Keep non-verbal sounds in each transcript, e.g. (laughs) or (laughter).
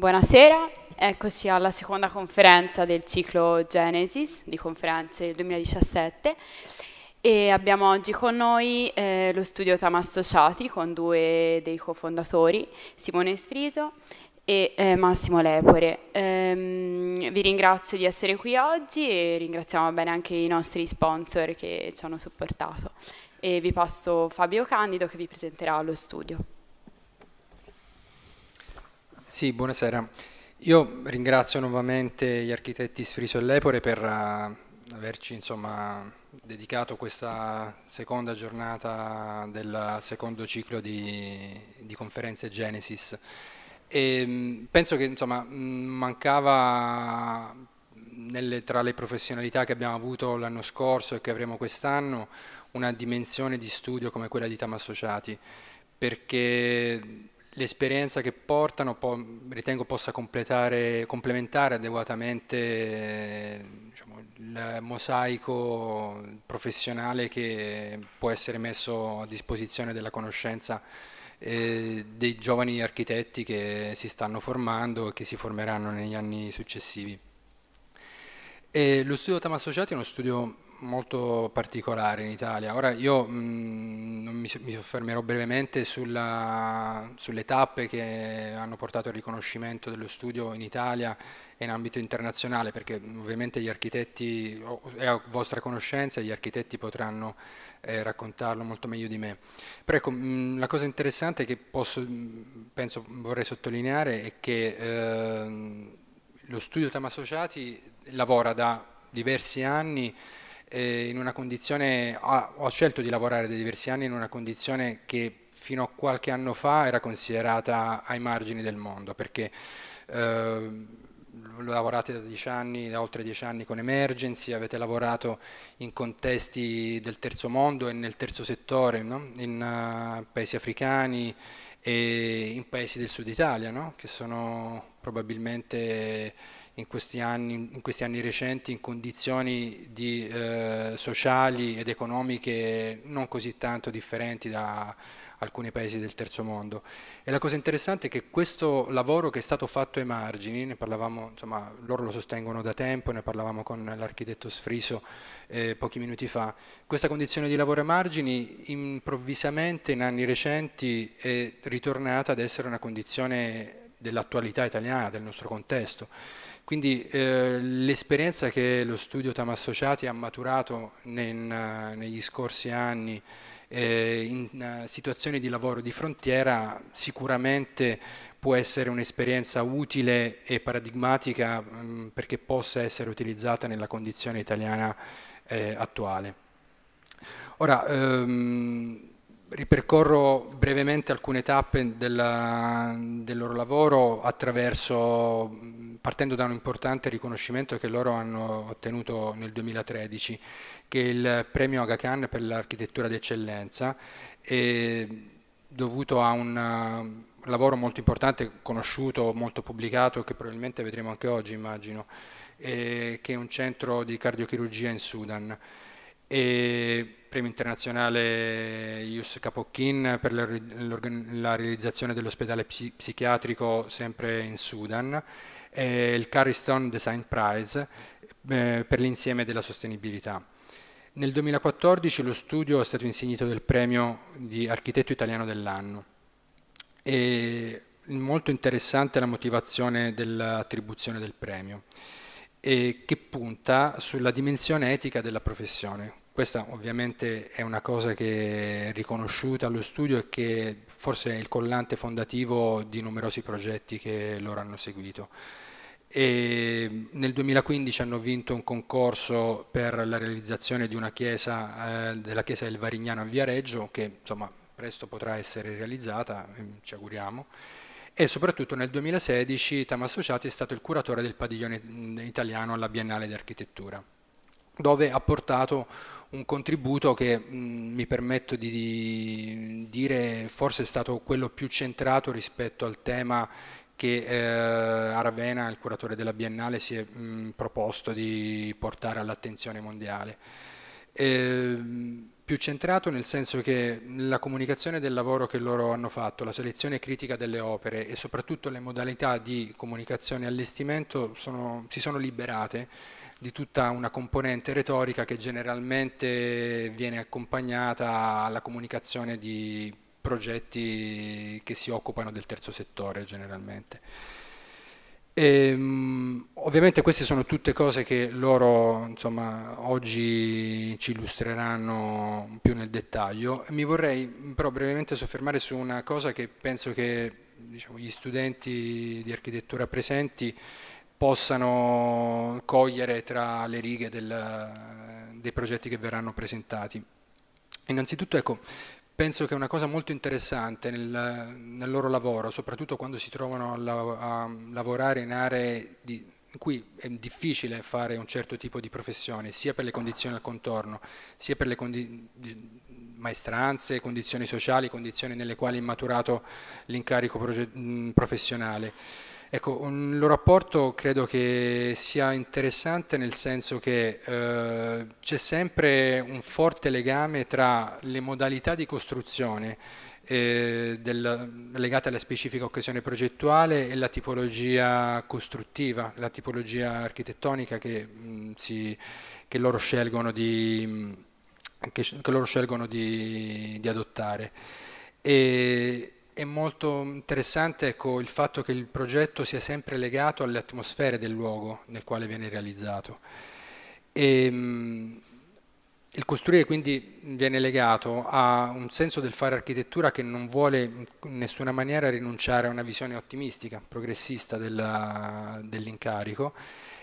Buonasera, eccoci alla seconda conferenza del ciclo Genesis di conferenze 2017 e abbiamo oggi con noi eh, lo studio Tama Associati con due dei cofondatori, Simone Sfriso e eh, Massimo Lepore. Ehm, vi ringrazio di essere qui oggi e ringraziamo bene anche i nostri sponsor che ci hanno supportato. E vi passo Fabio Candido che vi presenterà lo studio. Sì, buonasera. Io ringrazio nuovamente gli architetti Sfriso e Lepore per uh, averci insomma, dedicato questa seconda giornata del secondo ciclo di, di conferenze Genesis. E, mm, penso che insomma, mm, mancava nelle, tra le professionalità che abbiamo avuto l'anno scorso e che avremo quest'anno una dimensione di studio come quella di Tama Associati perché l'esperienza che portano po ritengo possa complementare adeguatamente eh, diciamo, il mosaico professionale che può essere messo a disposizione della conoscenza eh, dei giovani architetti che si stanno formando e che si formeranno negli anni successivi. E eh, lo studio Tama Associati è uno studio molto particolare in Italia. Ora io mh, mm, mi, mi, soffermerò brevemente sulla, sulle tappe che hanno portato al riconoscimento dello studio in Italia e in ambito internazionale, perché mm, ovviamente gli architetti, è a vostra conoscenza, gli architetti potranno eh, raccontarlo molto meglio di me. Però ecco, mh, mm, la cosa interessante che posso, penso vorrei sottolineare è che eh, lo studio Tama Associati lavora da diversi anni eh, ho, ho scelto di lavorare da diversi anni in una condizione che fino a qualche anno fa era considerata ai margini del mondo, perché eh, lavorate da, 10 anni, da oltre dieci anni con Emergency, avete lavorato in contesti del terzo mondo e nel terzo settore, no? in uh, paesi africani e in paesi del sud Italia, no? che sono probabilmente in questi anni, in questi anni recenti in condizioni di, eh, sociali ed economiche non così tanto differenti da alcuni paesi del terzo mondo. E la cosa interessante è che questo lavoro che è stato fatto ai margini, ne parlavamo, insomma, loro lo sostengono da tempo, ne parlavamo con l'architetto Sfriso eh, pochi minuti fa, questa condizione di lavoro ai margini improvvisamente in anni recenti è ritornata ad essere una condizione dell'attualità italiana, del nostro contesto. Quindi eh, l'esperienza che lo studio Tama Associati ha maturato in, negli scorsi anni eh, in eh, situazioni di lavoro di frontiera sicuramente può essere un'esperienza utile e paradigmatica mh, mm, perché possa essere utilizzata nella condizione italiana eh, attuale. Ora, ehm, ripercorro brevemente alcune tappe della, del loro lavoro attraverso mm, partendo da un importante riconoscimento che loro hanno ottenuto nel 2013, che è il premio Aga Khan per l'architettura d'eccellenza, dovuto a un uh, lavoro molto importante, conosciuto, molto pubblicato, che probabilmente vedremo anche oggi, immagino, eh, che è un centro di cardiochirurgia in Sudan. E premio internazionale Ius Kapokkin per la, la realizzazione dell'ospedale psi, psichiatrico sempre in Sudan e il Carriston Design Prize eh, per l'insieme della sostenibilità. Nel 2014 lo studio è stato insignito del premio di architetto italiano dell'anno. È molto interessante la motivazione dell'attribuzione del premio, eh, che punta sulla dimensione etica della professione, questa ovviamente è una cosa che è riconosciuta allo studio e che forse è il collante fondativo di numerosi progetti che loro hanno seguito e nel 2015 hanno vinto un concorso per la realizzazione di una chiesa, eh, della chiesa del Varignano a Viareggio che insomma presto potrà essere realizzata, ehm, ci auguriamo. E soprattutto nel 2016 Tama Associati è stato il curatore del padiglione italiano alla Biennale di Architettura, dove ha portato un contributo che mh, mi permetto di dire forse è stato quello più centrato rispetto al tema che eh, a Ravenna il curatore della Biennale si è mh, proposto di portare all'attenzione mondiale. Eh, più centrato nel senso che la comunicazione del lavoro che loro hanno fatto, la selezione critica delle opere e soprattutto le modalità di comunicazione e allestimento sono, si sono liberate di tutta una componente retorica che generalmente viene accompagnata alla comunicazione di progetti che si occupano del terzo settore generalmente. E, ehm, ovviamente queste sono tutte cose che loro insomma, oggi ci illustreranno più nel dettaglio. Mi vorrei però brevemente soffermare su una cosa che penso che diciamo, gli studenti di architettura presenti possano cogliere tra le righe del, dei progetti che verranno presentati. Innanzitutto ecco, penso che è una cosa molto interessante nel, nel loro lavoro, soprattutto quando si trovano a, a lavorare in aree di, in cui è difficile fare un certo tipo di professione, sia per le condizioni al contorno, sia per le condi maestranze, condizioni sociali, condizioni nelle quali è maturato l'incarico professionale. Ecco, un, il rapporto credo che sia interessante nel senso che eh, c'è sempre un forte legame tra le modalità di costruzione eh, del, legate alla specifica occasione progettuale e la tipologia costruttiva, la tipologia architettonica che, mh, mm, si, che loro scelgono di, che, che loro scelgono di, di adottare. E, è molto interessante ecco, il fatto che il progetto sia sempre legato alle atmosfere del luogo nel quale viene realizzato. E, ehm, il costruire quindi viene legato a un senso del fare architettura che non vuole in nessuna maniera rinunciare a una visione ottimistica, progressista dell'incarico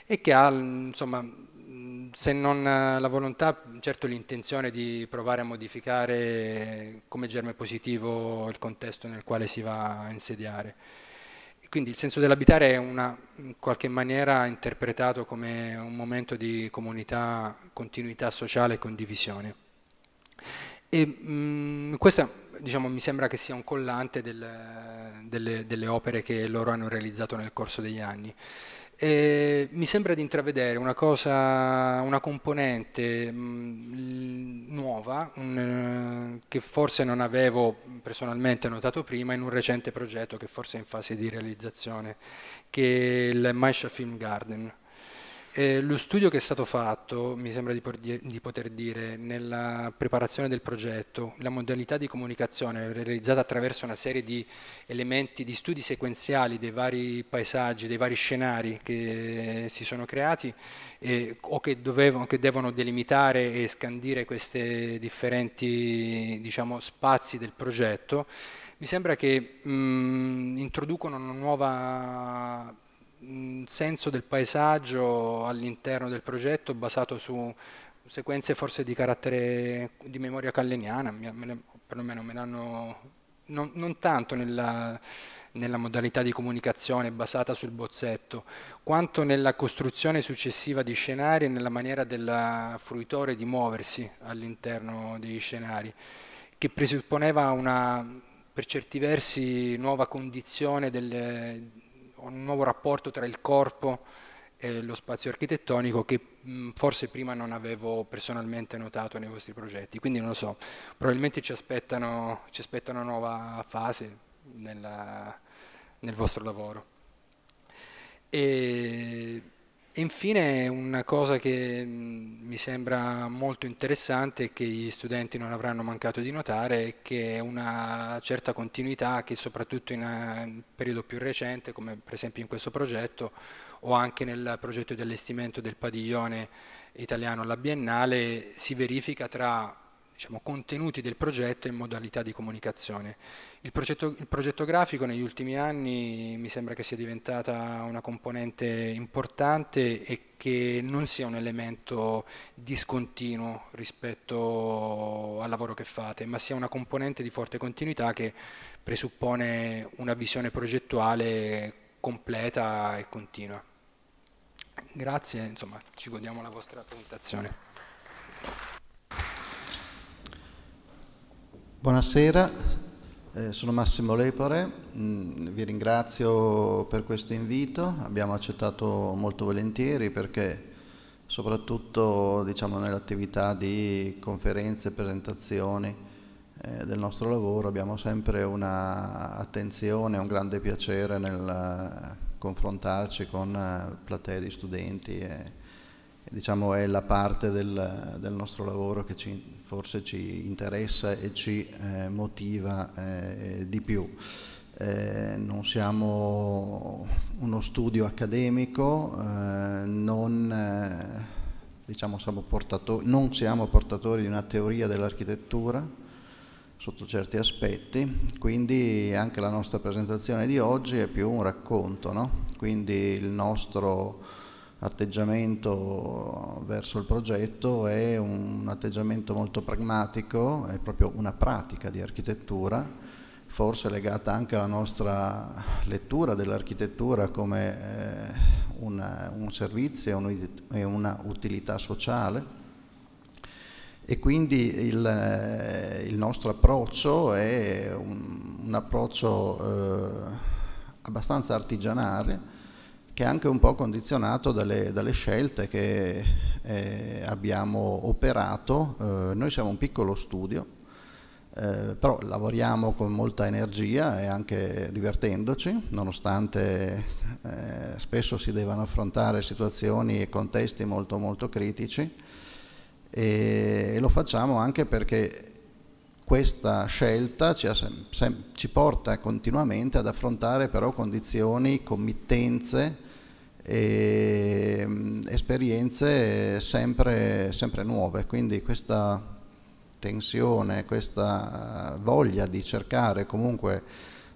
e che ha insomma, se non eh, la volontà, certo l'intenzione di provare a modificare eh, come germe positivo il contesto nel quale si va a insediare. Quindi il senso dell'abitare è una, in qualche maniera interpretato come un momento di comunità, continuità sociale e condivisione. E, mh, mm, questa diciamo, mi sembra che sia un collante del, delle, delle opere che loro hanno realizzato nel corso degli anni. Eh, mi sembra di intravedere una cosa, una componente mh, mm, nuova un, eh, che forse non avevo personalmente notato prima in un recente progetto che forse è in fase di realizzazione, che è il Maisha Film Garden eh, lo studio che è stato fatto, mi sembra di, por- di, poter dire, nella preparazione del progetto, la modalità di comunicazione realizzata attraverso una serie di elementi, di studi sequenziali dei vari paesaggi, dei vari scenari che si sono creati eh, o che, dovevo, che, devono delimitare e scandire questi differenti diciamo, spazi del progetto, mi sembra che mh, introducono una nuova senso del paesaggio all'interno del progetto basato su sequenze forse di carattere di memoria calleniana, me ne, perlomeno me l'hanno, non, non tanto nella, nella modalità di comunicazione basata sul bozzetto, quanto nella costruzione successiva di scenari e nella maniera del fruitore di muoversi all'interno dei scenari, che presupponeva una, per certi versi, nuova condizione delle, un nuovo rapporto tra il corpo e lo spazio architettonico che mh, forse prima non avevo personalmente notato nei vostri progetti, quindi non lo so, probabilmente ci aspettano, ci aspettano una nuova fase nella, nel vostro lavoro. E infine una cosa che mm, mi sembra molto interessante e che gli studenti non avranno mancato di notare è che una certa continuità che soprattutto in un eh, periodo più recente, come per esempio in questo progetto o anche nel progetto di allestimento del padiglione italiano alla Biennale, si verifica tra diciamo, contenuti del progetto e modalità di comunicazione. Il progetto, il progetto, grafico negli ultimi anni mi sembra che sia diventata una componente importante e che non sia un elemento discontinuo rispetto al lavoro che fate, ma sia una componente di forte continuità che presuppone una visione progettuale completa e continua. Grazie, insomma, ci godiamo la vostra presentazione. Buonasera, eh, sono Massimo Lepore, mm, vi ringrazio per questo invito, abbiamo accettato molto volentieri perché soprattutto diciamo, nell'attività di conferenze e presentazioni eh, del nostro lavoro abbiamo sempre un'attenzione, un grande piacere nel eh, confrontarci con eh, platee di studenti e diciamo, è la parte del, del nostro lavoro che ci, forse ci interessa e ci eh, motiva eh, di più. Eh, non siamo uno studio accademico, eh, non, eh, diciamo, siamo non, siamo portatori di una teoria dell'architettura sotto certi aspetti, quindi anche la nostra presentazione di oggi è più un racconto, no? quindi il nostro atteggiamento verso il progetto è un atteggiamento molto pragmatico, è proprio una pratica di architettura, forse legata anche alla nostra lettura dell'architettura come eh, una, un servizio e una utilità sociale e quindi il, eh, il nostro approccio è un, un approccio eh, abbastanza artigianale che è anche un po' condizionato dalle, dalle scelte che eh, abbiamo operato. Eh, noi siamo un piccolo studio, eh, però lavoriamo con molta energia e anche divertendoci, nonostante eh, spesso si devono affrontare situazioni e contesti molto molto critici e, e lo facciamo anche perché questa scelta ci, ci porta continuamente ad affrontare però condizioni, committenze, e mm, esperienze sempre, sempre nuove, quindi questa tensione, questa eh, voglia di cercare comunque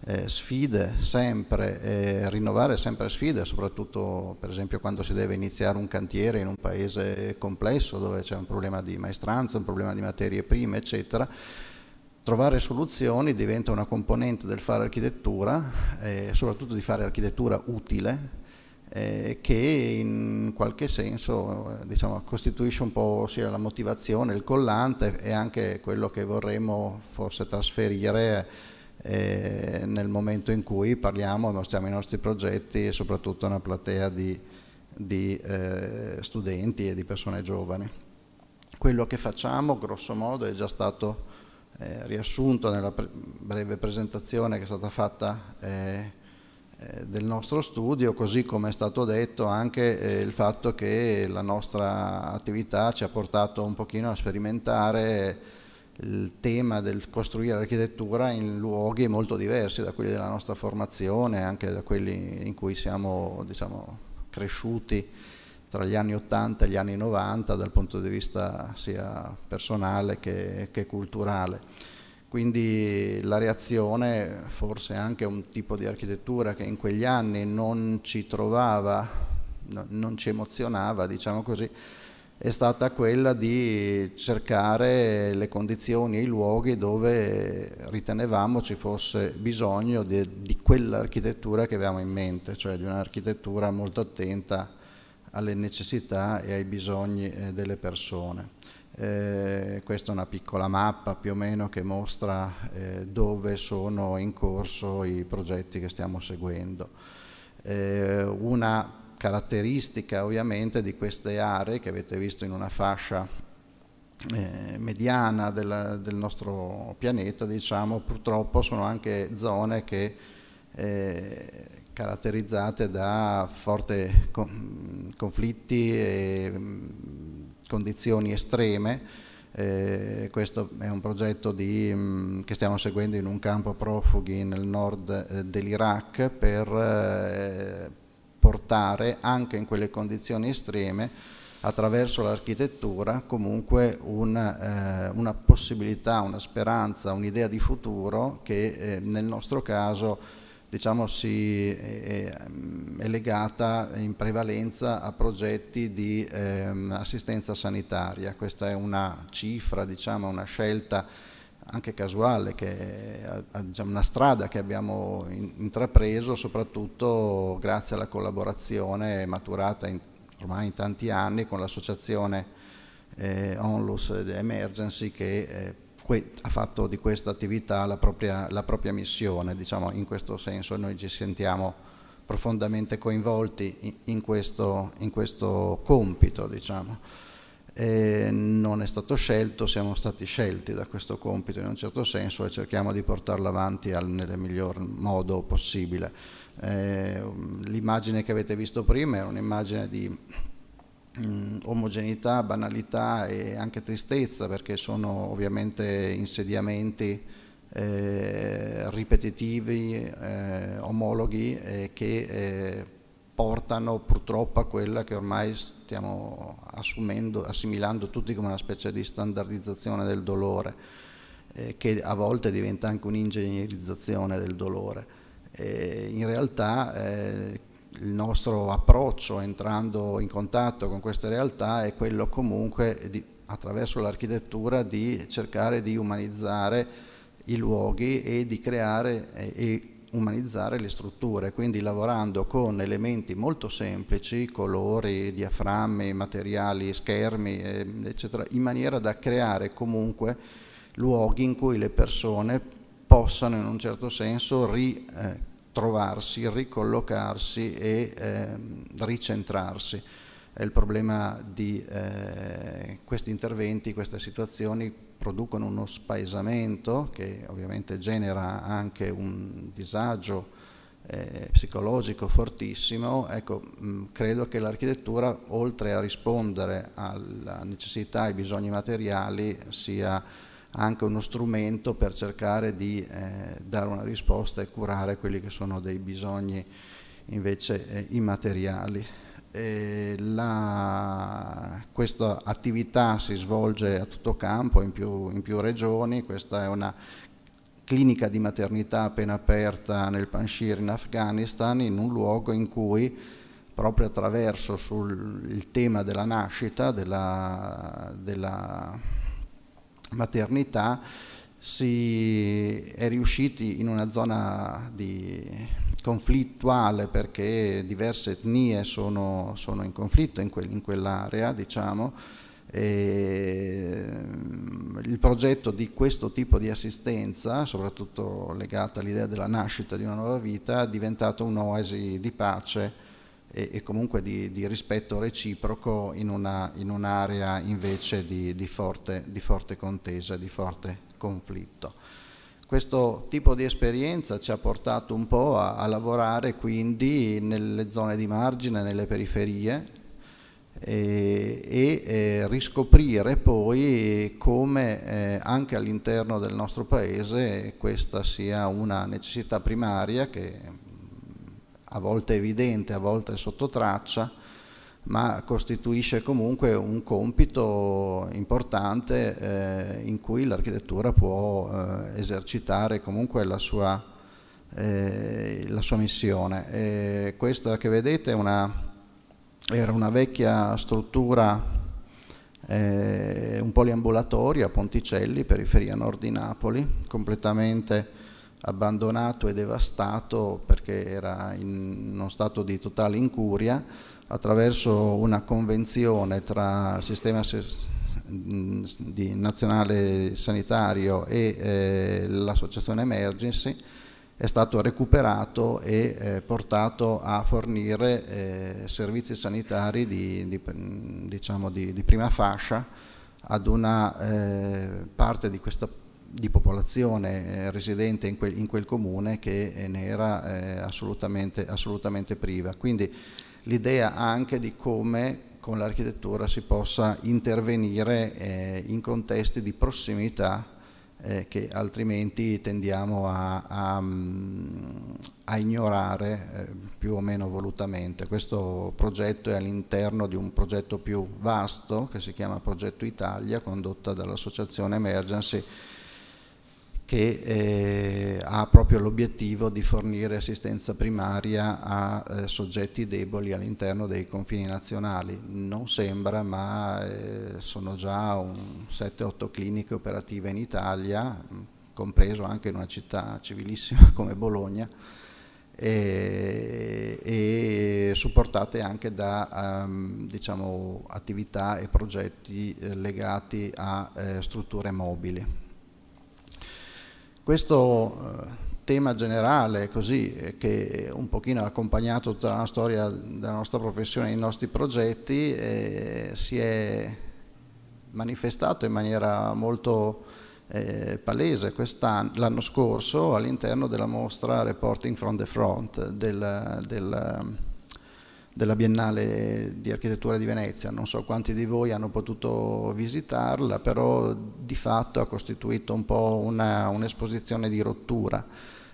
eh, sfide sempre, eh, rinnovare sempre sfide, soprattutto per esempio quando si deve iniziare un cantiere in un paese complesso dove c'è un problema di maestranza, un problema di materie prime, eccetera. Trovare soluzioni diventa una componente del fare architettura eh, soprattutto di fare architettura utile eh, che in qualche senso eh, diciamo, costituisce un po' sia la motivazione, il collante e anche quello che vorremmo forse trasferire eh, nel momento in cui parliamo, e mostriamo i nostri progetti e soprattutto una platea di, di eh, studenti e di persone giovani. Quello che facciamo grosso modo è già stato eh, riassunto nella pre breve presentazione che è stata fatta eh, eh, del nostro studio, così come è stato detto anche eh, il fatto che la nostra attività ci ha portato un pochino a sperimentare il tema del costruire architettura in luoghi molto diversi da quelli della nostra formazione, anche da quelli in cui siamo diciamo, cresciuti tra gli anni 80 e gli anni 90 dal punto di vista sia personale che, che culturale. Quindi la reazione, forse anche un tipo di architettura che in quegli anni non ci trovava, no, non ci emozionava, diciamo così, è stata quella di cercare le condizioni e i luoghi dove ritenevamo ci fosse bisogno di, di quell'architettura che avevamo in mente, cioè di un'architettura molto attenta alle necessità e ai bisogni eh, delle persone. Eh, questa è una piccola mappa più o meno che mostra eh, dove sono in corso i progetti che stiamo seguendo. Eh, una caratteristica ovviamente di queste aree che avete visto in una fascia eh, mediana della, del nostro pianeta, diciamo, purtroppo sono anche zone che eh, caratterizzate da forti conflitti e mm, condizioni estreme. Eh, questo è un progetto di, mh, mm, che stiamo seguendo in un campo profughi nel nord eh, dell'Iraq per eh, portare anche in quelle condizioni estreme attraverso l'architettura comunque una, eh, una possibilità, una speranza, un'idea di futuro che eh, nel nostro caso diciamo, si, è, è, legata in prevalenza a progetti di ehm, assistenza sanitaria. Questa è una cifra, diciamo, una scelta anche casuale, che è diciamo, una strada che abbiamo intrapreso soprattutto grazie alla collaborazione maturata in, ormai in tanti anni con l'associazione eh, Onlus Emergency che eh, que- ha fatto di questa attività la propria, la propria missione, diciamo, in questo senso noi ci sentiamo profondamente coinvolti in, in, questo, in questo, compito. Diciamo. non è stato scelto, siamo stati scelti da questo compito in un certo senso e cerchiamo di portarlo avanti al, nel miglior modo possibile. Eh, l'immagine che avete visto prima è un'immagine di mh, mm, omogeneità, banalità e anche tristezza perché sono ovviamente insediamenti eh, ripetitivi, eh, omologhi eh, che eh, portano purtroppo a quella che ormai stiamo assumendo, assimilando tutti come una specie di standardizzazione del dolore, eh, che a volte diventa anche un'ingegnerizzazione del dolore. Eh, in realtà il nostro approccio entrando in contatto con queste realtà è quello comunque di, attraverso l'architettura di cercare di umanizzare i luoghi e di creare e, e umanizzare le strutture, quindi lavorando con elementi molto semplici, colori, diaframmi, materiali, schermi, ehm, eccetera, in maniera da creare comunque luoghi in cui le persone possano in un certo senso ricreare eh, trovarsi, ricollocarsi e ehm, ricentrarsi. il problema di eh, questi interventi, queste situazioni producono uno spaesamento che ovviamente genera anche un disagio eh, psicologico fortissimo, ecco, mh, mm, credo che l'architettura, oltre a rispondere alla necessità e ai bisogni materiali, sia anche uno strumento per cercare di eh, dare una risposta e curare quelli che sono dei bisogni invece eh, immateriali. La, questa attività si svolge a tutto campo, in più, in più regioni, questa è una clinica di maternità appena aperta nel Panshir in Afghanistan, in un luogo in cui proprio attraverso sul, il tema della nascita, della, della maternità si è riusciti in una zona conflittuale perché diverse etnie sono, sono in conflitto in, que, in quell'area, diciamo, mm, il progetto di questo tipo di assistenza, soprattutto legata all'idea della nascita di una nuova vita, è diventato un'oasi di pace e, e comunque di, di, rispetto reciproco in, una, in un'area invece di, di, forte, di forte contesa, di forte conflitto. Questo tipo di esperienza ci ha portato un po' a, a lavorare quindi nelle zone di margine, nelle periferie, e, e eh, riscoprire poi come eh, anche all'interno del nostro paese questa sia una necessità primaria che a volte evidente, a volte sotto traccia, ma costituisce comunque un compito importante eh, in cui l'architettura può eh, esercitare comunque la sua, eh, la sua missione. E questa che vedete una, era una vecchia struttura eh, un poliambulatorio a Ponticelli, periferia nord di Napoli, completamente abbandonato e devastato perché era in uno stato di totale incuria, attraverso una convenzione tra il sistema nazionale sanitario e eh, l'associazione Emergency è stato recuperato e eh, portato a fornire eh, servizi sanitari di, di, diciamo di, di, prima fascia ad una eh, parte di questa di popolazione eh, residente in quel, in quel, comune che ne era eh, assolutamente, assolutamente priva. Quindi l'idea anche di come con l'architettura si possa intervenire eh, in contesti di prossimità eh, che altrimenti tendiamo a, a, mm, a ignorare eh, più o meno volutamente. Questo progetto è all'interno di un progetto più vasto che si chiama Progetto Italia, condotta dall'associazione Emergency che eh, ha proprio l'obiettivo di fornire assistenza primaria a eh, soggetti deboli all'interno dei confini nazionali. Non sembra, ma eh, sono già 7-8 cliniche operative in Italia, compreso anche in una città civilissima (laughs) come Bologna, e, e supportate anche da um, diciamo, attività e progetti eh, legati a eh, strutture mobili. Questo eh, tema generale così, che un pochino ha accompagnato tutta la storia della nostra professione e i nostri progetti eh, si è manifestato in maniera molto eh, palese l'anno scorso all'interno della mostra Reporting from the Front del, del della Biennale di Architettura di Venezia. Non so quanti di voi hanno potuto visitarla, però di fatto ha costituito un po' una, un'esposizione di rottura.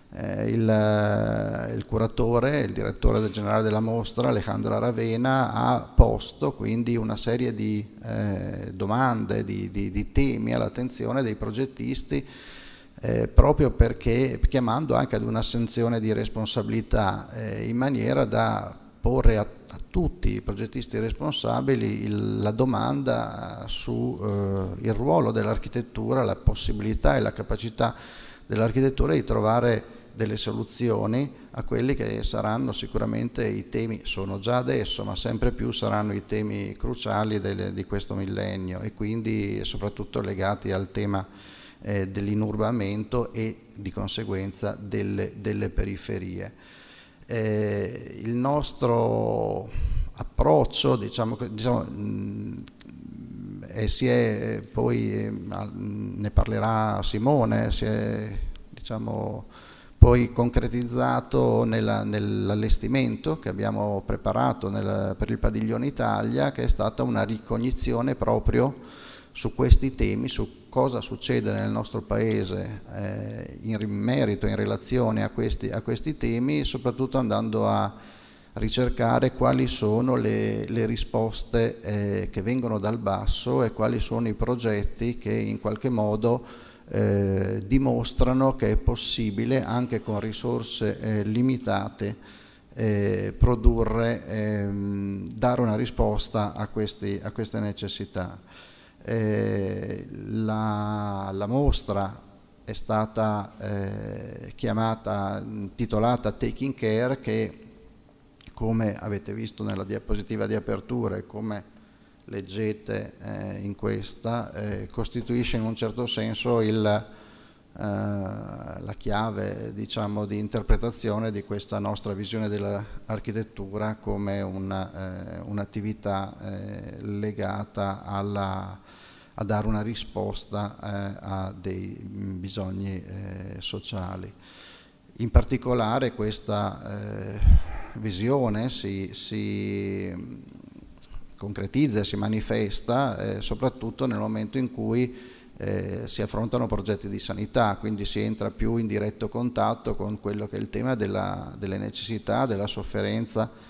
Eh, il, eh, il, curatore, il direttore del generale della mostra, Alejandro Ravena, ha posto quindi una serie di eh, domande, di, di, di temi all'attenzione dei progettisti eh, proprio perché chiamando anche ad un'assenzione di responsabilità eh, in maniera da porre a a tutti i progettisti responsabili il, la domanda sul eh, ruolo dell'architettura, la possibilità e la capacità dell'architettura di trovare delle soluzioni a quelli che saranno sicuramente i temi, sono già adesso, ma sempre più saranno i temi cruciali delle, di questo millennio e quindi soprattutto legati al tema eh, dell'inurbamento e di conseguenza delle, delle periferie eh, il nostro approccio diciamo, diciamo mh, mm, e si è poi eh, ne parlerà Simone si è diciamo, poi concretizzato nella, nell'allestimento che abbiamo preparato nel, per il padiglione Italia che è stata una ricognizione proprio su questi temi su cosa succede nel nostro Paese eh, in merito, in relazione a questi, a questi, temi, soprattutto andando a ricercare quali sono le, le risposte eh, che vengono dal basso e quali sono i progetti che in qualche modo eh, dimostrano che è possibile anche con risorse eh, limitate eh, produrre, ehm, dare una risposta a, questi, a queste necessità eh, la, la, mostra è stata eh, chiamata, titolata Taking Care che come avete visto nella diapositiva di apertura e come leggete eh, in questa, eh, costituisce in un certo senso il, eh, la chiave diciamo, di interpretazione di questa nostra visione dell'architettura come eh, un'attività eh, legata alla, a dare una risposta eh, a dei bisogni eh, sociali. In particolare questa eh, visione si, si, concretizza, si manifesta eh, soprattutto nel momento in cui eh, si affrontano progetti di sanità, quindi si entra più in diretto contatto con quello che è il tema della, delle necessità, della sofferenza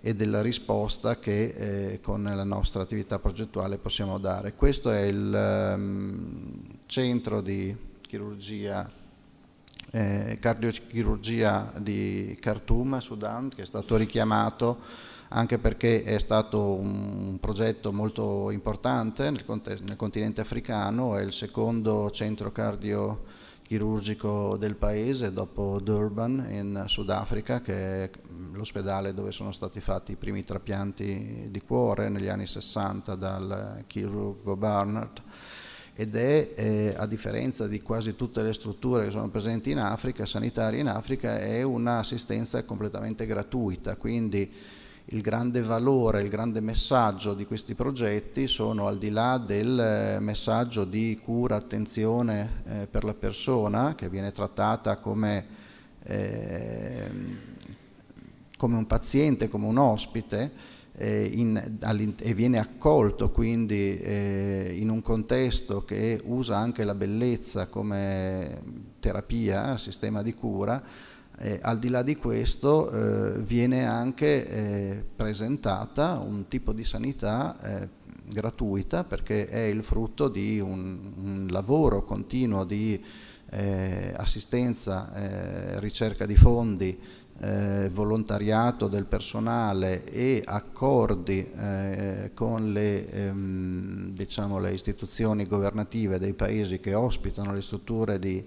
e della risposta che eh, con la nostra attività progettuale possiamo dare. Questo è il um, centro di chirurgia, eh, cardiochirurgia di Khartoum, Sudan, che è stato richiamato anche perché è stato un progetto molto importante nel, nel continente africano, è il secondo centro cardio chirurgico del paese dopo Durban in Sudafrica che è l'ospedale dove sono stati fatti i primi trapianti di cuore negli anni 60 dal chirurgo Barnard ed è eh, a differenza di quasi tutte le strutture che sono presenti in Africa, sanitarie in Africa, è un'assistenza completamente gratuita, quindi il grande valore, il grande messaggio di questi progetti sono al di là del eh, messaggio di cura, attenzione eh, per la persona che viene trattata come, eh, come un paziente, come un ospite eh, in, e viene accolto quindi eh, in un contesto che usa anche la bellezza come terapia, sistema di cura, eh, al di là di questo eh, viene anche eh, presentata un tipo di sanità eh, gratuita perché è il frutto di un, un lavoro continuo di eh, assistenza, eh, ricerca di fondi, volontariato del personale e accordi con le, ehm, diciamo, le, istituzioni governative dei paesi che ospitano le strutture di,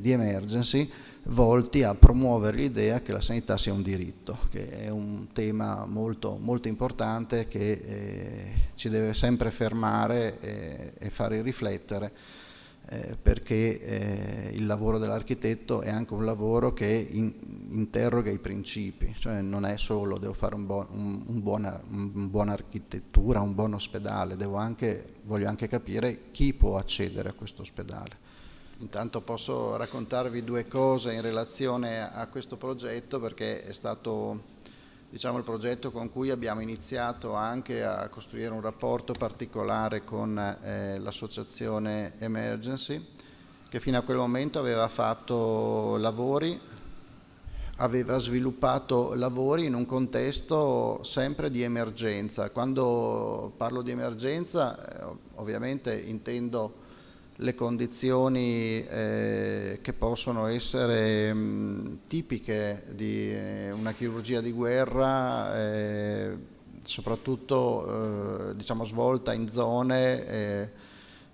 di emergency volti a promuovere l'idea che la sanità sia un diritto, che è un tema molto, molto importante che eh, ci deve sempre fermare eh, e fare riflettere eh, perché eh, il lavoro dell'architetto è anche un lavoro che in, interroga i principi, cioè non è solo devo fare un, buon, un, un buona, buona, architettura, un buon ospedale, anche, voglio anche capire chi può accedere a questo ospedale. Intanto posso raccontarvi due cose in relazione a questo progetto perché è stato diciamo, il progetto con cui abbiamo iniziato anche a costruire un rapporto particolare con eh, l'associazione Emergency che fino a quel momento aveva fatto lavori, aveva sviluppato lavori in un contesto sempre di emergenza. Quando parlo di emergenza eh, ovviamente intendo le condizioni eh, che possono essere mh, mm, tipiche di eh, una chirurgia di guerra, eh, soprattutto eh, diciamo, svolta in zone eh,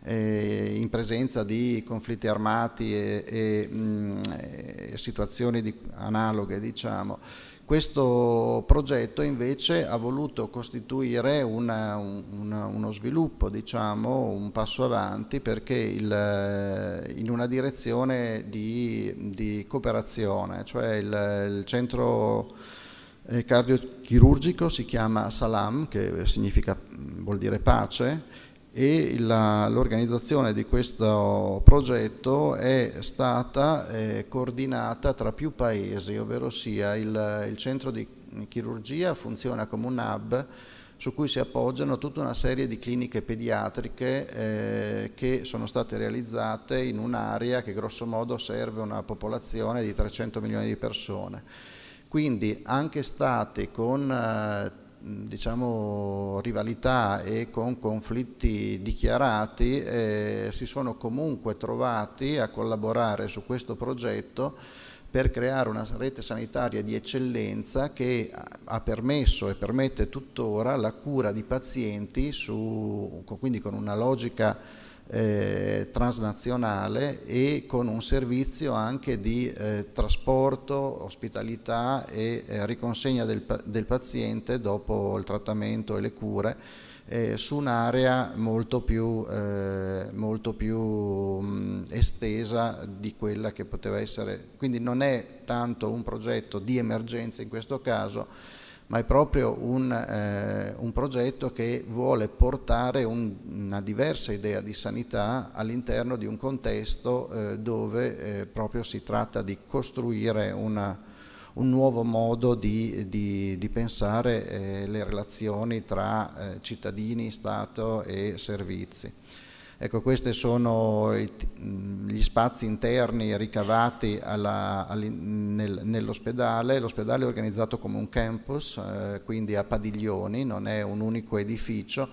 eh, in presenza di conflitti armati e, e, mh, mm, e situazioni di, analoghe. Diciamo. Questo progetto invece ha voluto costituire una, una, uno sviluppo, diciamo, un passo avanti perché il, eh, in una direzione di, di cooperazione, cioè il, il centro eh, cardiochirurgico si chiama Salam, che significa, mm, vuol dire pace, e l'organizzazione di questo progetto è stata eh, coordinata tra più paesi, ovvero sia il, il centro di chirurgia funziona come un hub su cui si appoggiano tutta una serie di cliniche pediatriche eh, che sono state realizzate in un'area che grossomodo serve una popolazione di 300 milioni di persone. Quindi anche stati con eh, diciamo, rivalità e con conflitti dichiarati eh, si sono comunque trovati a collaborare su questo progetto per creare una rete sanitaria di eccellenza che ha permesso e permette tuttora la cura di pazienti su, quindi con una logica eh, transnazionale e con un servizio anche di eh, trasporto, ospitalità e eh, riconsegna del, del, paziente dopo il trattamento e le cure eh, su un'area molto più, eh, molto più mh, estesa di quella che poteva essere. Quindi non è tanto un progetto di emergenza in questo caso, ma è proprio un, eh, un progetto che vuole portare un, una diversa idea di sanità all'interno di un contesto eh, dove eh, proprio si tratta di costruire una, un nuovo modo di, di, di pensare eh, le relazioni tra eh, cittadini, Stato e servizi. Ecco, questi sono gli spazi interni ricavati nel, nell'ospedale. L'ospedale è organizzato come un campus, eh, quindi a padiglioni, non è un unico edificio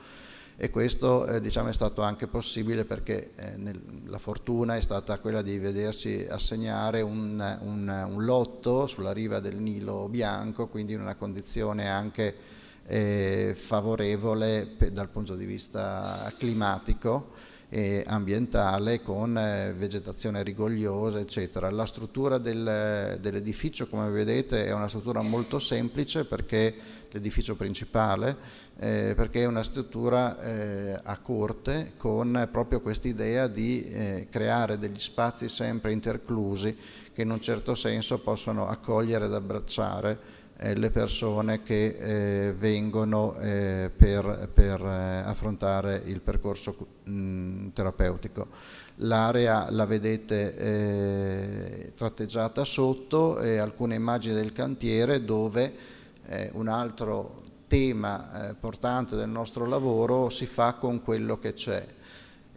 e questo eh, diciamo, è stato anche possibile perché eh, nel, la fortuna è stata quella di vedersi assegnare un, un, un, lotto sulla riva del Nilo Bianco, quindi in una condizione anche eh, favorevole per, dal punto di vista climatico eh, ambientale con eh, vegetazione rigogliosa eccetera. La struttura del, dell'edificio come vedete è una struttura molto semplice perché l'edificio principale eh, perché è una struttura eh, a corte con proprio quest'idea di eh, creare degli spazi sempre interclusi che in un certo senso possono accogliere ed abbracciare eh, le persone che eh, vengono eh, per, per eh, affrontare il percorso mh, mm, terapeutico. L'area la vedete eh, tratteggiata sotto e alcune immagini del cantiere dove eh, un altro tema portante del nostro lavoro si fa con quello che c'è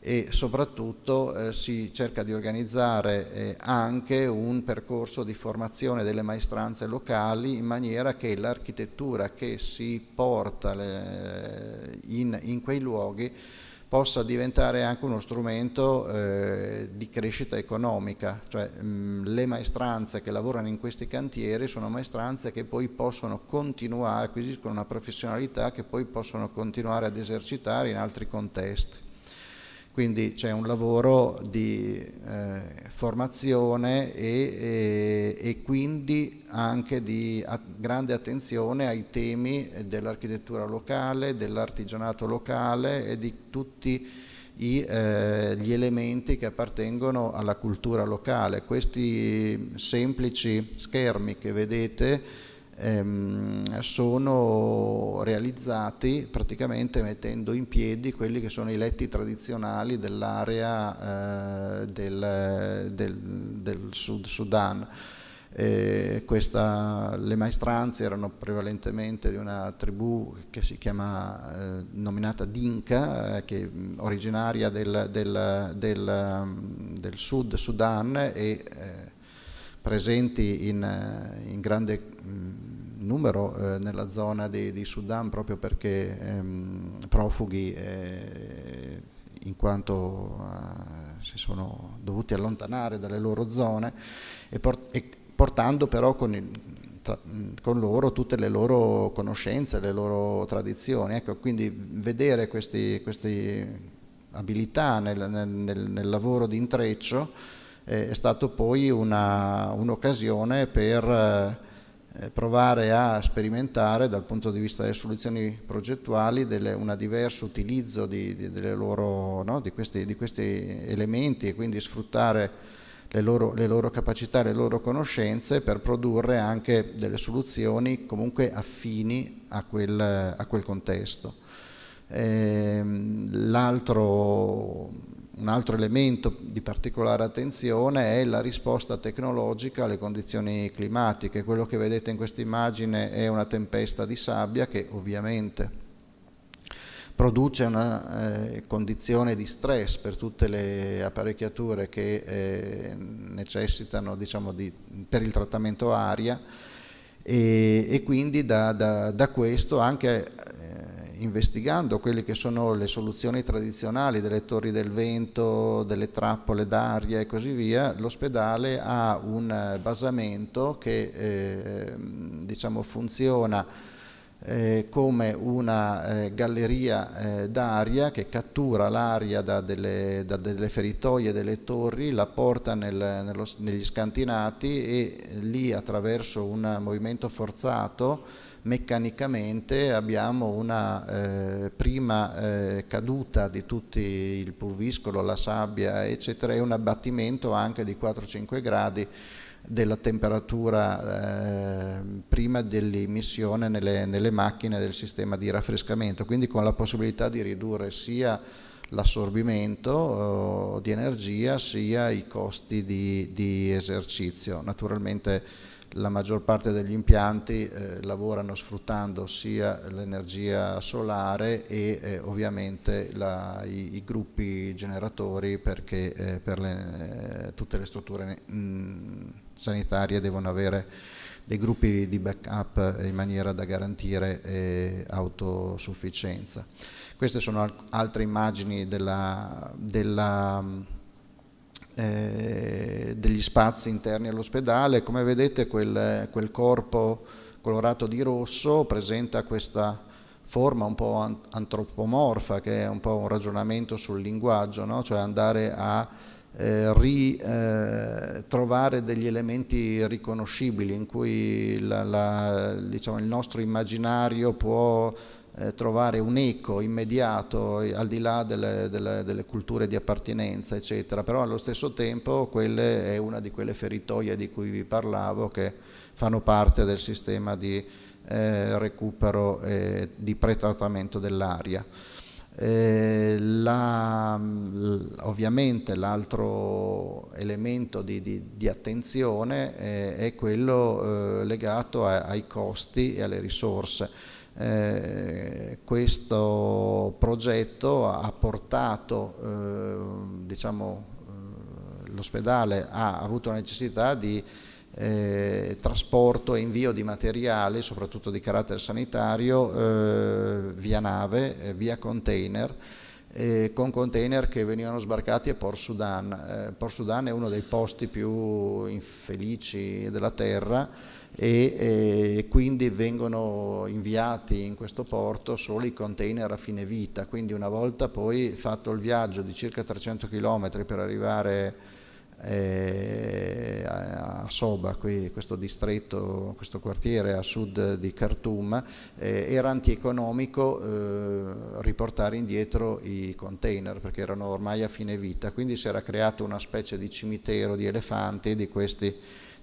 e soprattutto eh, si cerca di organizzare eh, anche un percorso di formazione delle maestranze locali in maniera che l'architettura che si porta le, in, in, quei luoghi possa diventare anche uno strumento eh, di crescita economica, cioè mh, mm, le maestranze che lavorano in questi cantieri sono maestranze che poi possono continuare, acquisiscono una professionalità che poi possono continuare ad esercitare in altri contesti. Quindi c'è un lavoro di eh, formazione e, e, e, quindi anche di a, grande attenzione ai temi dell'architettura locale, dell'artigianato locale e di tutti i, eh, gli elementi che appartengono alla cultura locale. Questi semplici schermi che vedete ehm, sono realizzati praticamente mettendo in piedi quelli che sono i letti tradizionali dell'area eh, del, del, del, Sud Sudan. Eh, questa, le maestranze erano prevalentemente di una tribù che si chiama eh, nominata Dinka, eh, che, originaria del, del, del, del, sud Sudan e eh, presenti in, eh, in grande mh, numero eh, nella zona di, di, Sudan proprio perché ehm, profughi eh, in quanto eh, si sono dovuti allontanare dalle loro zone e, port- e portando però con, il, con, loro tutte le loro conoscenze, le loro tradizioni. Ecco, quindi vedere queste abilità nel, nel, nel lavoro di intreccio eh, è stato poi una, un'occasione per eh, eh, provare a sperimentare dal punto di vista delle soluzioni progettuali un diverso utilizzo di, di, loro, no, di, questi, di, questi, elementi e quindi sfruttare le loro, le loro, capacità, le loro conoscenze per produrre anche delle soluzioni comunque affini a quel, a quel contesto. Ehm, l'altro un altro elemento di particolare attenzione è la risposta tecnologica alle condizioni climatiche. Quello che vedete in questa immagine è una tempesta di sabbia che ovviamente produce una eh, condizione di stress per tutte le apparecchiature che eh, necessitano diciamo, di, per il trattamento aria e, e quindi da, da, da, questo anche eh, investigando quelle che sono le soluzioni tradizionali delle torri del vento, delle trappole d'aria e così via, l'ospedale ha un eh, basamento che eh, diciamo funziona eh, come una eh, galleria eh, d'aria che cattura l'aria da, da delle, feritoie delle torri, la porta nel, nello, negli scantinati e eh, lì attraverso un movimento forzato meccanicamente abbiamo una eh, prima eh, caduta di tutti il pulviscolo, la sabbia eccetera e un abbattimento anche di 4-5 gradi della temperatura eh, prima dell'emissione nelle, nelle macchine del sistema di raffrescamento, quindi con la possibilità di ridurre sia l'assorbimento oh, di energia sia i costi di, di esercizio. Naturalmente la maggior parte degli impianti eh, lavorano sfruttando sia l'energia solare e eh, ovviamente la, i, i, gruppi generatori perché eh, per le, eh, tutte le strutture mh, mm, sanitarie devono avere dei gruppi di backup in maniera da garantire eh, autosufficienza. Queste sono altre immagini della, della mm, eh, degli spazi interni all'ospedale. Come vedete quel, quel, corpo colorato di rosso presenta questa forma un po' antropomorfa che è un po' un ragionamento sul linguaggio, no? cioè andare a eh, ritrovare eh, degli elementi riconoscibili in cui la, la, diciamo, il nostro immaginario può eh, trovare un eco immediato al di là delle, delle, delle, culture di appartenenza eccetera però allo stesso tempo quella è una di quelle feritoie di cui vi parlavo che fanno parte del sistema di eh, recupero e di pretrattamento dell'aria eh, la, ovviamente l'altro elemento di, di, di attenzione eh, è quello eh, legato a, ai costi e alle risorse eh, questo progetto ha portato, eh, diciamo, eh, l'ospedale ha avuto la necessità di eh, trasporto e invio di materiali, soprattutto di carattere sanitario, eh, via nave, eh, via container, con container che venivano sbarcati a Port Sudan. Port Sudan è uno dei posti più infelici della terra, e eh, quindi vengono inviati in questo porto solo i container a fine vita, quindi una volta poi fatto il viaggio di circa 300 km per arrivare eh, a Soba, qui, questo distretto, questo quartiere a sud di Khartoum, eh, era antieconomico eh, riportare indietro i container perché erano ormai a fine vita, quindi si era creato una specie di cimitero di elefanti di questi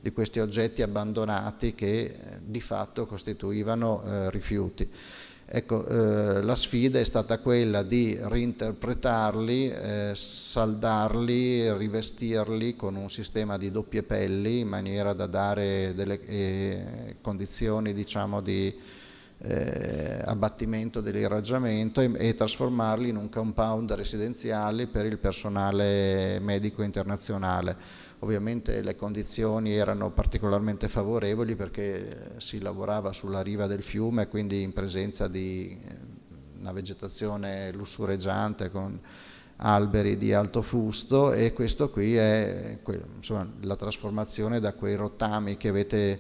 di questi oggetti abbandonati che eh, di fatto costituivano eh, rifiuti. Ecco, eh, la sfida è stata quella di reinterpretarli, eh, saldarli, rivestirli con un sistema di doppie pelli in maniera da dare delle eh, condizioni diciamo, di eh, abbattimento dell'irraggiamento e, e, trasformarli in un compound residenziale per il personale medico internazionale Ovviamente le condizioni erano particolarmente favorevoli perché eh, si lavorava sulla riva del fiume, quindi in presenza di eh, una vegetazione lussureggiante con alberi di alto fusto e questo qui è insomma, la trasformazione da quei rottami che avete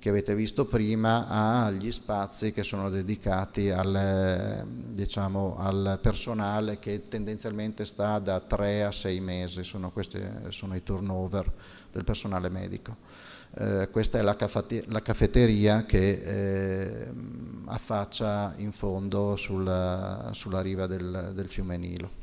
che avete visto prima agli spazi che sono dedicati al, diciamo, al, personale che tendenzialmente sta da 3 a 6 mesi, sono, questi, sono i turnover del personale medico. Eh, questa è la, la caffetteria che eh, affaccia in fondo sulla, sulla riva del, del fiume Nilo.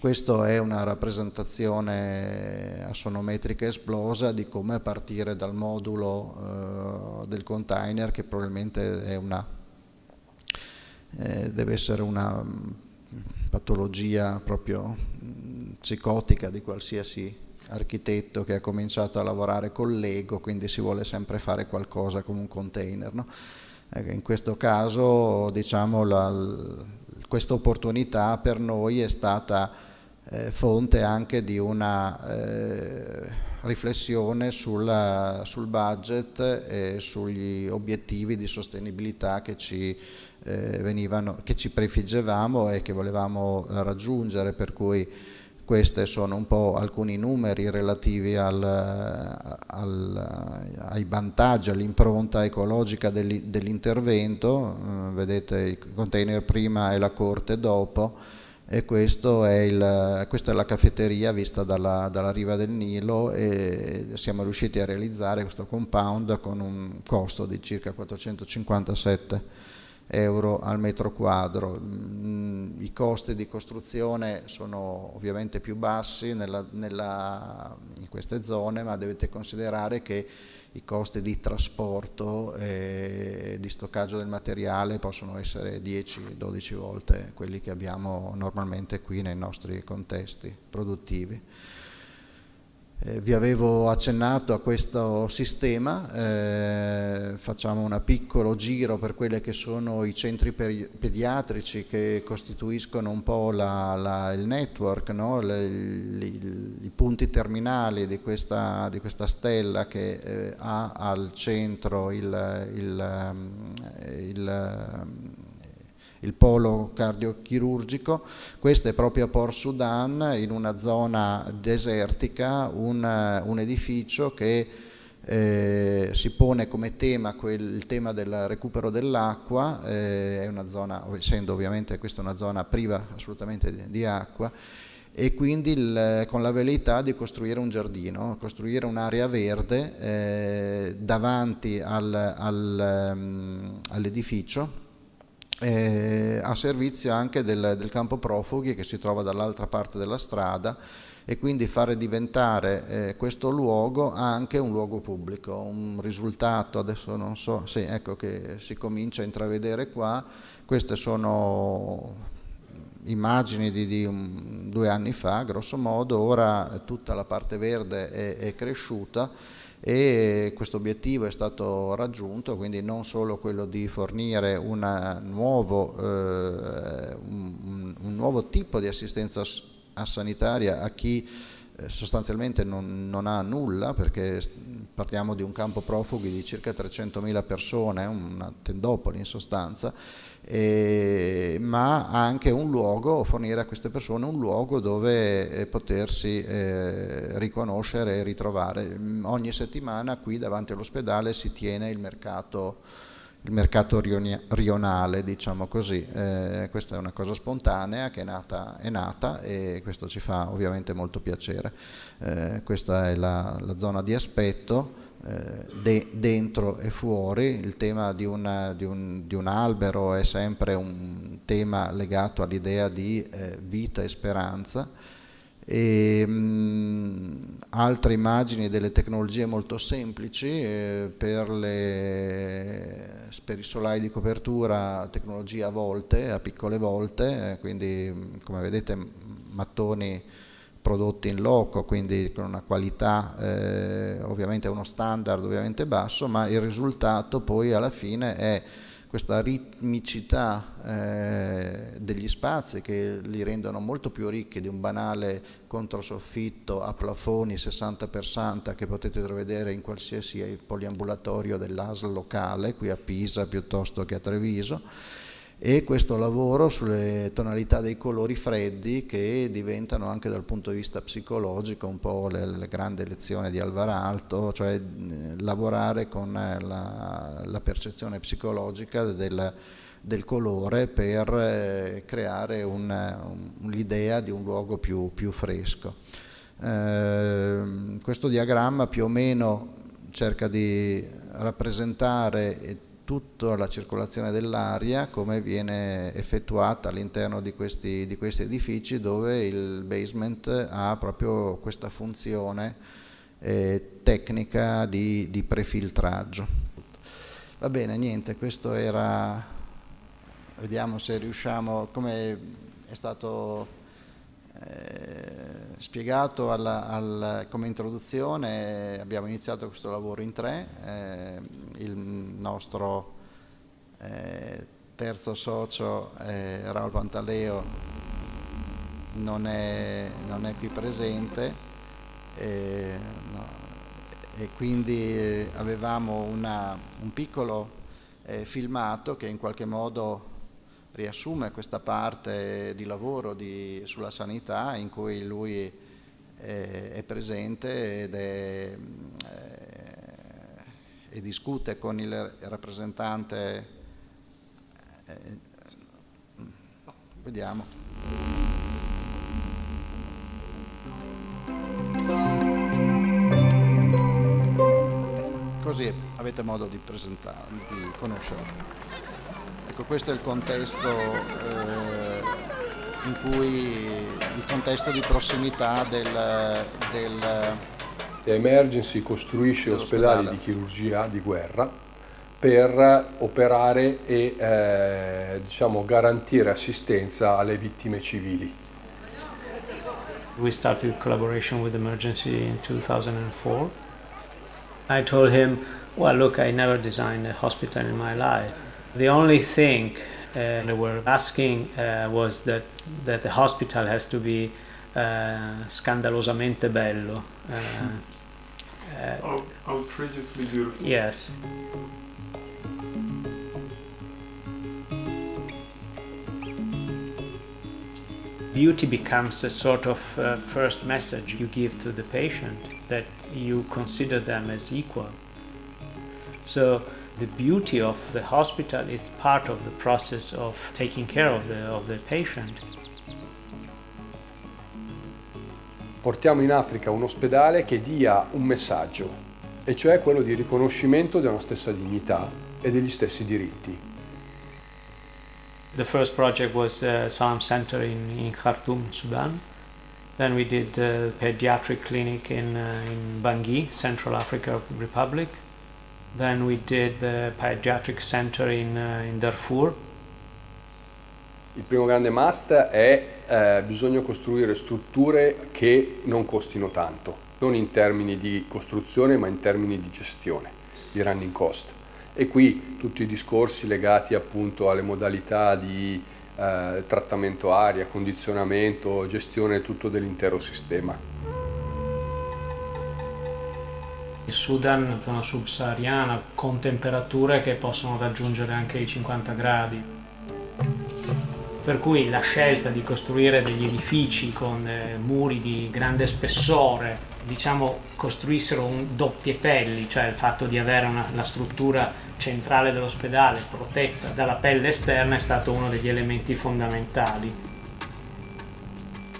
Questa è una rappresentazione assonometrica esplosa di come partire dal modulo eh, del container che probabilmente è una, eh, deve essere una mm, patologia proprio mm, psicotica di qualsiasi architetto che ha cominciato a lavorare con l'ego, quindi si vuole sempre fare qualcosa con un container. No? Eh, in questo caso diciamo, questa opportunità per noi è stata eh, fonte anche di una eh, riflessione sulla, sul budget e sugli obiettivi di sostenibilità che ci, eh, venivano, che ci prefiggevamo e che volevamo raggiungere, per cui questi sono un po' alcuni numeri relativi al, al, ai vantaggi, all'impronta ecologica dell'intervento, eh, vedete i container prima e la corte dopo, e questo è il, questa è la caffetteria vista dalla, dalla, riva del Nilo e siamo riusciti a realizzare questo compound con un costo di circa 457 euro al metro quadro. Mm, I costi di costruzione sono ovviamente più bassi nella, nella, in queste zone ma dovete considerare che i costi di trasporto e di stoccaggio del materiale possono essere 10-12 volte quelli che abbiamo normalmente qui nei nostri contesti produttivi. Eh, vi avevo accennato a questo sistema, eh, facciamo un piccolo giro per quelli che sono i centri peri- pediatrici che costituiscono un po' la, la, il network, no? Le, li, i punti terminali di questa, di questa stella che eh, ha al centro il, il, mm, il, il mm, il polo cardiochirurgico. Questo è proprio a Port Sudan, in una zona desertica, un, eh, un edificio che eh, si pone come tema quel, il tema del recupero dell'acqua, eh, è una zona, essendo ovviamente questa una zona priva assolutamente di, di acqua, e quindi il, eh, con la velleità di costruire un giardino, costruire un'area verde eh, davanti al, al, um, all'edificio eh, a servizio anche del, del, campo profughi che si trova dall'altra parte della strada e quindi fare diventare eh, questo luogo anche un luogo pubblico, un risultato, adesso non so, sì, ecco che si comincia a intravedere qua, queste sono immagini di, di un, due anni fa, grosso modo, ora tutta la parte verde è, è cresciuta e questo obiettivo è stato raggiunto, quindi non solo quello di fornire nuovo, eh, un, un, nuovo tipo di assistenza sanitaria a chi eh, sostanzialmente non, non, ha nulla perché partiamo di un campo profughi di circa 300.000 persone, una tendopoli in sostanza, e, ma ha anche un luogo, fornire a queste persone un luogo dove eh, potersi eh, riconoscere e ritrovare. Ogni settimana qui davanti all'ospedale si tiene il mercato il mercato rionale, diciamo così. Eh, questa è una cosa spontanea che è nata, è nata, e questo ci fa ovviamente molto piacere. Eh, questa è la, la, zona di aspetto. Eh, de, dentro e fuori il tema di, una, di, un, di, un, albero è sempre un tema legato all'idea di eh, vita e speranza e ehm, mh, altre immagini delle tecnologie molto semplici eh, per, le, per, i solai di copertura tecnologia a volte, a piccole volte, eh, quindi mm, come vedete mattoni prodotti in loco, quindi con una qualità eh, ovviamente uno standard ovviamente basso, ma il risultato poi alla fine è questa ritmicità eh, degli spazi che li rendono molto più ricchi di un banale controsoffitto a plafoni 60x60 che potete vedere in qualsiasi poliambulatorio dell'AS locale, qui a Pisa piuttosto che a Treviso e questo lavoro sulle tonalità dei colori freddi che diventano anche dal punto di vista psicologico un po' la grande lezione di Alvar Alto, cioè lavorare con eh, la, la percezione psicologica del, del colore per eh, creare un, un, l'idea di un luogo più, più fresco. Eh, questo diagramma più o meno cerca di rappresentare tutta la circolazione dell'aria come viene effettuata all'interno di, di questi, edifici dove il basement ha proprio questa funzione eh, tecnica di, di prefiltraggio. Va bene, niente, questo era, vediamo se riusciamo, come è stato eh, spiegato alla, alla, come introduzione, abbiamo iniziato questo lavoro in tre, eh, il nostro eh, terzo socio eh, Raul Pantaleo non è, non è qui presente eh, no, e quindi avevamo una, un piccolo filmato che in qualche modo riassume questa parte di lavoro di, sulla sanità in cui lui è, è presente ed è, è, eh, e discute con il rappresentante. Eh, vediamo. così avete modo di, di conoscerlo. Ecco, questo è il contesto, eh, cui, il contesto di prossimità del, del The Emergency costruisce ospedali di chirurgia di guerra per operare e eh, diciamo, garantire assistenza alle vittime civili. We started collaboration with Emergency in 2004. I told him, well look, I never designed a hospital in my life. The only thing uh, they were asking uh, was that, that the hospital has to be uh, scandalosamente bello. Uh, uh outrageously beautiful. Yes. Beauty becomes a sort of uh, first message you give to the patient that you consider them as equal. So the beauty of the hospital is part of the process of taking care of the, of the patient. Portiamo in Africa un ospedale che dia un messaggio, e cioè quello di riconoscimento della stessa dignità e degli stessi diritti. The first project was a uh, Salam Center in, in Khartoum, Sudan. Then we did a uh, pediatric clinic in, uh, in Bangui, Central African Republic. Then we did the Pediatric Center in, uh, in Darfur. Il primo grande must è eh, bisogna costruire strutture che non costino tanto, non in termini di costruzione ma in termini di gestione, di running cost. E qui tutti i discorsi legati appunto alle modalità di eh, trattamento aria, condizionamento, gestione tutto dell'intero sistema il Sudan, zona subsahariana, con temperature che possono raggiungere anche i 50 gradi. Per cui la scelta di costruire degli edifici con eh, muri di grande spessore, diciamo costruissero un doppie pelli, cioè il fatto di avere una, la struttura centrale dell'ospedale protetta dalla pelle esterna è stato uno degli elementi fondamentali.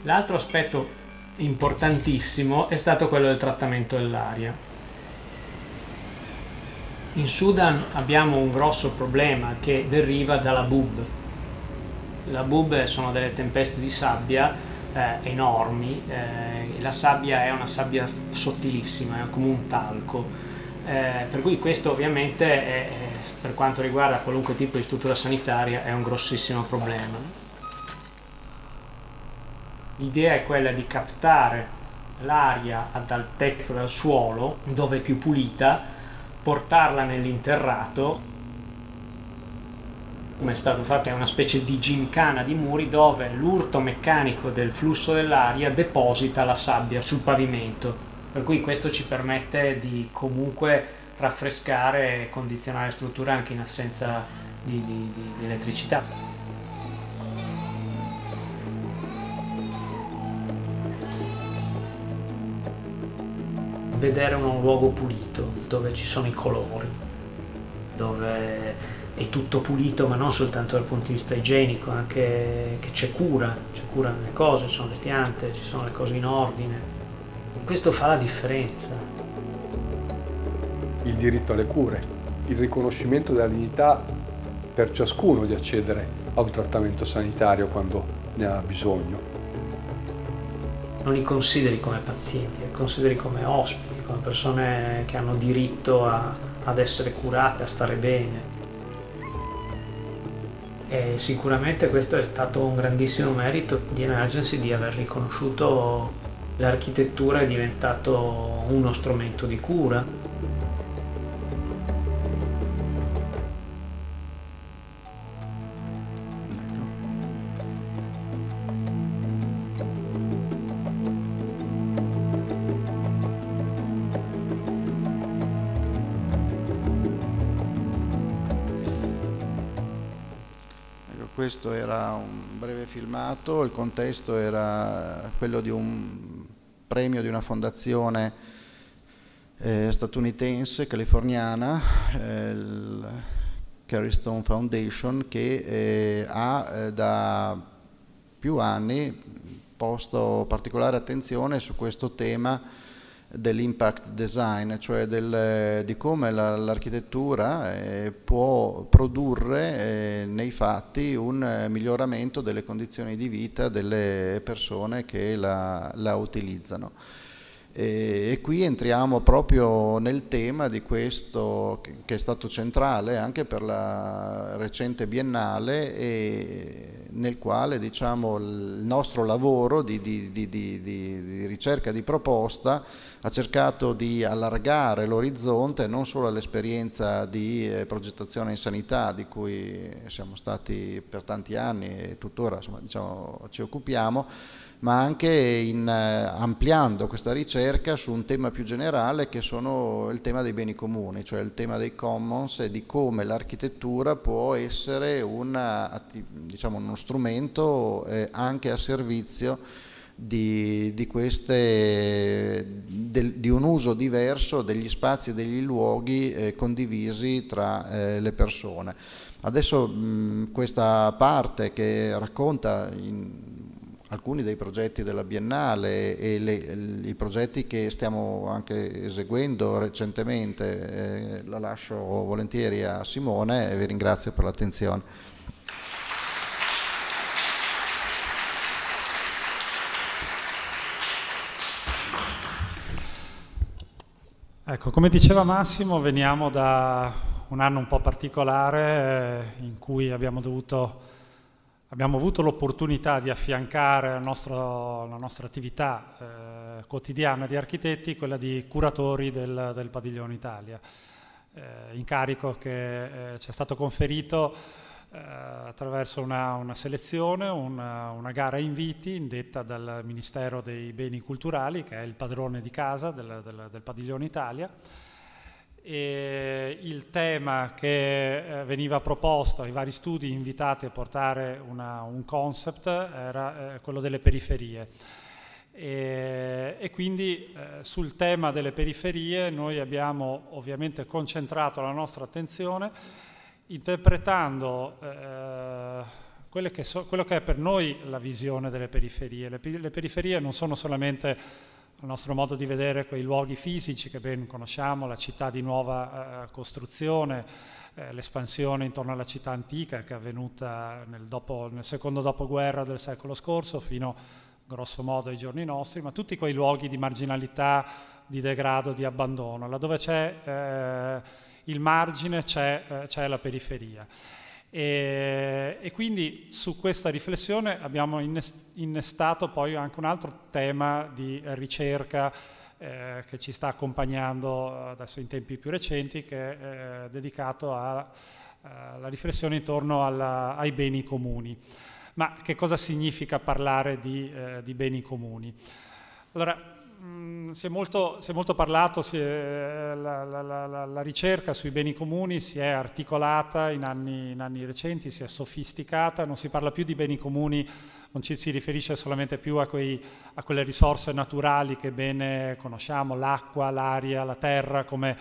L'altro aspetto importantissimo è stato quello del trattamento dell'aria in Sudan abbiamo un grosso problema che deriva dalla bub. La bub sono delle tempeste di sabbia eh, enormi, eh, la sabbia è una sabbia sottilissima, è come un talco, eh, per cui questo ovviamente è, per quanto riguarda qualunque tipo di struttura sanitaria è un grossissimo problema. L'idea è quella di captare l'aria ad altezza del suolo, dove è più pulita, portarla nell'interrato, come è stato fatto, è una specie di gincana di muri dove l'urto meccanico del flusso dell'aria deposita la sabbia sul pavimento. Per cui questo ci permette di comunque raffrescare e condizionare strutture anche in assenza di, di, di, di elettricità. vedere un luogo pulito, dove ci sono i colori, dove è tutto pulito, ma non soltanto dal punto di vista igienico, anche che c'è cura, c'è cura nelle cose, ci sono le piante, ci sono le cose in ordine. Questo fa la differenza. Il diritto alle cure, il riconoscimento della dignità per ciascuno di accedere a un trattamento sanitario quando ne ha bisogno. Non li consideri come pazienti, li consideri come ospiti sono persone che hanno diritto a, ad essere curate, a stare bene. E sicuramente questo è stato un grandissimo merito di Emergency di aver riconosciuto l'architettura è diventato uno strumento di cura questo era un breve filmato, il contesto era quello di un premio di una fondazione eh, statunitense, californiana, eh, il Carrie Stone Foundation, che eh, ha eh, da più anni posto particolare attenzione su questo tema dell'impact design, cioè del, di come l'architettura eh, può produrre eh, nei fatti un miglioramento delle condizioni di vita delle persone che la, la utilizzano. E, e, qui entriamo proprio nel tema di questo che è stato centrale anche per la recente biennale e nel quale diciamo, il nostro lavoro di, di, di, di, ricerca di proposta ha cercato di allargare l'orizzonte non solo all'esperienza di eh, progettazione in sanità di cui siamo stati per tanti anni e tuttora insomma, diciamo, ci occupiamo, ma anche in, eh, ampliando questa ricerca su un tema più generale che sono il tema dei beni comuni, cioè il tema dei commons e di come l'architettura può essere una, eh, diciamo, uno strumento eh, anche a servizio di, di, queste, del, di, un uso diverso degli spazi e degli luoghi eh, condivisi tra eh, le persone. Adesso mh, mm, questa parte che racconta in, alcuni dei progetti della Biennale e le, i progetti che stiamo anche eseguendo recentemente. Eh, la lascio volentieri a Simone e vi ringrazio per l'attenzione. Ecco, come diceva Massimo, veniamo da un anno un po' particolare eh, in cui abbiamo dovuto Abbiamo avuto l'opportunità di affiancare nostro, la nostra attività eh, quotidiana di architetti, quella di curatori del, del Padiglione Italia, eh, incarico che eh, ci è stato conferito eh, attraverso una, una selezione, una, una, gara inviti indetta dal Ministero dei Beni Culturali, che è il padrone di casa del, del, del Padiglione Italia e il tema che eh, veniva proposto ai vari studi invitati a portare una, un concept era eh, quello delle periferie. E, e quindi eh, sul tema delle periferie noi abbiamo ovviamente concentrato la nostra attenzione interpretando eh, che so, quello che è per noi la visione delle periferie. Le, le periferie non sono solamente al nostro modo di vedere quei luoghi fisici che ben conosciamo, la città di nuova eh, costruzione, eh, l'espansione intorno alla città antica che è avvenuta nel, dopo, nel, secondo dopoguerra del secolo scorso fino grosso modo ai giorni nostri, ma tutti quei luoghi di marginalità, di degrado, di abbandono. Laddove c'è eh, il margine c'è, eh, c'è la periferia. E, e, quindi su questa riflessione abbiamo innestato poi anche un altro tema di ricerca eh, che ci sta accompagnando adesso in tempi più recenti, che è eh, dedicato alla riflessione intorno alla, ai beni comuni. Ma che cosa significa parlare di, eh, di beni comuni? Allora, Mm, si, è molto, si, è molto, parlato, è, la, la, la, la, ricerca sui beni comuni si è articolata in anni, in anni, recenti, si è sofisticata, non si parla più di beni comuni, non ci si riferisce solamente più a, quei, a quelle risorse naturali che bene conosciamo, l'acqua, l'aria, la terra, come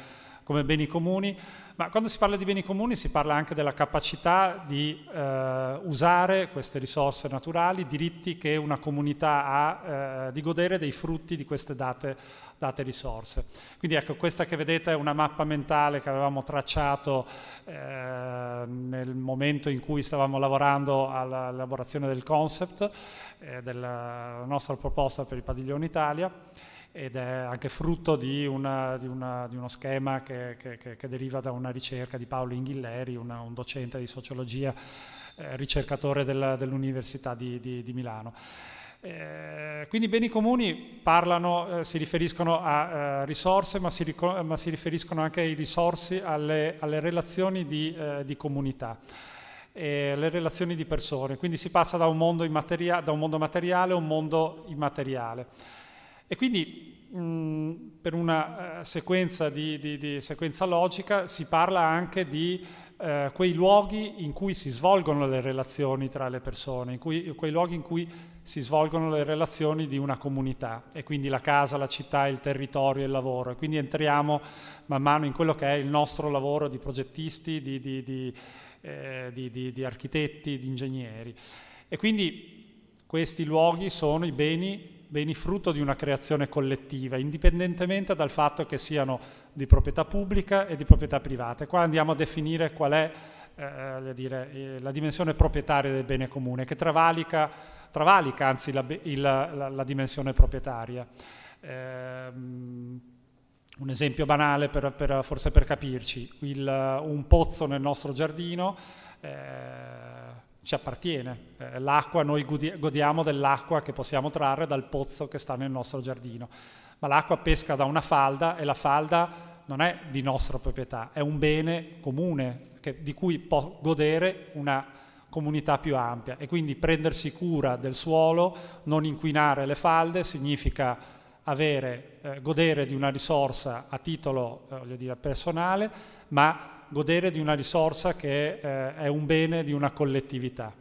come beni comuni, ma quando si parla di beni comuni si parla anche della capacità di eh, usare queste risorse naturali, diritti che una comunità ha eh, di godere dei frutti di queste date, date, risorse. Quindi ecco, questa che vedete è una mappa mentale che avevamo tracciato eh, nel momento in cui stavamo lavorando all'elaborazione del concept, eh, della nostra proposta per il Padiglione Italia ed è anche frutto di, una, di, una, di uno schema che, che, che, deriva da una ricerca di Paolo Inghilleri, una, un docente di sociologia, eh, ricercatore della, dell'Università di, di Milano. Eh, quindi i beni comuni parlano, eh, si riferiscono a eh, risorse, ma si, rico- ma si, riferiscono anche ai risorsi alle, alle relazioni di, eh, di comunità, le relazioni di persone. Quindi si passa da un mondo, immateria- da un mondo materiale a un mondo immateriale. E quindi mh, per una eh, sequenza, di, di, di sequenza logica si parla anche di eh, quei luoghi in cui si svolgono le relazioni tra le persone, cui, quei luoghi in cui si svolgono le relazioni di una comunità e quindi la casa, la città, il territorio, il lavoro e quindi entriamo man mano in quello che è il nostro lavoro di progettisti, di, di, di, eh, di architetti, di ingegneri e quindi questi luoghi sono i beni beni frutto di una creazione collettiva, indipendentemente dal fatto che siano di proprietà pubblica e di proprietà privata. qua andiamo a definire qual è eh, eh dire, eh, la dimensione proprietaria del bene comune, che travalica, travalica anzi la, il, la, la, dimensione proprietaria. Eh, un esempio banale, per, per, forse per capirci, il, un pozzo nel nostro giardino eh, ci appartiene. Eh, l'acqua, noi godiamo dell'acqua che possiamo trarre dal pozzo che sta nel nostro giardino, ma l'acqua pesca da una falda e la falda non è di nostra proprietà, è un bene comune che, di cui può godere una comunità più ampia e quindi prendersi cura del suolo, non inquinare le falde significa avere, eh, godere di una risorsa a titolo eh, dire, personale, ma godere di una risorsa che eh, è un bene di una collettività.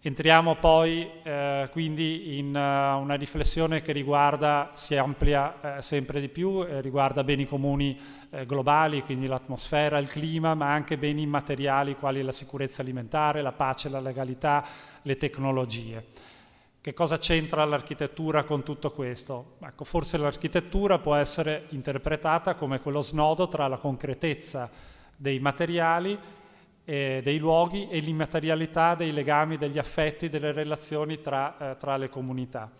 Entriamo poi eh, quindi in uh, una riflessione che riguarda, si amplia eh, sempre di più, eh, riguarda beni comuni eh, globali, quindi l'atmosfera, il clima, ma anche beni immateriali quali la sicurezza alimentare, la pace, la legalità, le tecnologie. Che cosa c'entra l'architettura con tutto questo? Ecco, forse l'architettura può essere interpretata come quello snodo tra la concretezza dei materiali, eh, dei luoghi e l'immaterialità dei legami, degli affetti, delle relazioni tra, eh, tra le comunità.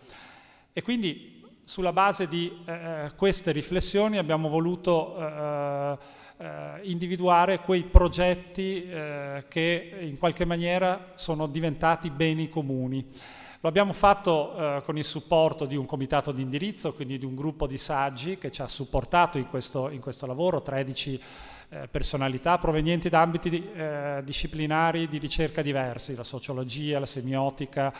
E quindi sulla base di eh, eh queste riflessioni abbiamo voluto eh, eh, individuare quei progetti che in qualche maniera sono diventati beni comuni. Lo abbiamo fatto eh, con il supporto di un comitato di indirizzo, quindi di un gruppo di saggi che ci ha supportato in questo, in questo lavoro, 13 eh, personalità provenienti da ambiti eh, disciplinari di ricerca diversi, la sociologia, la semiotica,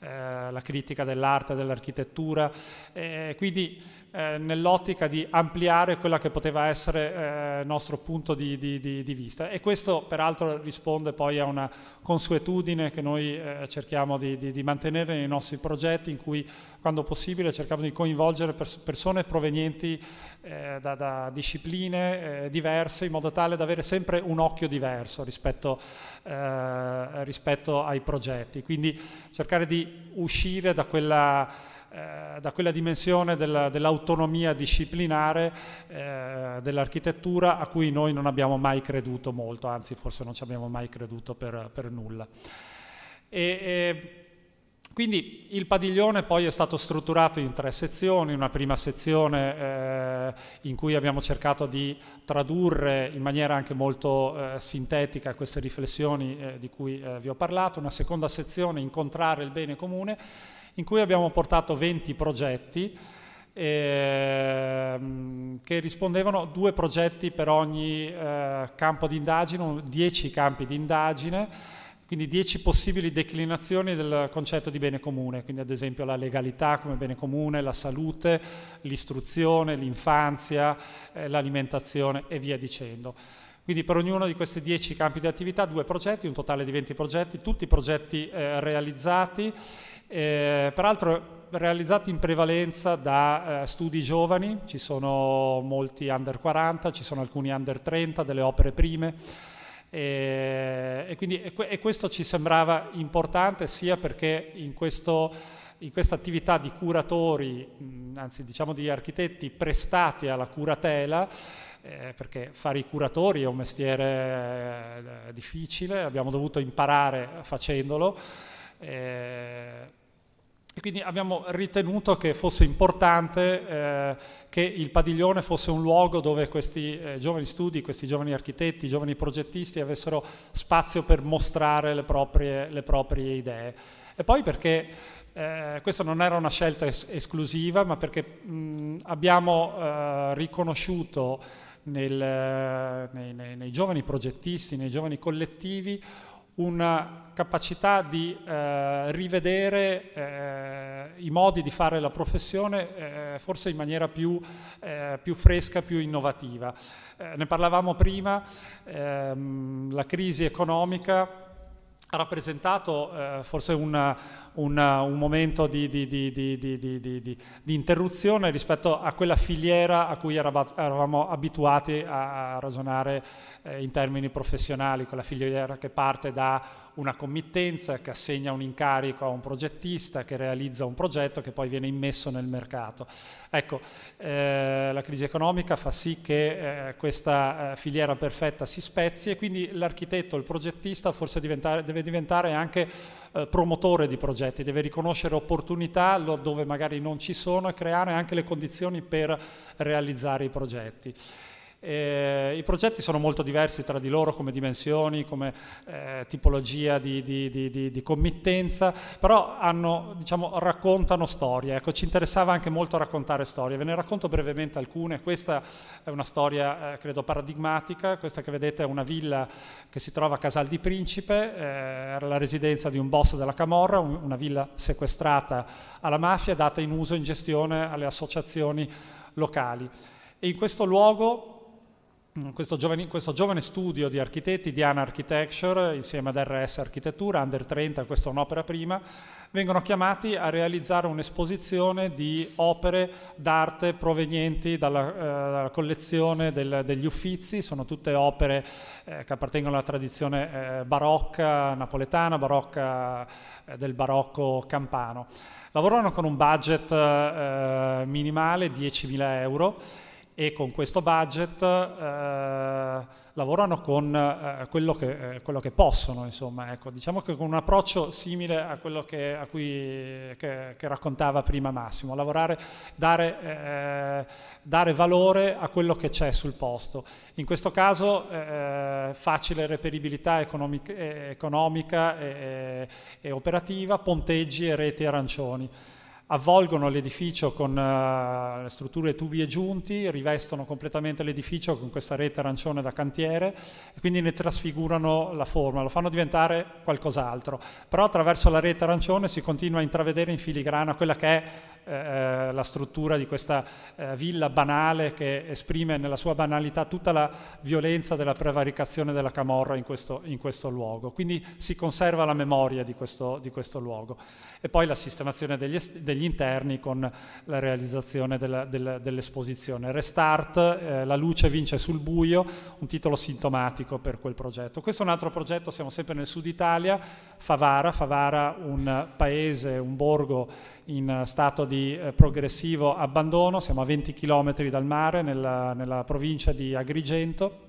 eh, la critica dell'arte, dell'architettura. Eh, quindi eh, nell'ottica di ampliare quella che poteva essere il eh, nostro punto di, di, di, di, vista. E questo peraltro risponde poi a una consuetudine che noi eh, cerchiamo di, mantenere nei nostri progetti in cui quando possibile cerchiamo di coinvolgere pers- persone provenienti eh, da, da, discipline eh, diverse in modo tale da avere sempre un occhio diverso rispetto, rispetto ai progetti. Quindi cercare di uscire da quella eh, da quella dimensione della, dell'autonomia disciplinare eh, dell'architettura a cui noi non abbiamo mai creduto molto, anzi forse non ci abbiamo mai creduto per, per nulla. E, e quindi il padiglione poi è stato strutturato in tre sezioni, una prima sezione eh, in cui abbiamo cercato di tradurre in maniera anche molto eh, sintetica queste riflessioni eh, di cui eh, vi ho parlato, una seconda sezione incontrare il bene comune in cui abbiamo portato 20 progetti ehm, che rispondevano due progetti per ogni eh, campo di indagine, 10 campi di indagine, quindi 10 possibili declinazioni del concetto di bene comune, quindi ad esempio la legalità come bene comune, la salute, l'istruzione, l'infanzia, eh, l'alimentazione e via dicendo. Quindi per ognuno di questi 10 campi di attività due progetti, un totale di 20 progetti, tutti progetti eh, realizzati eh, peraltro realizzati in prevalenza da eh, studi giovani, ci sono molti under 40, ci sono alcuni under 30, delle opere prime. E, eh, e, quindi, e, questo ci sembrava importante sia perché in, questa attività di curatori, anzi diciamo di architetti prestati alla curatela, eh, perché fare i curatori è un mestiere eh, difficile, abbiamo dovuto imparare facendolo, eh, e quindi abbiamo ritenuto che fosse importante eh, che il padiglione fosse un luogo dove questi eh, giovani studi, questi giovani architetti, giovani progettisti avessero spazio per mostrare le proprie, le proprie idee. E poi perché eh, questa non era una scelta es- esclusiva, ma perché mh, abbiamo eh, riconosciuto nel, eh, nei, nei, nei giovani progettisti, nei giovani collettivi, una capacità di eh, rivedere eh, i modi di fare la professione eh, forse in maniera più, eh, più fresca, più innovativa. Eh, ne parlavamo prima, ehm, la crisi economica ha rappresentato eh, forse una, una, un momento di, di, di, di, interruzione rispetto a quella filiera a cui eravamo abituati a, a ragionare eh, in termini professionali, con la filiera che parte da una committenza che assegna un incarico a un progettista che realizza un progetto che poi viene immesso nel mercato. Ecco, eh, la crisi economica fa sì che eh, questa eh, filiera perfetta si spezzi e quindi l'architetto, il progettista forse diventare, deve diventare anche eh, promotore di progetti, deve riconoscere opportunità dove magari non ci sono e creare anche le condizioni per realizzare i progetti. Eh, I progetti sono molto diversi tra di loro come dimensioni, come eh, tipologia di, di, di, di, committenza, però hanno, diciamo, raccontano storie. Ecco, ci interessava anche molto raccontare storie. Ve ne racconto brevemente alcune. Questa è una storia, eh, credo, paradigmatica. Questa che vedete è una villa che si trova a Casal di Principe, eh, era la residenza di un boss della Camorra, un, una villa sequestrata alla mafia, data in uso e in gestione alle associazioni locali. E in questo luogo Mm, questo, giovane, questo giovane studio di architetti, Diana Architecture, insieme ad RS Architettura, Under 30, questa è un'opera prima, vengono chiamati a realizzare un'esposizione di opere d'arte provenienti dalla, eh, dalla collezione del, degli Uffizi, sono tutte opere eh, che appartengono alla tradizione eh, barocca napoletana, barocca eh, del barocco campano. Lavorano con un budget eh, minimale, 10.000 euro, e con questo budget eh, lavorano con eh, quello, che, eh, quello, che, possono, insomma, ecco, diciamo che con un approccio simile a quello che, a cui, che, che raccontava prima Massimo, lavorare, dare, eh, dare, valore a quello che c'è sul posto. In questo caso eh, facile reperibilità eh, economica, economica e, e operativa, ponteggi e reti arancioni avvolgono l'edificio con uh, strutture tubi e giunti, rivestono completamente l'edificio con questa rete arancione da cantiere e quindi ne trasfigurano la forma, lo fanno diventare qualcos'altro. Però attraverso la rete arancione si continua a intravedere in filigrana quella che è eh, eh la struttura di questa eh, villa banale che esprime nella sua banalità tutta la violenza della prevaricazione della camorra in questo, in questo luogo. Quindi si conserva la memoria di questo, di questo luogo e poi la sistemazione degli, est- degli interni con la realizzazione della, della, dell'esposizione. Restart, eh, La luce vince sul buio, un titolo sintomatico per quel progetto. Questo è un altro progetto, siamo sempre nel sud Italia, Favara, Favara un paese, un borgo in stato di eh, progressivo abbandono, siamo a 20 km dal mare nella, nella provincia di Agrigento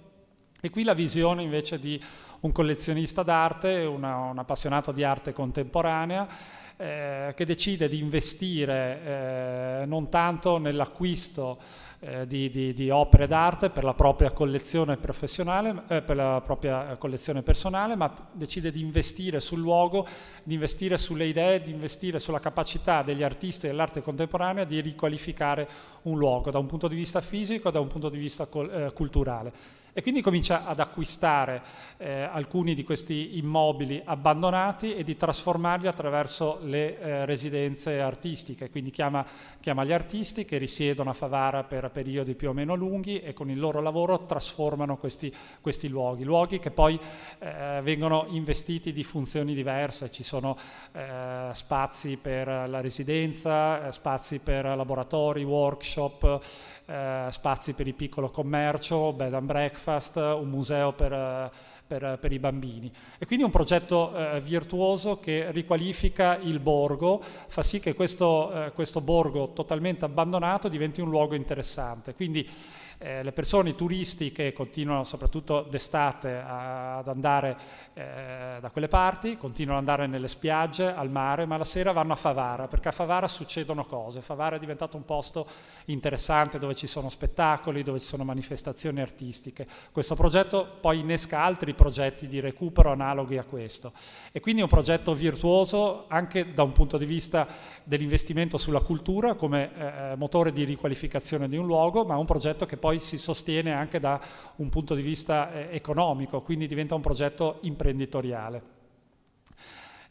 e qui la visione invece di un collezionista d'arte, una, un appassionato di arte contemporanea eh, che decide di investire eh, non tanto nell'acquisto eh, di, di, di, opere d'arte per la propria collezione professionale, eh, per la propria collezione personale, ma decide di investire sul luogo, di investire sulle idee, di investire sulla capacità degli artisti dell'arte contemporanea di riqualificare un luogo da un punto di vista fisico, e da un punto di vista col, eh, culturale e quindi comincia ad acquistare eh, alcuni di questi immobili abbandonati e di trasformarli attraverso le eh, residenze artistiche, quindi chiama chiama gli artisti che risiedono a Favara per periodi più o meno lunghi e con il loro lavoro trasformano questi, questi luoghi, luoghi che poi eh, vengono investiti di funzioni diverse, ci sono eh, spazi per la residenza, eh, spazi per laboratori, workshop, eh, spazi per il piccolo commercio, bed and breakfast, un museo per eh, per, per, i bambini. E quindi un progetto eh, virtuoso che riqualifica il borgo, fa sì che questo, eh, questo borgo totalmente abbandonato diventi un luogo interessante. Quindi eh, le persone, i turisti che continuano soprattutto d'estate a, ad andare eh, da quelle parti, continuano ad andare nelle spiagge, al mare, ma la sera vanno a Favara, perché a Favara succedono cose. Favara è diventato un posto interessante dove ci sono spettacoli, dove ci sono manifestazioni artistiche. Questo progetto poi innesca altri progetti di recupero analoghi a questo. E quindi è un progetto virtuoso anche da un punto di vista dell'investimento sulla cultura come eh, eh motore di riqualificazione di un luogo, ma è un progetto che poi si sostiene anche da un punto di vista eh, economico, quindi diventa un progetto imprescindibile imprenditoriale.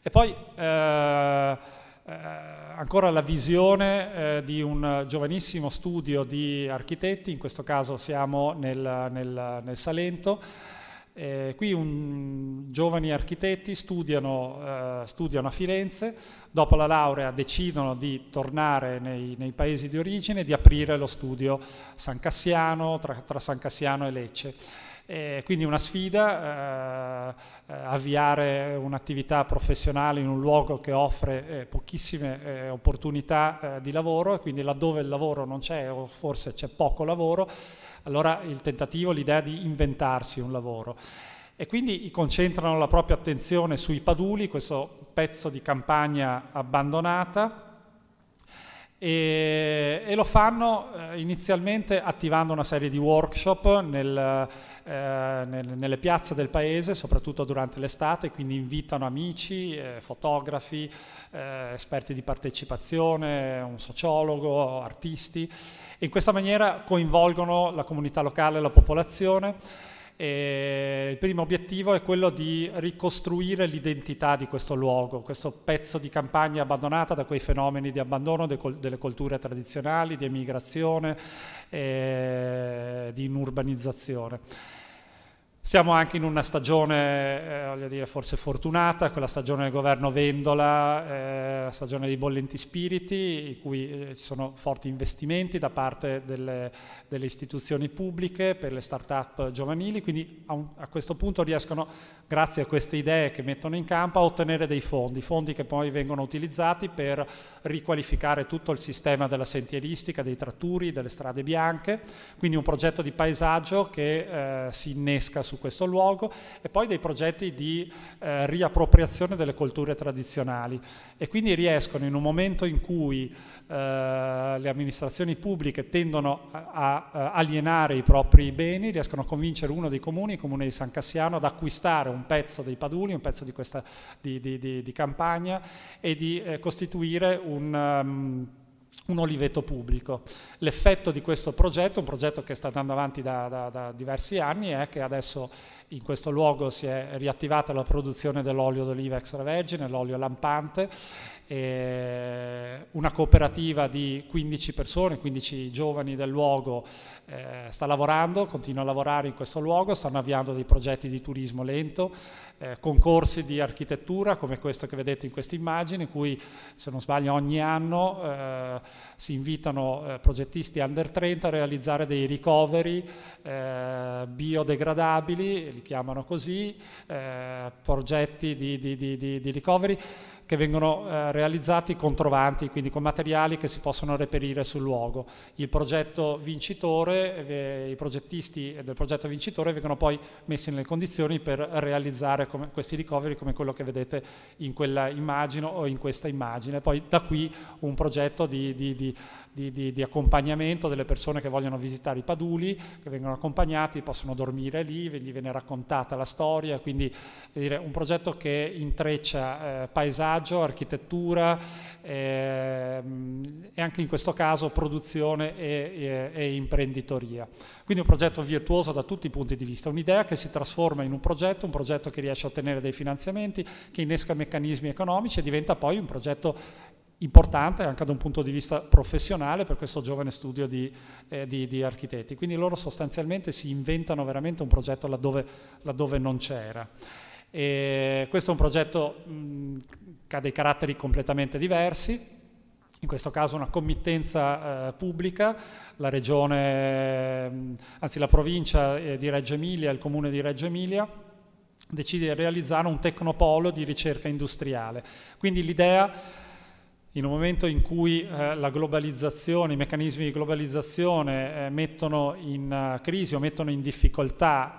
E poi eh, eh, ancora la visione eh, di un giovanissimo studio di architetti, in questo caso siamo nel, nel, nel Salento. Eh, qui un, giovani architetti studiano, eh, studiano, a Firenze, dopo la laurea decidono di tornare nei, nei paesi di origine e di aprire lo studio San Cassiano, tra, tra San Cassiano e Lecce. E eh, quindi una sfida, eh, eh, avviare un'attività professionale in un luogo che offre eh, pochissime eh, opportunità eh, di lavoro e quindi laddove il lavoro non c'è o forse c'è poco lavoro, allora il tentativo, l'idea di inventarsi un lavoro. E quindi concentrano la propria attenzione sui paduli, questo pezzo di campagna abbandonata e, e lo fanno eh, inizialmente attivando una serie di workshop nel, eh, nel, nelle piazze del paese, soprattutto durante l'estate, quindi invitano amici, eh, fotografi, eh, esperti di partecipazione, un sociologo, artisti in questa maniera coinvolgono la comunità locale, la popolazione e il primo obiettivo è quello di ricostruire l'identità di questo luogo, questo pezzo di campagna abbandonata da quei fenomeni di abbandono col- delle culture tradizionali, di emigrazione, e di inurbanizzazione. Siamo anche in una stagione, eh, voglio dire, forse fortunata, quella stagione del governo Vendola, eh, stagione dei bollenti spiriti, in cui eh, ci sono forti investimenti da parte delle, delle istituzioni pubbliche per le start-up giovanili, quindi a, un, a, questo punto riescono, grazie a queste idee che mettono in campo, a ottenere dei fondi, fondi che poi vengono utilizzati per riqualificare tutto il sistema della sentieristica, dei tratturi, delle strade bianche, quindi un progetto di paesaggio che eh, si innesca su questo luogo e poi dei progetti di eh, riappropriazione delle culture tradizionali e quindi riescono in un momento in cui eh, le amministrazioni pubbliche tendono a, a, alienare i propri beni, riescono a convincere uno dei comuni, il comune di San Cassiano, ad acquistare un pezzo dei paduli, un pezzo di, questa, di, di, di campagna e di eh, costituire un... Um, un oliveto pubblico. L'effetto di questo progetto, un progetto che sta andando avanti da, da, da, diversi anni, è che adesso in questo luogo si è riattivata la produzione dell'olio d'oliva extravergine, l'olio lampante, una cooperativa di 15 persone, 15 giovani del luogo eh, sta lavorando, continua a lavorare in questo luogo, stanno avviando dei progetti di turismo lento, eh, concorsi di architettura come questo che vedete in questa immagine, in cui se non sbaglio ogni anno eh, si invitano eh, progettisti under 30 a realizzare dei ricoveri eh, biodegradabili, li chiamano così, eh, progetti di, di, di, di ricoveri che vengono eh, realizzati con trovanti, quindi con materiali che si possono reperire sul luogo. Il progetto vincitore, eh, i progettisti del progetto vincitore vengono poi messi nelle condizioni per realizzare come, questi ricoveri come quello che vedete in quella immagine o in questa immagine. Poi da qui un progetto di, di, di di, di, di, accompagnamento delle persone che vogliono visitare i paduli, che vengono accompagnati, possono dormire lì, gli viene raccontata la storia, quindi dire, un progetto che intreccia eh, paesaggio, architettura eh, e anche in questo caso produzione e, e, e imprenditoria. Quindi un progetto virtuoso da tutti i punti di vista, un'idea che si trasforma in un progetto, un progetto che riesce a ottenere dei finanziamenti, che innesca meccanismi economici e diventa poi un progetto importante anche da un punto di vista professionale per questo giovane studio di, eh, di, di architetti. Quindi loro sostanzialmente si inventano veramente un progetto laddove, laddove non c'era. E questo è un progetto mh, che ha dei caratteri completamente diversi, in questo caso una committenza eh, pubblica, la regione, anzi la provincia eh, di Reggio Emilia, il comune di Reggio Emilia, decide di realizzare un tecnopolo di ricerca industriale. Quindi l'idea in un momento in cui eh, la globalizzazione, i meccanismi di globalizzazione eh, mettono in eh, crisi o mettono in difficoltà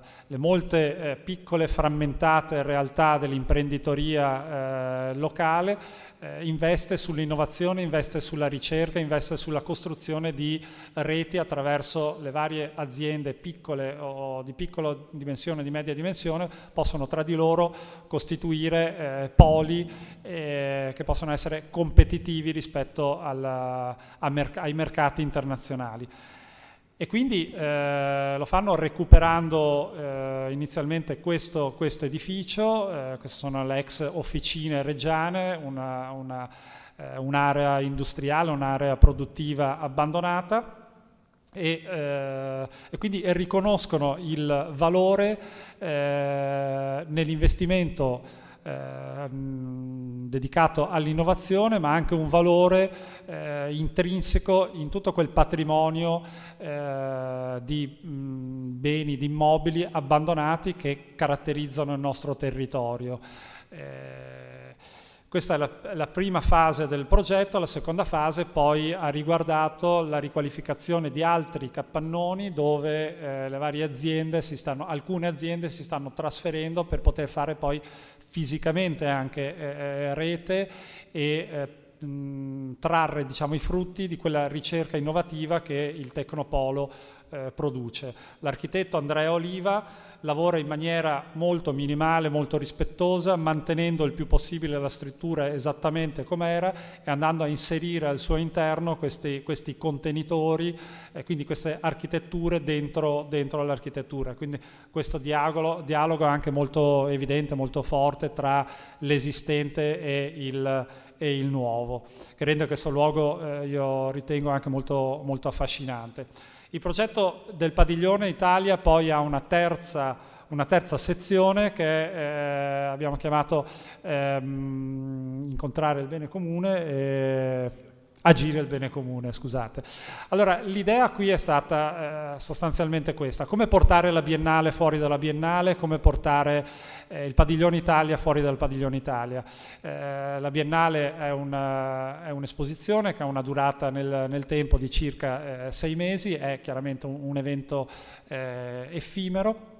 eh, le molte eh, piccole frammentate realtà dell'imprenditoria eh, locale, eh, investe sull'innovazione, investe sulla ricerca, investe sulla costruzione di reti attraverso le varie aziende piccole o di piccola dimensione, di media dimensione, possono tra di loro costituire eh, poli eh, che possono essere competitivi rispetto alla, merc ai mercati internazionali. E quindi eh, lo fanno recuperando eh, inizialmente questo, questo edificio, eh, queste sono le ex officine reggiane, una, una, eh, un'area industriale, un'area produttiva abbandonata. E, eh, e, quindi riconoscono il valore eh, nell'investimento Ehm, dedicato all'innovazione, ma anche un valore eh, intrinseco in tutto quel patrimonio eh, di mh, beni, di immobili abbandonati che caratterizzano il nostro territorio. Eh, questa è la, la, prima fase del progetto, la seconda fase poi ha riguardato la riqualificazione di altri capannoni dove eh, le varie aziende si stanno, alcune aziende si stanno trasferendo per poter fare poi fisicamente anche eh, eh, rete e eh, trarre diciamo, i frutti di quella ricerca innovativa che il Tecnopolo eh, produce. L'architetto Andrea Oliva lavora in maniera molto minimale, molto rispettosa, mantenendo il più possibile la struttura esattamente come era e andando a inserire al suo interno questi, questi contenitori, eh, quindi queste architetture dentro, dentro l'architettura. Quindi questo dialogo, dialogo, è anche molto evidente, molto forte tra l'esistente e il, e il nuovo, che rende questo luogo, eh, io ritengo, anche molto, molto affascinante. Il progetto del Padiglione Italia poi ha una terza, una terza sezione che eh, abbiamo chiamato ehm, Incontrare il bene comune. E eh, agire il bene comune, scusate. Allora, l'idea qui è stata eh, sostanzialmente questa, come portare la Biennale fuori dalla Biennale, come portare eh, il Padiglione Italia fuori dal Padiglione Italia. Eh, la Biennale è, una, eh, è, un'esposizione che ha una durata nel, nel tempo di circa eh, sei mesi, è chiaramente un, un evento eh, effimero.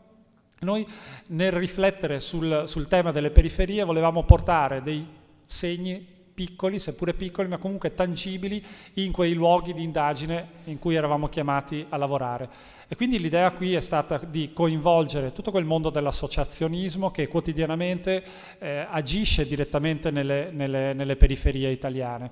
Noi nel riflettere sul, sul tema delle periferie volevamo portare dei segni piccoli, seppure piccoli, ma comunque tangibili in quei luoghi di indagine in cui eravamo chiamati a lavorare. E quindi l'idea qui è stata di coinvolgere tutto quel mondo dell'associazionismo che quotidianamente eh, agisce direttamente nelle, nelle, nelle periferie italiane.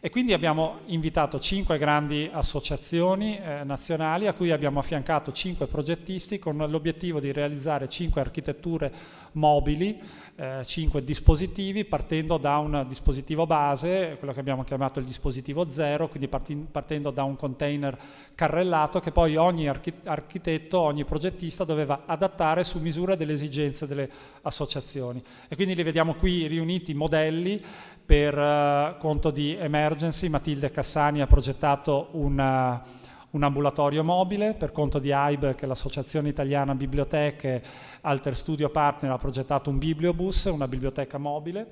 E quindi abbiamo invitato cinque grandi associazioni eh, nazionali a cui abbiamo affiancato cinque progettisti con l'obiettivo di realizzare cinque architetture mobili, eh, 5 dispositivi, partendo da un dispositivo base, quello che abbiamo chiamato il dispositivo zero, quindi partendo da un container carrellato che poi ogni architetto, ogni progettista doveva adattare su misura delle esigenze delle associazioni. E quindi li vediamo qui riuniti modelli per eh, conto di Emergency, Matilde Cassani ha progettato una eh, un ambulatorio mobile per conto di AIB, che è l'Associazione Italiana Biblioteche, Alter Studio Partner ha progettato un bibliobus, una biblioteca mobile.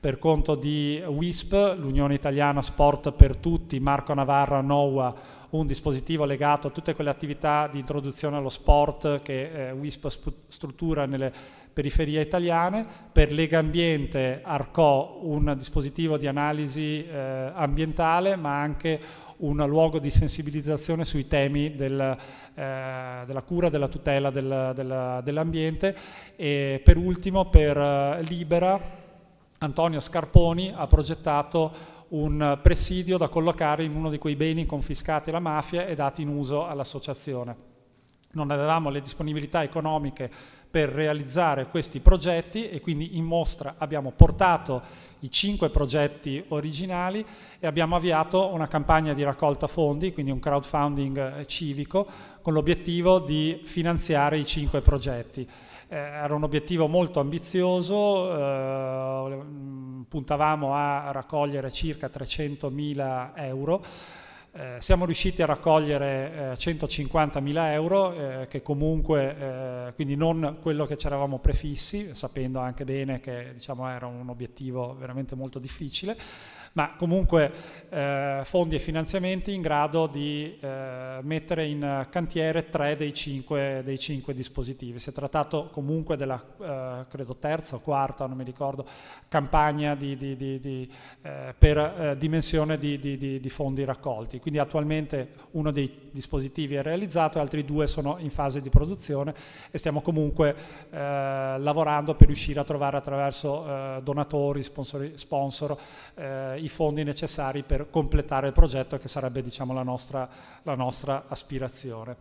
Per conto di WISP, l'Unione Italiana Sport per Tutti, Marco Navarra, NOWA, un dispositivo legato a tutte quelle attività di introduzione allo sport che eh, WISP sp- struttura nelle periferie italiane, per Lega Ambiente Arcò un dispositivo di analisi eh, ambientale ma anche un un luogo di sensibilizzazione sui temi del, eh, della cura, della tutela del, del, dell'ambiente e per ultimo per eh, Libera Antonio Scarponi ha progettato un presidio da collocare in uno di quei beni confiscati alla mafia e dati in uso all'associazione. Non avevamo le disponibilità economiche per realizzare questi progetti e quindi in mostra abbiamo portato i cinque progetti originali e abbiamo avviato una campagna di raccolta fondi, quindi un crowdfunding eh, civico, con l'obiettivo di finanziare i cinque progetti. Eh, era un obiettivo molto ambizioso, eh, mm, puntavamo a raccogliere circa 300.000 euro. Eh, siamo riusciti a raccogliere eh, 150.000 euro, eh, che comunque, eh, quindi non quello che ci eravamo prefissi, sapendo anche bene che diciamo, era un obiettivo veramente molto difficile, ma comunque eh, fondi e finanziamenti in grado di eh, mettere in cantiere tre dei cinque, dei cinque, dispositivi. Si è trattato comunque della, eh, credo, terza o quarta, non mi ricordo, campagna di, di, di, eh, per eh, dimensione di, fondi raccolti. Quindi attualmente uno dei dispositivi è realizzato e altri due sono in fase di produzione e stiamo comunque eh, lavorando per riuscire a trovare attraverso donatori, sponsor, sponsor i i fondi necessari per completare il progetto che sarebbe diciamo, la, nostra, la nostra aspirazione.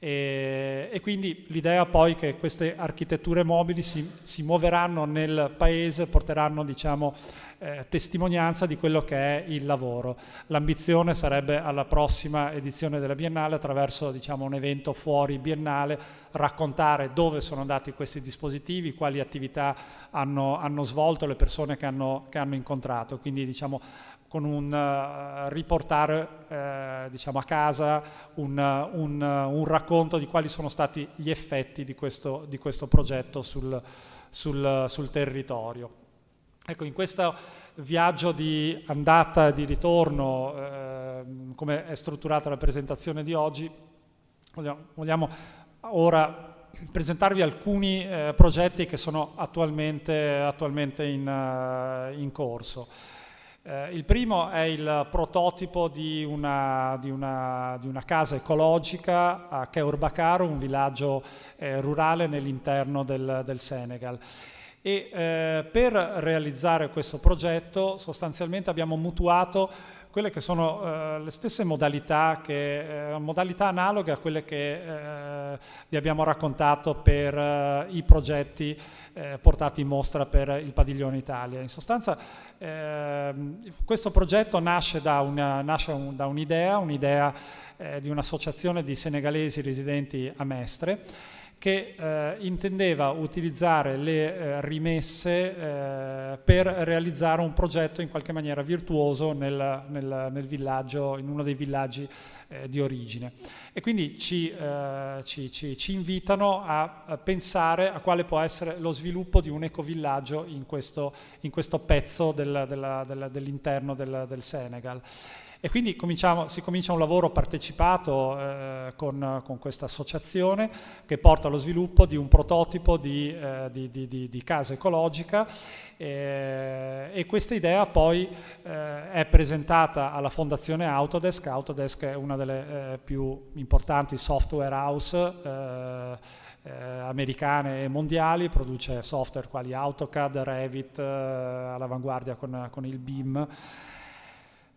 E, e, quindi l'idea poi che queste architetture mobili si, si muoveranno nel paese, porteranno diciamo, eh, testimonianza di quello che è il lavoro. L'ambizione sarebbe alla prossima edizione della Biennale attraverso diciamo, un evento fuori biennale raccontare dove sono andati questi dispositivi, quali attività hanno, hanno svolto le persone che hanno, che hanno incontrato. Quindi diciamo, con un uh, riportare eh, diciamo a casa un, uh, un, uh, un, racconto di quali sono stati gli effetti di questo, di questo progetto sul, sul, sul territorio. Ecco, in questo viaggio di andata e di ritorno, eh, come è strutturata la presentazione di oggi, vogliamo, vogliamo ora presentarvi alcuni eh, progetti che sono attualmente, attualmente in, uh, in, corso. Eh, il primo è il prototipo di una, di una, di una casa ecologica a Keurbacaro, un villaggio eh, rurale nell'interno del, del Senegal e eh, per realizzare questo progetto sostanzialmente abbiamo mutuato quelle che sono eh, le stesse modalità, che, eh, modalità, analoghe a quelle che eh, vi abbiamo raccontato per eh, i progetti eh, portati in mostra per il Padiglione Italia. In sostanza ehm, questo progetto nasce da, una, nasce un, da un'idea, un'idea di un'associazione di senegalesi residenti a Mestre che eh, intendeva utilizzare le eh, rimesse eh, per realizzare un progetto in qualche maniera virtuoso nel, nel, nel villaggio, in uno dei villaggi eh, di origine. E quindi ci, eh, ci, ci, ci invitano a, a, pensare a quale può essere lo sviluppo di un ecovillaggio in questo, in questo pezzo del, della, della, dell'interno del, del Senegal. E quindi si comincia un lavoro partecipato eh, con, con, questa associazione che porta allo sviluppo di un prototipo di, eh, di, di, di casa ecologica eh, e questa idea poi eh, è presentata alla fondazione Autodesk. Autodesk è una delle eh, più importanti software house eh, americane e mondiali, produce software quali AutoCAD, Revit, all'avanguardia con, con il BIM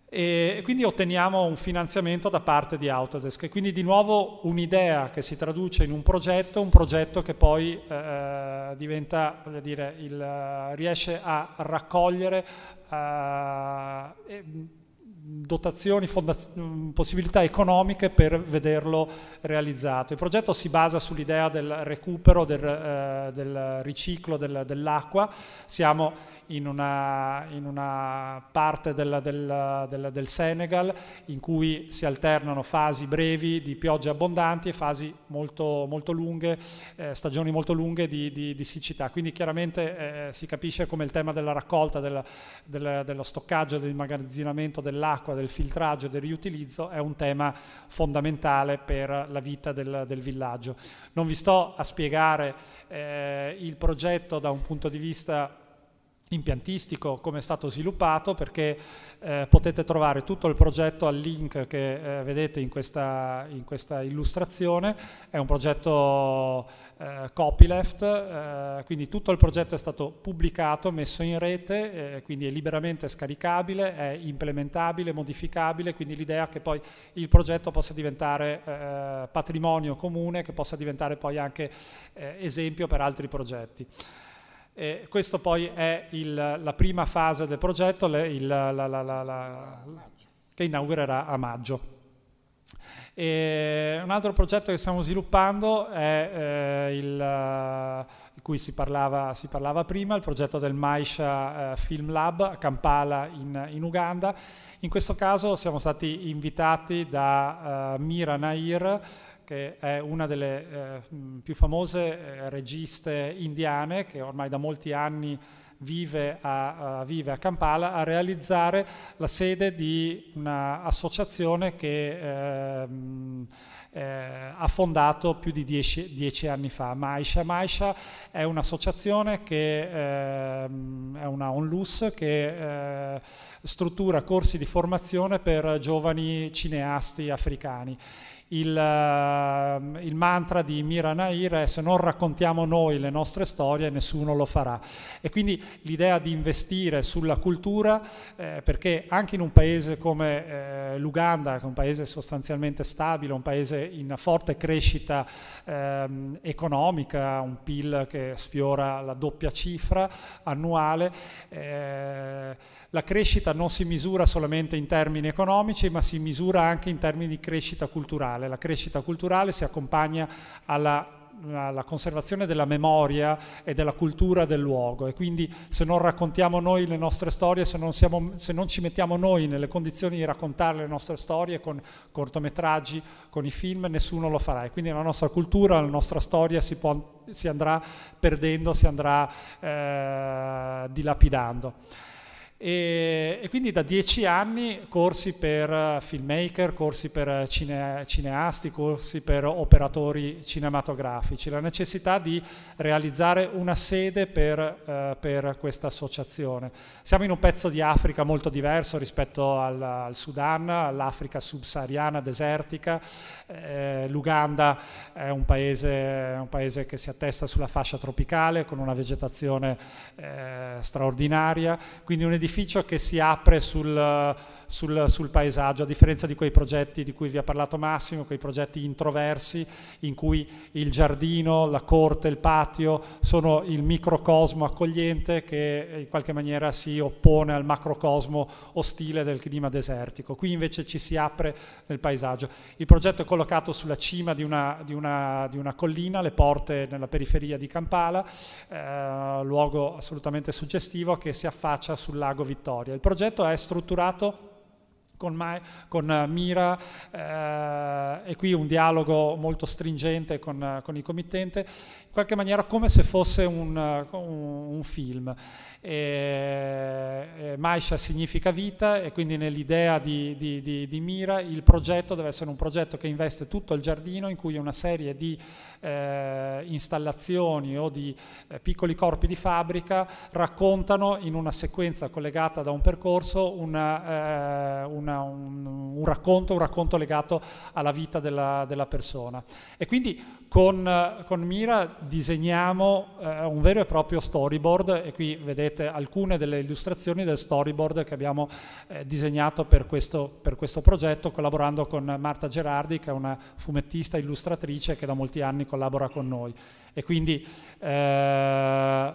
e quindi otteniamo un finanziamento da parte di Autodesk e quindi di nuovo un'idea che si traduce in un progetto, un progetto che poi eh, eh diventa, dire, il, eh, riesce a raccogliere eh, mm, dotazioni, fondaz- mm, possibilità economiche per vederlo realizzato. Il progetto si basa sull'idea del recupero, del, eh, del riciclo del, dell'acqua, siamo in una, in una parte della, della, della, del Senegal in cui si alternano fasi brevi di piogge abbondanti e fasi molto, molto lunghe, eh, stagioni molto lunghe di, di, di siccità. Quindi chiaramente eh, eh si capisce come il tema della raccolta, della, dello stoccaggio, dell'immagazzinamento dell'acqua, del filtraggio del riutilizzo è un tema fondamentale per la vita del, del villaggio. Non vi sto a spiegare eh, il progetto da un punto di vista impiantistico come è stato sviluppato perché eh, potete trovare tutto il progetto al link che eh, vedete in questa, in questa, illustrazione, è un progetto eh, copyleft, eh, quindi tutto il progetto è stato pubblicato, messo in rete, eh, quindi è liberamente scaricabile, è implementabile, modificabile, quindi l'idea che poi il progetto possa diventare eh, patrimonio comune, che possa diventare poi anche esempio per altri progetti. E questo poi è il, la prima fase del progetto le, il, la, la, la, che inaugurerà a maggio. E un altro progetto che stiamo sviluppando è eh, il di eh, cui si parlava, si parlava, prima, il progetto del Maisha eh, Film Lab a Kampala in, in, Uganda. In questo caso siamo stati invitati da eh, Mira Nair, che è una delle eh, mm, più famose eh, registe indiane che ormai da molti anni Vive a, uh, vive a, Kampala, a realizzare la sede di un'associazione che ehm, eh, ha fondato più di dieci, dieci, anni fa, Maisha. Maisha è un'associazione che ehm, è una onlus che eh, struttura corsi di formazione per giovani cineasti africani il, ehm, il, mantra di Mira Nair è se non raccontiamo noi le nostre storie nessuno lo farà. E quindi l'idea di investire sulla cultura, eh, perché anche in un paese come eh, l'Uganda, che è un paese sostanzialmente stabile, un paese in forte crescita ehm, economica, un PIL che sfiora la doppia cifra annuale, eh, la crescita non si misura solamente in termini economici, ma si misura anche in termini di crescita culturale. La crescita culturale si accompagna alla la conservazione della memoria e della cultura del luogo e quindi se non raccontiamo noi le nostre storie, se non, siamo, se non ci mettiamo noi nelle condizioni di raccontare le nostre storie con cortometraggi, con i film, nessuno lo farà e quindi la nostra cultura, la nostra storia si, può, si andrà perdendo, si andrà eh, dilapidando. E, e, quindi da dieci anni corsi per eh, filmmaker, corsi per eh, cine, cineasti, corsi per operatori cinematografici, la necessità di realizzare una sede per, eh, per questa associazione. Siamo in un pezzo di Africa molto diverso rispetto al, al Sudan, all'Africa subsahariana desertica, eh, l'Uganda è un, paese, un, paese, che si attesta sulla fascia tropicale con una vegetazione eh, straordinaria, quindi un edificio edificio che si apre sul sul, sul, paesaggio, a differenza di quei progetti di cui vi ha parlato Massimo, quei progetti introversi in cui il giardino, la corte, il patio sono il microcosmo accogliente che in qualche maniera si oppone al macrocosmo ostile del clima desertico. Qui invece ci si apre nel paesaggio. Il progetto è collocato sulla cima di una, di una, di una collina, le porte nella periferia di Kampala, eh, luogo assolutamente suggestivo che si affaccia sul lago Vittoria. Il progetto è strutturato con, Ma- con eh, Mira eh, e qui un dialogo molto stringente con, eh, con, il committente, in qualche maniera come se fosse un, eh, un, un film. E, e Maisha significa vita e quindi nell'idea di, di, di, di Mira il progetto deve essere un progetto che investe tutto il giardino in cui una serie di eh, installazioni o di eh, piccoli corpi di fabbrica raccontano in una sequenza collegata da un percorso una, eh, una, un, un, racconto, un racconto legato alla vita della, della persona. E quindi con, con Mira disegniamo eh, un vero e proprio storyboard e qui vedete alcune delle illustrazioni del storyboard che abbiamo eh, disegnato per questo, per questo progetto collaborando con Marta Gerardi che è una fumettista illustratrice che da molti anni collabora con noi. E quindi eh,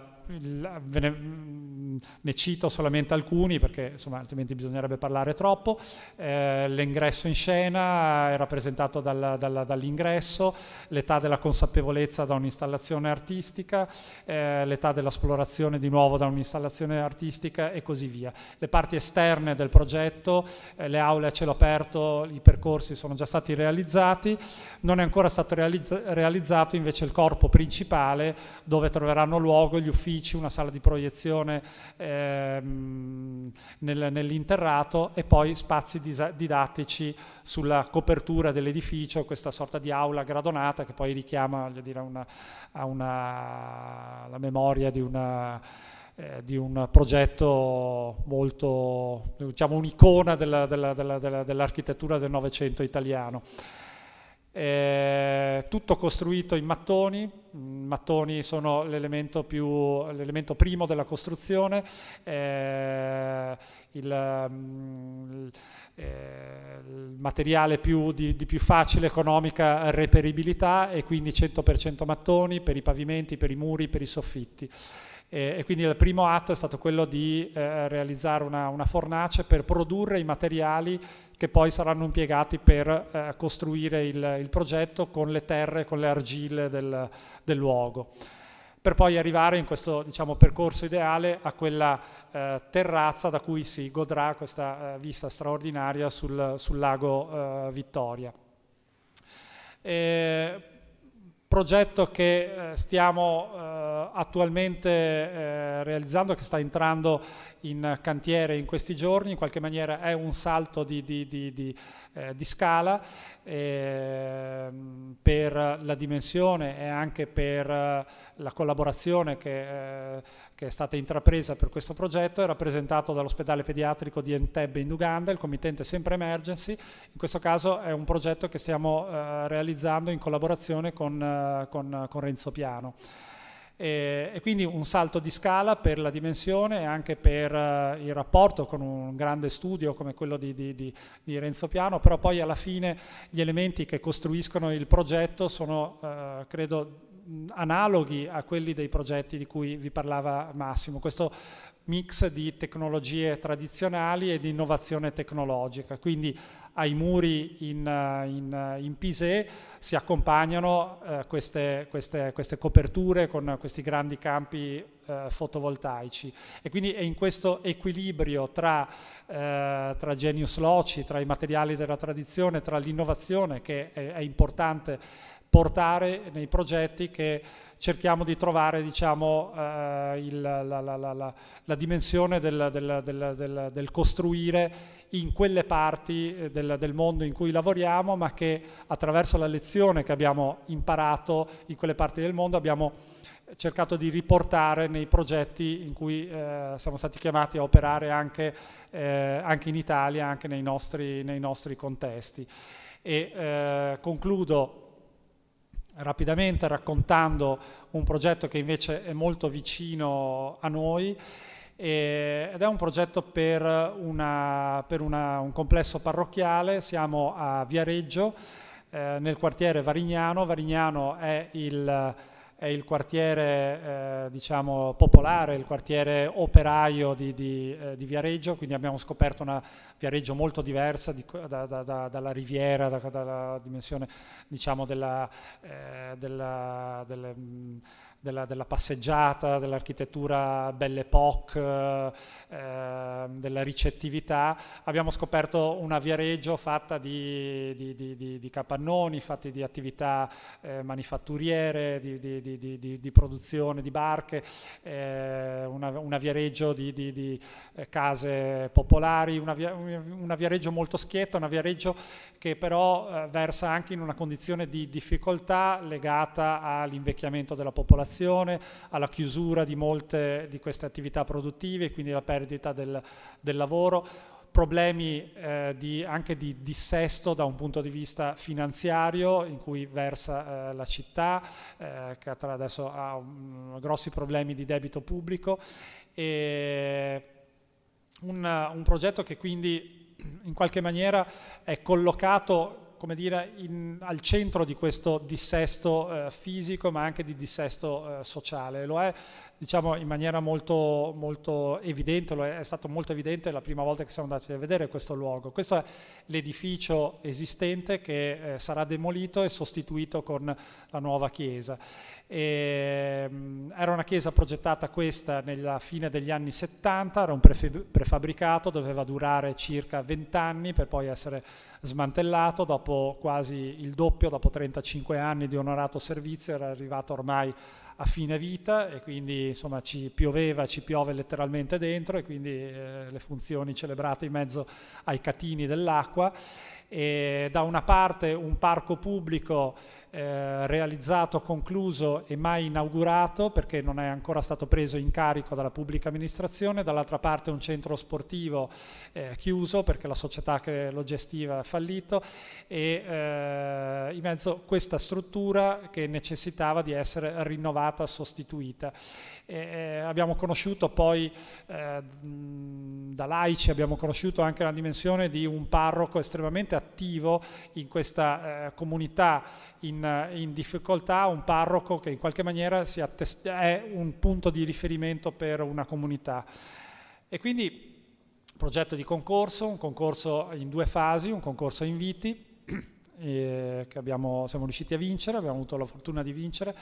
la, ne, mm, ne, cito solamente alcuni perché insomma, altrimenti bisognerebbe parlare troppo. Eh, l'ingresso in scena è rappresentato dal, dal, dall'ingresso, l'età della consapevolezza da un'installazione artistica, eh, l'età dell'esplorazione di nuovo da un'installazione artistica e così via. Le parti esterne del progetto, eh, le aule a cielo aperto, i percorsi sono già stati realizzati, non è ancora stato realizza- realizzato invece il corpo principale dove troveranno luogo gli uffici uffici, una sala di proiezione ehm, nel, nell'interrato e poi spazi disa- didattici sulla copertura dell'edificio, questa sorta di aula gradonata che poi richiama dire, una, a una, la memoria di una... Eh, di un progetto molto, diciamo, un'icona della, della, della, dell'architettura del Novecento italiano. Eh, tutto costruito in mattoni, mm, mattoni sono l'elemento, primo della costruzione, eh, il, mm, il materiale più, di, di, più facile economica reperibilità e quindi 100% mattoni per i pavimenti, per i muri, per i soffitti e, e quindi il primo atto è stato quello di eh, realizzare una, una, fornace per produrre i materiali che poi saranno impiegati per eh, costruire il, il, progetto con le terre, con le argille del, del luogo per poi arrivare in questo diciamo, percorso ideale a quella eh, terrazza da cui si godrà questa eh, vista straordinaria sul, sul lago eh, Vittoria. E progetto che eh, stiamo eh, attualmente eh, realizzando, che sta entrando in cantiere in questi giorni, in qualche maniera è un salto di, di, di, di eh, scala ehm, per la dimensione e anche per eh, la collaborazione che che è stata intrapresa per questo progetto è rappresentato dall'ospedale pediatrico di Entebbe in Uganda, il committente sempre Emergency, in questo caso è un progetto che stiamo eh, realizzando in collaborazione con, eh, con, con Renzo Piano. E, e, quindi un salto di scala per la dimensione e anche per uh, il rapporto con un grande studio come quello di, di, di, di, Renzo Piano, però poi alla fine gli elementi che costruiscono il progetto sono, uh, credo, analoghi a quelli dei progetti di cui vi parlava Massimo, questo mix di tecnologie tradizionali e di innovazione tecnologica. Quindi ai muri in, eh, in, eh, in Pisè si accompagnano eh, queste, queste, queste, coperture con questi grandi campi eh, fotovoltaici e quindi è in questo equilibrio tra, eh, tra, genius loci, tra i materiali della tradizione, tra l'innovazione che è, è importante portare nei progetti che cerchiamo di trovare diciamo, eh, il, la, la, la, la, dimensione del, del, del, del, costruire in quelle parti eh, del, mondo in cui lavoriamo, ma che attraverso la lezione che abbiamo imparato in quelle parti del mondo abbiamo cercato di riportare nei progetti in cui eh, siamo stati chiamati a operare anche, eh, anche in Italia, anche nei nostri, nei nostri contesti. E eh, concludo rapidamente raccontando un progetto che invece è molto vicino a noi e, ed è un progetto per, una, per una, un complesso parrocchiale, siamo a Viareggio eh, nel quartiere Varignano, Varignano è il è il quartiere eh, diciamo, popolare, il quartiere operaio di, di, eh, di, Viareggio, quindi abbiamo scoperto una Viareggio molto diversa di, da, da, da, dalla riviera, dalla dimensione diciamo, della, eh, della, delle, mh, della, della, passeggiata, dell'architettura Belle Époque Ehm, della ricettività, abbiamo scoperto una Viareggio fatta di, di, di, di capannoni, fatti di attività eh, manifatturiere, di, produzione di barche, eh, una, una, Viareggio di, eh, case popolari, una, via, una, Viareggio molto schietta, una Viareggio che però eh, versa anche in una condizione di difficoltà legata all'invecchiamento della popolazione, alla chiusura di molte di queste attività produttive, quindi la perdita perdita del, del lavoro, problemi eh, di, anche di dissesto da un punto di vista finanziario in cui versa eh, la città, eh, che adesso ha um, grossi problemi di debito pubblico. E un, un progetto che quindi in qualche maniera è collocato come dire, in, al centro di questo dissesto eh, fisico ma anche di dissesto eh, sociale. Lo è diciamo in maniera molto, molto evidente, è, stato molto evidente la prima volta che siamo andati a vedere questo luogo. Questo è l'edificio esistente che eh, sarà demolito e sostituito con la nuova chiesa. E, ehm, era una chiesa progettata questa nella fine degli anni 70, era un prefabbricato, doveva durare circa 20 anni per poi essere smantellato dopo quasi il doppio, dopo 35 anni di onorato servizio, era arrivato ormai a fine vita e quindi insomma ci pioveva, ci piove letteralmente dentro e quindi eh, le funzioni celebrate in mezzo ai catini dell'acqua. E da una parte un parco pubblico eh, realizzato, concluso e mai inaugurato perché non è ancora stato preso in carico dalla pubblica amministrazione, dall'altra parte un centro sportivo eh, chiuso perché la società che lo gestiva è fallito e eh, in mezzo a questa struttura che necessitava di essere rinnovata, sostituita. E, eh, abbiamo conosciuto poi eh, da laici abbiamo conosciuto anche la dimensione di un parroco estremamente attivo in questa comunità in, eh, in, difficoltà un parroco che in qualche maniera attest- è un punto di riferimento per una comunità. E quindi progetto di concorso, un concorso in due fasi, un concorso a inviti (clears throat) eh, che abbiamo, siamo riusciti a vincere, abbiamo avuto la fortuna di vincere.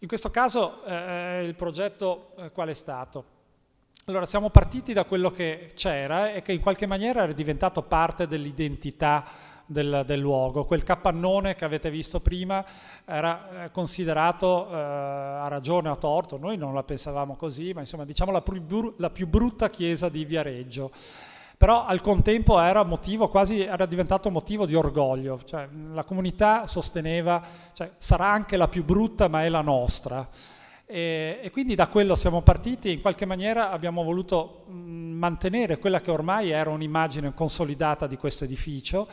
In questo caso eh, eh, il progetto eh, qual è stato? Allora siamo partiti da quello che c'era e che in qualche maniera era diventato parte dell'identità del, del luogo. Quel capannone che avete visto prima era eh, considerato eh, a ragione o a torto, noi non la pensavamo così, ma insomma diciamo la più, la più brutta chiesa di Viareggio però al contempo era motivo quasi era diventato motivo di orgoglio cioè, la comunità sosteneva cioè, sarà anche la più brutta ma è la nostra e, e, quindi da quello siamo partiti in qualche maniera abbiamo voluto mh, mm, mantenere quella che ormai era un'immagine consolidata di questo edificio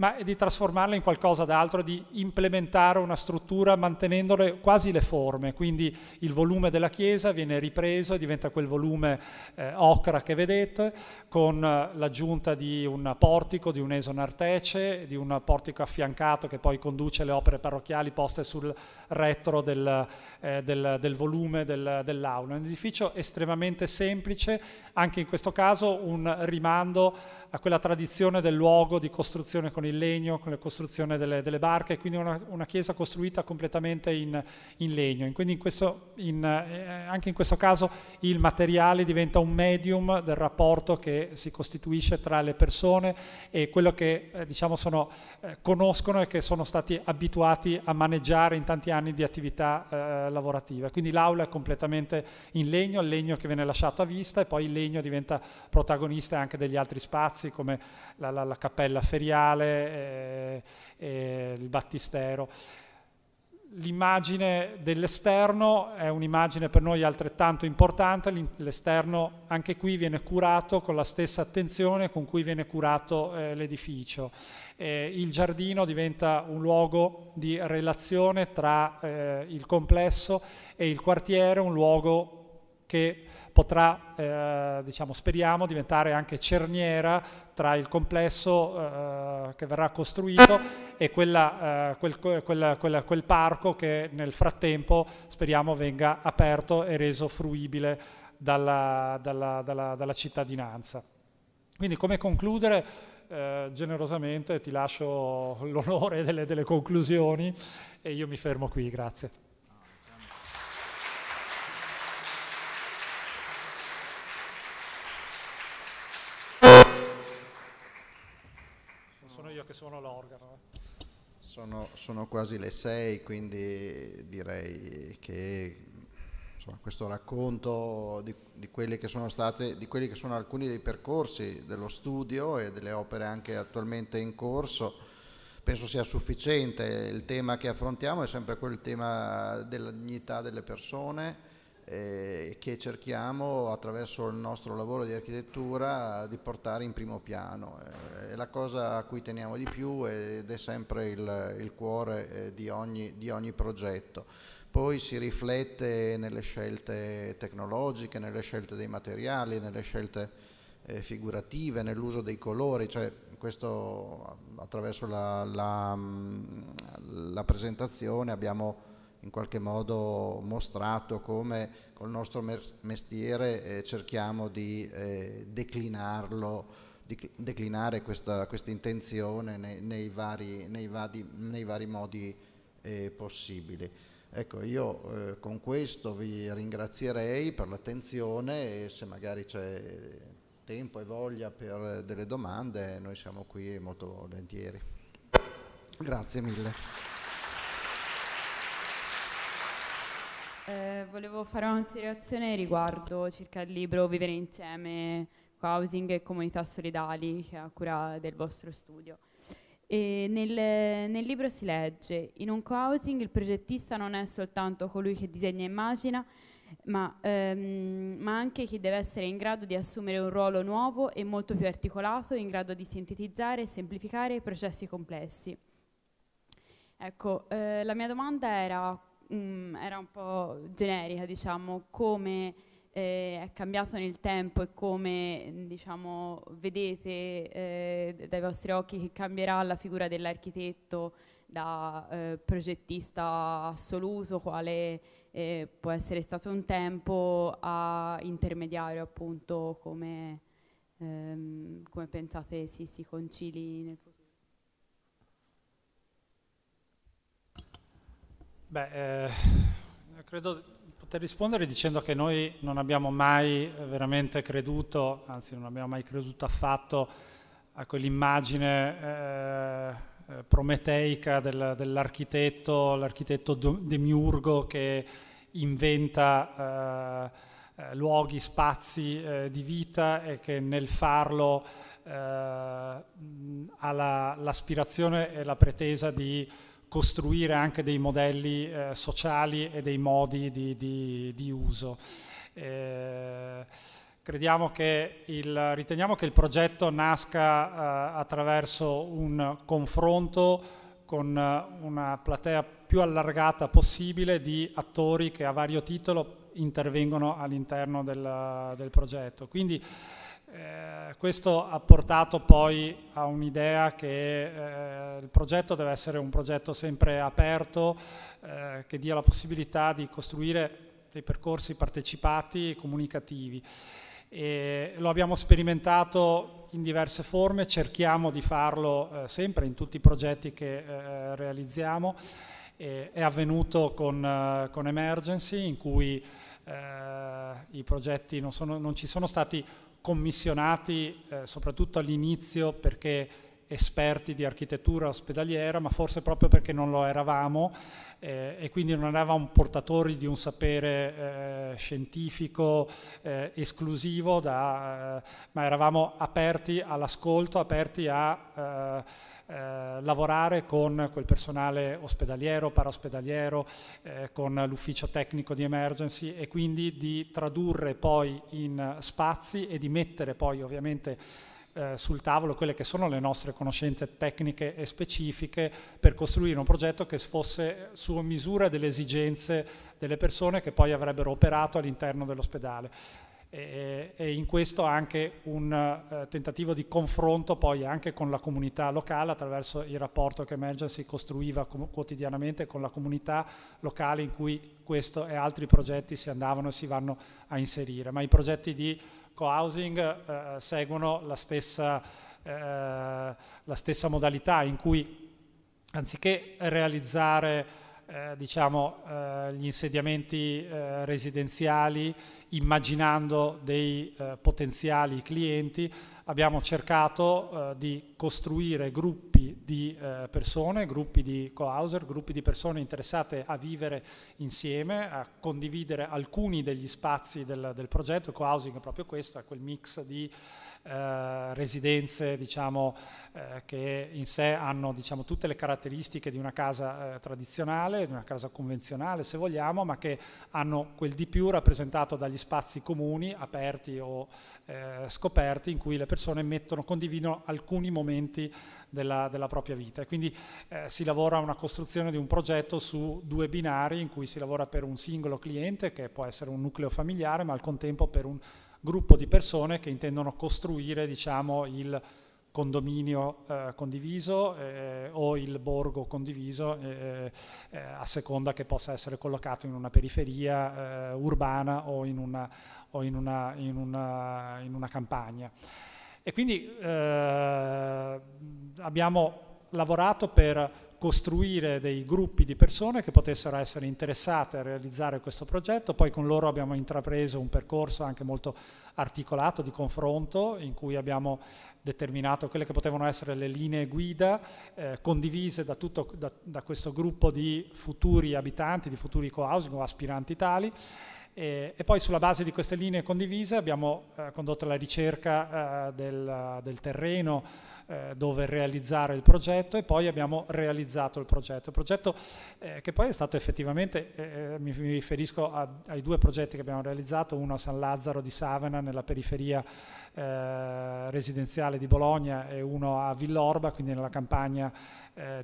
ma di trasformarle in qualcosa d'altro, di implementare una struttura mantenendole quasi le forme, quindi il volume della chiesa viene ripreso e diventa quel volume eh, ocra che vedete, con l'aggiunta di un portico, di un esonartece, di un portico affiancato che poi conduce le opere parrocchiali poste sul retro del, eh, del, del volume del, dell'aula. Un edificio estremamente semplice, anche in questo caso un rimando a quella tradizione del luogo di costruzione con il legno, con la costruzione delle, delle barche, quindi una, una, chiesa costruita completamente in, in legno. Quindi in questo, in, eh, anche in questo caso il materiale diventa un medium del rapporto che si costituisce tra le persone e quello che eh, diciamo sono, eh, conoscono e che sono stati abituati a maneggiare in tanti anni di attività eh, lavorativa. Quindi l'aula è completamente in legno, il legno che viene lasciato a vista e poi il legno diventa protagonista anche degli altri spazi come la, la, la cappella feriale, eh, il battistero. L'immagine dell'esterno è un'immagine per noi altrettanto importante, l'esterno anche qui viene curato con la stessa attenzione con cui viene curato eh, l'edificio. Eh, il giardino diventa un luogo di relazione tra eh, il complesso e il quartiere, un luogo che potrà, eh, diciamo, speriamo, diventare anche cerniera tra il complesso eh, che verrà costruito e quella, eh, quel, quella, quella, quel, parco che nel frattempo speriamo venga aperto e reso fruibile dalla, dalla, dalla, dalla cittadinanza. Quindi come concludere? Eh, generosamente ti lascio l'onore delle, delle conclusioni e io mi fermo qui, grazie. suono l'organo. Eh? Sono, sono, quasi le sei, quindi direi che insomma, questo racconto di, di, quelli che sono state, di quelli che sono alcuni dei percorsi dello studio e delle opere anche attualmente in corso penso sia sufficiente. Il tema che affrontiamo è sempre quel tema della dignità delle persone eh, che cerchiamo attraverso il nostro lavoro di architettura di portare in primo piano. Eh, è la cosa a cui teniamo di più ed è sempre il, il cuore eh, di, ogni, di ogni progetto. Poi si riflette nelle scelte tecnologiche, nelle scelte dei materiali, nelle scelte figurative, nell'uso dei colori, cioè questo attraverso la, la, mm, la presentazione abbiamo in qualche modo mostrato come col nostro mestiere eh, cerchiamo di eh, declinarlo di declinare questa, questa intenzione nei, nei, vari, nei, vadi, nei, vari, modi eh, possibili. Ecco, io eh, con questo vi ringrazierei per l'attenzione e se magari c'è tempo e voglia per delle domande, noi siamo qui molto volentieri. Grazie mille. Eh, volevo fare una considerazione riguardo circa il libro Vivere insieme, housing e comunità solidali che è a cura del vostro studio. Nel, nel, libro si legge, in un co-housing il progettista non è soltanto colui che disegna e immagina, ma, ehm, ma anche chi deve essere in grado di assumere un ruolo nuovo e molto più articolato, in grado di sintetizzare e semplificare processi complessi. Ecco, eh, la mia domanda era mh, mm, era un po' generica, diciamo, come eh, è cambiato nel tempo e come diciamo, vedete eh, dai vostri occhi che cambierà la figura dell'architetto da eh, progettista assoluto, quale eh, può essere stato un tempo, a intermediario appunto come, ehm, come pensate si, si concili nel futuro. Beh, eh, credo poter rispondere dicendo che noi non abbiamo mai eh, veramente creduto, anzi non abbiamo mai creduto affatto a quell'immagine eh, eh prometeica del, dell'architetto, l'architetto demiurgo che inventa eh, eh, luoghi, spazi eh, di vita e che nel farlo ha la, l'aspirazione e la pretesa di costruire anche dei modelli eh, sociali e dei modi di, di, di uso. Eh, che il, riteniamo che il progetto nasca eh, attraverso un confronto con eh, una platea più allargata possibile di attori che a vario titolo intervengono all'interno del, del progetto. Quindi, eh, questo ha portato poi a un'idea che eh, il progetto deve essere un progetto sempre aperto, eh, che dia la possibilità di costruire dei percorsi partecipati e comunicativi. E lo abbiamo sperimentato in diverse forme, cerchiamo di farlo eh, sempre in tutti i progetti che eh, realizziamo. E è avvenuto con, con Emergency, in cui i progetti non, sono, non ci sono stati commissionati eh, soprattutto all'inizio perché esperti di architettura ospedaliera, ma forse proprio perché non lo eravamo eh, e quindi non eravamo portatori di un sapere eh, scientifico eh, esclusivo, da, eh, ma eravamo aperti all'ascolto, aperti a eh, eh, lavorare con quel personale ospedaliero, paraospedaliero, eh, con l'ufficio tecnico di emergency e quindi di tradurre poi in spazi e di mettere poi ovviamente eh, sul tavolo quelle che sono le nostre conoscenze tecniche e specifiche per costruire un progetto che fosse su misura delle esigenze delle persone che poi avrebbero operato all'interno dell'ospedale e, e in questo anche un eh, tentativo di confronto poi anche con la comunità locale attraverso il rapporto che Emergency costruiva com- quotidianamente con la comunità locale in cui questo e altri progetti si andavano e si vanno a inserire. Ma i progetti di co-housing eh, seguono la stessa, eh, la stessa modalità in cui anziché realizzare eh, diciamo, eh, gli insediamenti eh, residenziali, immaginando dei eh, potenziali clienti, abbiamo cercato eh, di costruire gruppi di persone, gruppi di co-houser, gruppi di persone interessate a vivere insieme, a condividere alcuni degli spazi del, del progetto. Il co-housing è proprio questo, è quel mix di eh, residenze diciamo, eh, che in sé hanno diciamo, tutte le caratteristiche di una casa eh, tradizionale, di una casa convenzionale se vogliamo, ma che hanno quel di più rappresentato dagli spazi comuni, aperti o eh, scoperti, in cui le persone mettono, condividono alcuni momenti della, della, propria vita. E quindi eh, si lavora una costruzione di un progetto su due binari in cui si lavora per un singolo cliente che può essere un nucleo familiare, ma al contempo per un gruppo di persone che intendono costruire diciamo, il condominio eh, condiviso eh, o il borgo condiviso eh, eh a seconda che possa essere collocato in una periferia eh, urbana o in una, o in una, in una, in una campagna. E quindi eh, abbiamo lavorato per costruire dei gruppi di persone che potessero essere interessate a realizzare questo progetto, poi con loro abbiamo intrapreso un percorso anche molto articolato di confronto in cui abbiamo determinato quelle che potevano essere le linee guida eh, condivise da, tutto, da, da, questo gruppo di futuri abitanti, di futuri co-housing o aspiranti tali. E, e, poi sulla base di queste linee condivise abbiamo eh, condotto la ricerca eh, del, del, terreno eh, dove realizzare il progetto e poi abbiamo realizzato il progetto. Il progetto eh, che poi è stato effettivamente, eh, eh mi, mi, riferisco a, ai due progetti che abbiamo realizzato, uno a San Lazzaro di Savena nella periferia eh, residenziale di Bologna e uno a Villorba, quindi nella campagna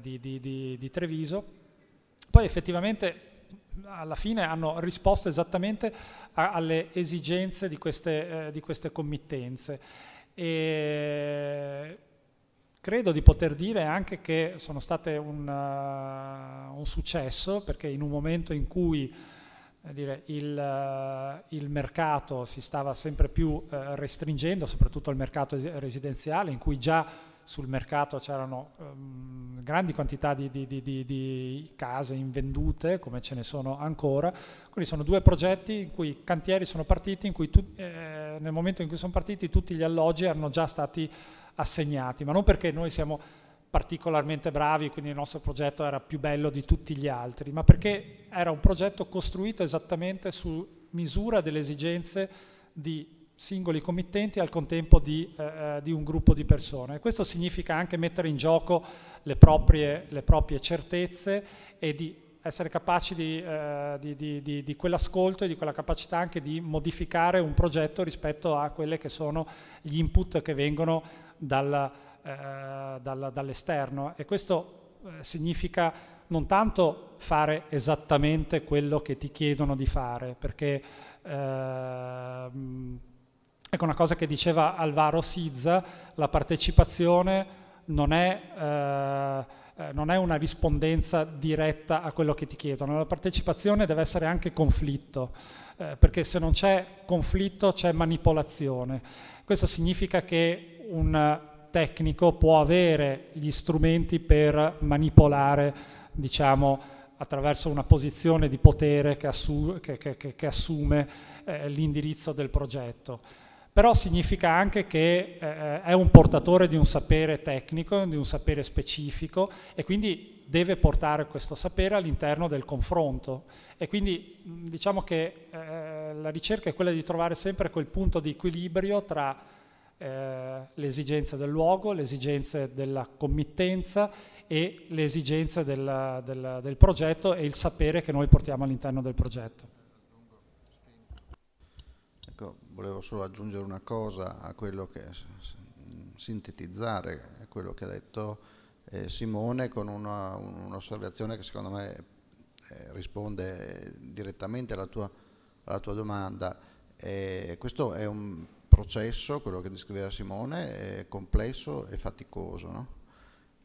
di, di, di, di Treviso. Poi effettivamente alla fine hanno risposto esattamente a, alle esigenze di queste, eh, di queste committenze. E Credo di poter dire anche che sono state un, uh, un successo perché in un momento in cui eh, dire, il, uh, il, mercato si stava sempre più uh, restringendo, soprattutto il mercato residenziale, in cui già sul mercato c'erano um, grandi quantità di, di, di, di, case invendute, come ce ne sono ancora. Quindi sono due progetti in cui i cantieri sono partiti, in cui tu, eh, nel momento in cui sono partiti tutti gli alloggi erano già stati assegnati, ma non perché noi siamo particolarmente bravi, quindi il nostro progetto era più bello di tutti gli altri, ma perché era un progetto costruito esattamente su misura delle esigenze di singoli committenti al contempo di, eh, eh, di un gruppo di persone. E questo significa anche mettere in gioco le proprie, le proprie certezze e di essere capaci di, eh, di, di, di, quell'ascolto e di quella capacità anche di modificare un progetto rispetto a quelli che sono gli input che vengono dal, eh, dal, dall'esterno e questo eh, significa non tanto fare esattamente quello che ti chiedono di fare, perché eh, ecco una cosa che diceva Alvaro Sizza, la partecipazione non è eh, eh, non è una rispondenza diretta a quello che ti chiedono. La partecipazione deve essere anche conflitto, eh, perché se non c'è conflitto c'è manipolazione. Questo significa che un tecnico può avere gli strumenti per manipolare, diciamo, attraverso una posizione di potere che, assu- che, che, che assume eh, l'indirizzo del progetto. Però significa anche che eh, è un portatore di un sapere tecnico, di un sapere specifico e quindi deve portare questo sapere all'interno del confronto. E quindi diciamo che eh, la ricerca è quella di trovare sempre quel punto di equilibrio tra eh, le esigenze del luogo, le esigenze della committenza e le esigenze del, del, del progetto e il sapere che noi portiamo all'interno del progetto. Ecco, volevo solo aggiungere una cosa a quello che sintetizzare quello che ha detto eh, Simone con un'osservazione che secondo me eh, risponde direttamente alla tua, alla tua domanda. Eh, questo è un processo, quello che descriveva Simone, è complesso e faticoso, no?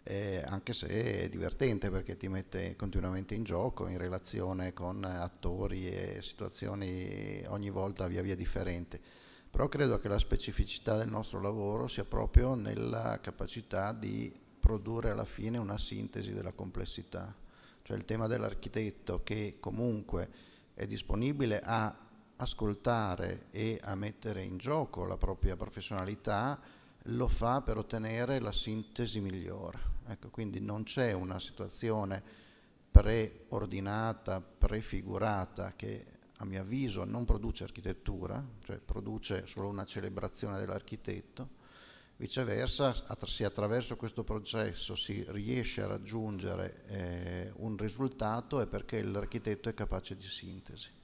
e anche se è divertente perché ti mette continuamente in gioco, in relazione con attori e situazioni ogni volta via via differenti. Però credo che la specificità del nostro lavoro sia proprio nella capacità di produrre alla fine una sintesi della complessità. Cioè il tema dell'architetto che comunque è disponibile a ascoltare e a mettere in gioco la propria professionalità lo fa per ottenere la sintesi migliore. Ecco, quindi non c'è una situazione preordinata, prefigurata che a mio avviso non produce architettura, cioè produce solo una celebrazione dell'architetto, viceversa se attraverso questo processo si riesce a raggiungere eh, un risultato è perché l'architetto è capace di sintesi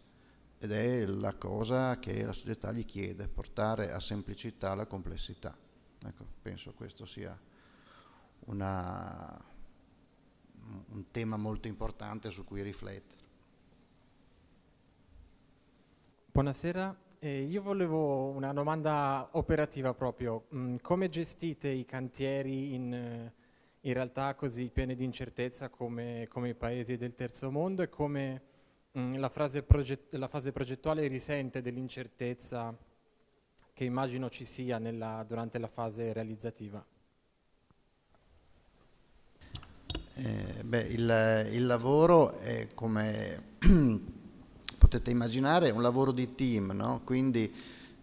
ed è la cosa che la società gli chiede, portare a semplicità la complessità. Ecco, penso questo sia una, un tema molto importante su cui riflettere. Buonasera, eh, io volevo una domanda operativa proprio. Mm, come gestite i cantieri in, in realtà così pieni di incertezza come, come i paesi del terzo mondo e come Mm, la, proget- la fase progettuale risente dell'incertezza che immagino ci sia nella, durante la fase realizzativa. Eh, beh, il, il, lavoro è come (clears throat) potete immaginare è un lavoro di team, no? quindi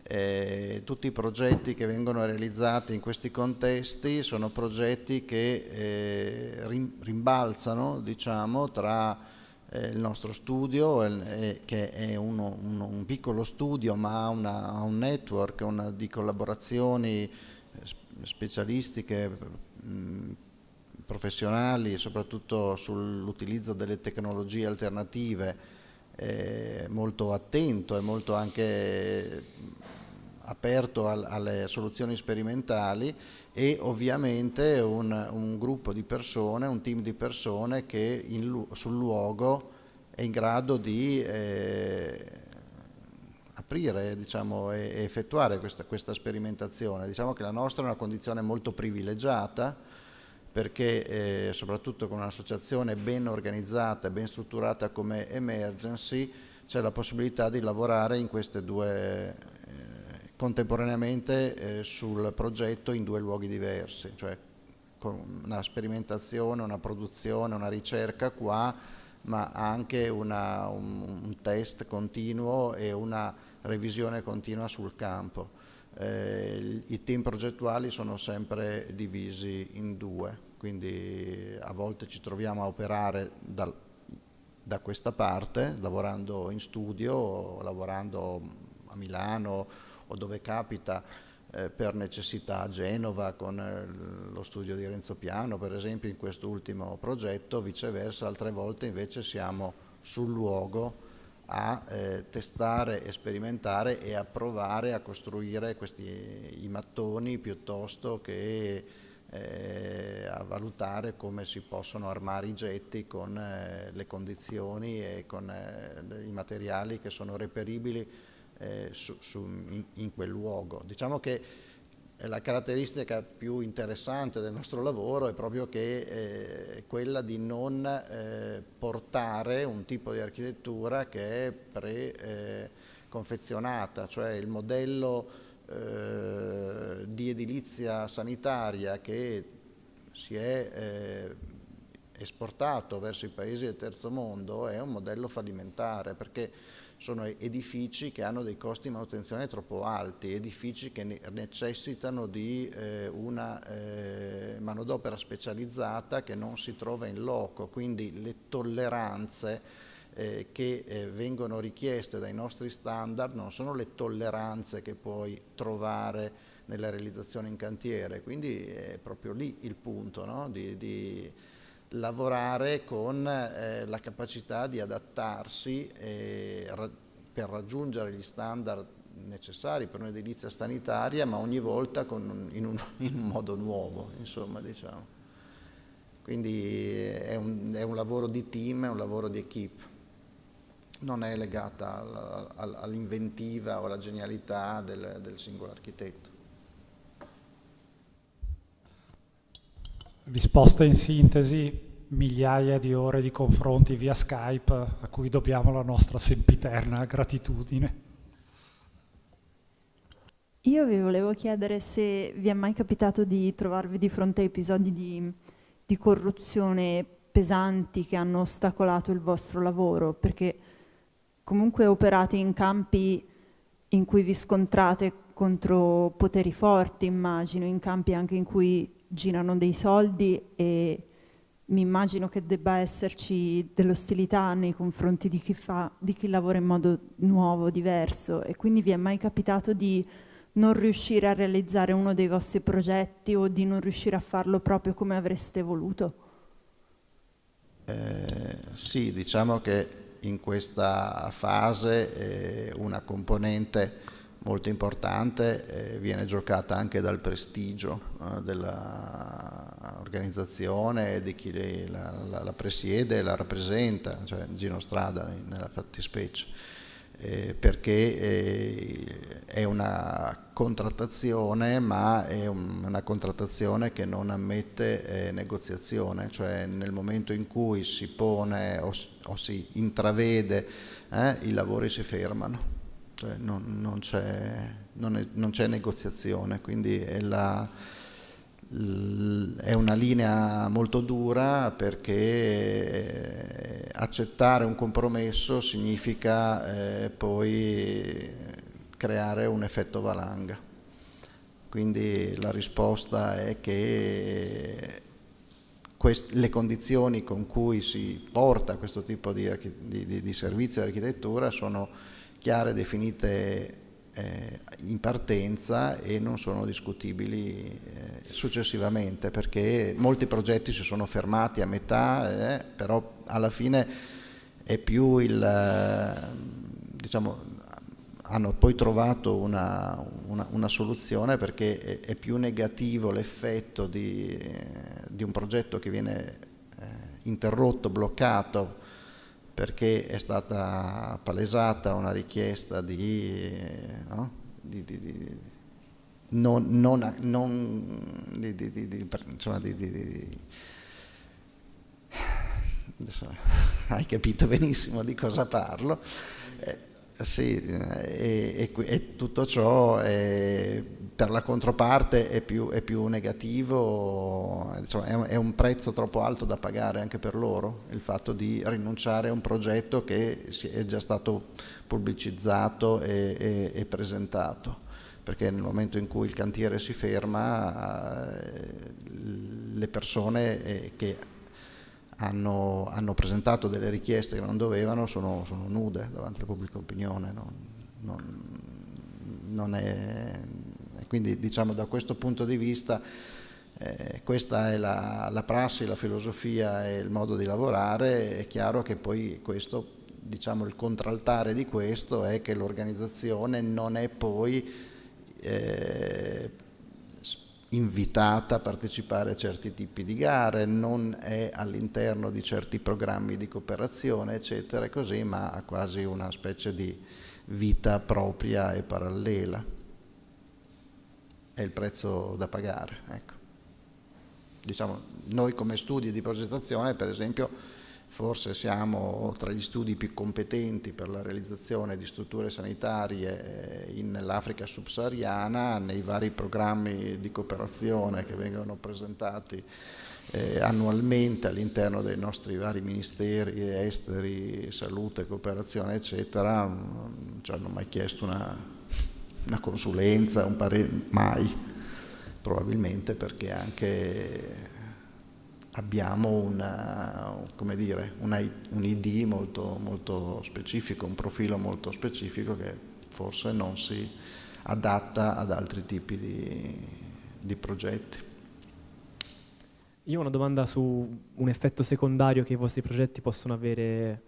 eh, tutti i progetti che vengono realizzati in questi contesti sono progetti che eh, rimbalzano diciamo, tra eh, il nostro studio, eh, che è uno, uno, un piccolo studio ma ha, una, ha un network una, di collaborazioni eh, specialistiche, mh, mm, professionali, soprattutto sull'utilizzo delle tecnologie alternative, molto attento e molto anche aperto al, alle soluzioni sperimentali e ovviamente un, un, gruppo di persone, un team di persone che in, sul luogo è in grado di eh, aprire diciamo, e, e, effettuare questa, questa sperimentazione. Diciamo che la nostra è una condizione molto privilegiata perché eh, soprattutto con un'associazione ben organizzata e ben strutturata come Emergency c'è la possibilità di lavorare in queste due contemporaneamente eh, sul progetto in due luoghi diversi, cioè con una sperimentazione, una produzione, una ricerca qua, ma anche una, un, un, test continuo e una revisione continua sul campo. Eh, I team progettuali sono sempre divisi in due, quindi a volte ci troviamo a operare dal, da questa parte, lavorando in studio, lavorando a Milano o dove capita eh, per necessità a Genova con eh, lo studio di Renzo Piano, per esempio in quest'ultimo progetto, viceversa altre volte invece siamo sul luogo a eh, testare sperimentare e a provare a costruire questi, i mattoni piuttosto che eh, a valutare come si possono armare i getti con eh, le condizioni e con eh, i materiali che sono reperibili eh, su, su, in, in, quel luogo. Diciamo che la caratteristica più interessante del nostro lavoro è proprio che eh, quella di non eh, portare un tipo di architettura che è preconfezionata, eh, cioè il modello eh, di edilizia sanitaria che si è esportato verso i paesi del terzo mondo è un modello fallimentare perché sono edifici che hanno dei costi di manutenzione troppo alti, edifici che necessitano di eh, una eh, manodopera specializzata che non si trova in loco, quindi le tolleranze eh, che eh, vengono richieste dai nostri standard non sono le tolleranze che puoi trovare nella realizzazione in cantiere, quindi è proprio lì il punto no? di, di lavorare con eh, la capacità di adattarsi eh, ra per raggiungere gli standard necessari per un'edilizia sanitaria, ma ogni volta un, in, un, (laughs) in, un, modo nuovo, insomma, diciamo. Quindi eh, è un, è un, lavoro di team, è un lavoro di equip. Non è legata all'inventiva o alla genialità del, del singolo architetto. risposta in sintesi, migliaia di ore di confronti via Skype a cui dobbiamo la nostra sempiterna gratitudine. Io vi volevo chiedere se vi è mai capitato di trovarvi di fronte a episodi di, di corruzione pesanti che hanno ostacolato il vostro lavoro, perché comunque operate in campi in cui vi scontrate contro poteri forti, immagino, in campi anche in cui girano dei soldi e mi immagino che debba esserci dell'ostilità nei confronti di chi, fa, di chi lavora in modo nuovo, diverso e quindi vi è mai capitato di non riuscire a realizzare uno dei vostri progetti o di non riuscire a farlo proprio come avreste voluto? Eh, sì, diciamo che in questa fase eh, una componente molto importante, eh, viene giocata anche dal prestigio eh, dell'organizzazione e di chi la, la, la, presiede e la rappresenta, cioè Gino Strada nella fattispecie, eh, perché eh, è una contrattazione ma è un, una contrattazione che non ammette eh, negoziazione, cioè nel momento in cui si pone o, o si intravede eh, i lavori si fermano cioè non, non, c'è, non, è, non, c'è, negoziazione, quindi è, la, è, una linea molto dura perché eh, accettare un compromesso significa eh, poi creare un effetto valanga. Quindi la risposta è che quest- le condizioni con cui si porta questo tipo di, archi- di, di, di servizio di architettura sono chiare, definite eh, in partenza e non sono discutibili eh, successivamente perché molti progetti si sono fermati a metà, eh, però alla fine è più il... Eh, diciamo, hanno poi trovato una, una, una soluzione perché è, è più negativo l'effetto di, di, un progetto che viene eh, interrotto, bloccato perché è stata palesata una richiesta di, no? di, di, di non, non, non insomma, adesso hai capito benissimo di cosa parlo. Eh, sì, eh, e, e, e tutto ciò è, eh, per la controparte è più, è più negativo, eh, insomma, un, è, un, prezzo troppo alto da pagare anche per loro, il fatto di rinunciare a un progetto che è già stato pubblicizzato e, e presentato perché nel momento in cui il cantiere si ferma le persone che hanno, hanno, presentato delle richieste che non dovevano sono, sono nude davanti alla pubblica opinione. Non, non, non è, quindi diciamo da questo punto di vista eh, questa è la, la, prassi, la filosofia e il modo di lavorare, è chiaro che poi questo, diciamo il contraltare di questo è che l'organizzazione non è poi... Eh, invitata a partecipare a certi tipi di gare, non è all'interno di certi programmi di cooperazione, eccetera, così, ma ha quasi una specie di vita propria e parallela. È il prezzo da pagare. Ecco. Diciamo, noi come studi di progettazione, per esempio, forse siamo tra gli studi più competenti per la realizzazione di strutture sanitarie eh, nell'Africa subsahariana, nei vari programmi di cooperazione che vengono presentati eh, annualmente all'interno dei nostri vari ministeri esteri, salute, cooperazione, eccetera, non ci hanno mai chiesto una, una consulenza, un parere, mai, probabilmente perché anche abbiamo una, eh, dire, un ID molto, molto, specifico, un profilo molto specifico che forse non si adatta ad altri tipi di, di progetti. Io ho una domanda su un effetto secondario che i vostri progetti possono avere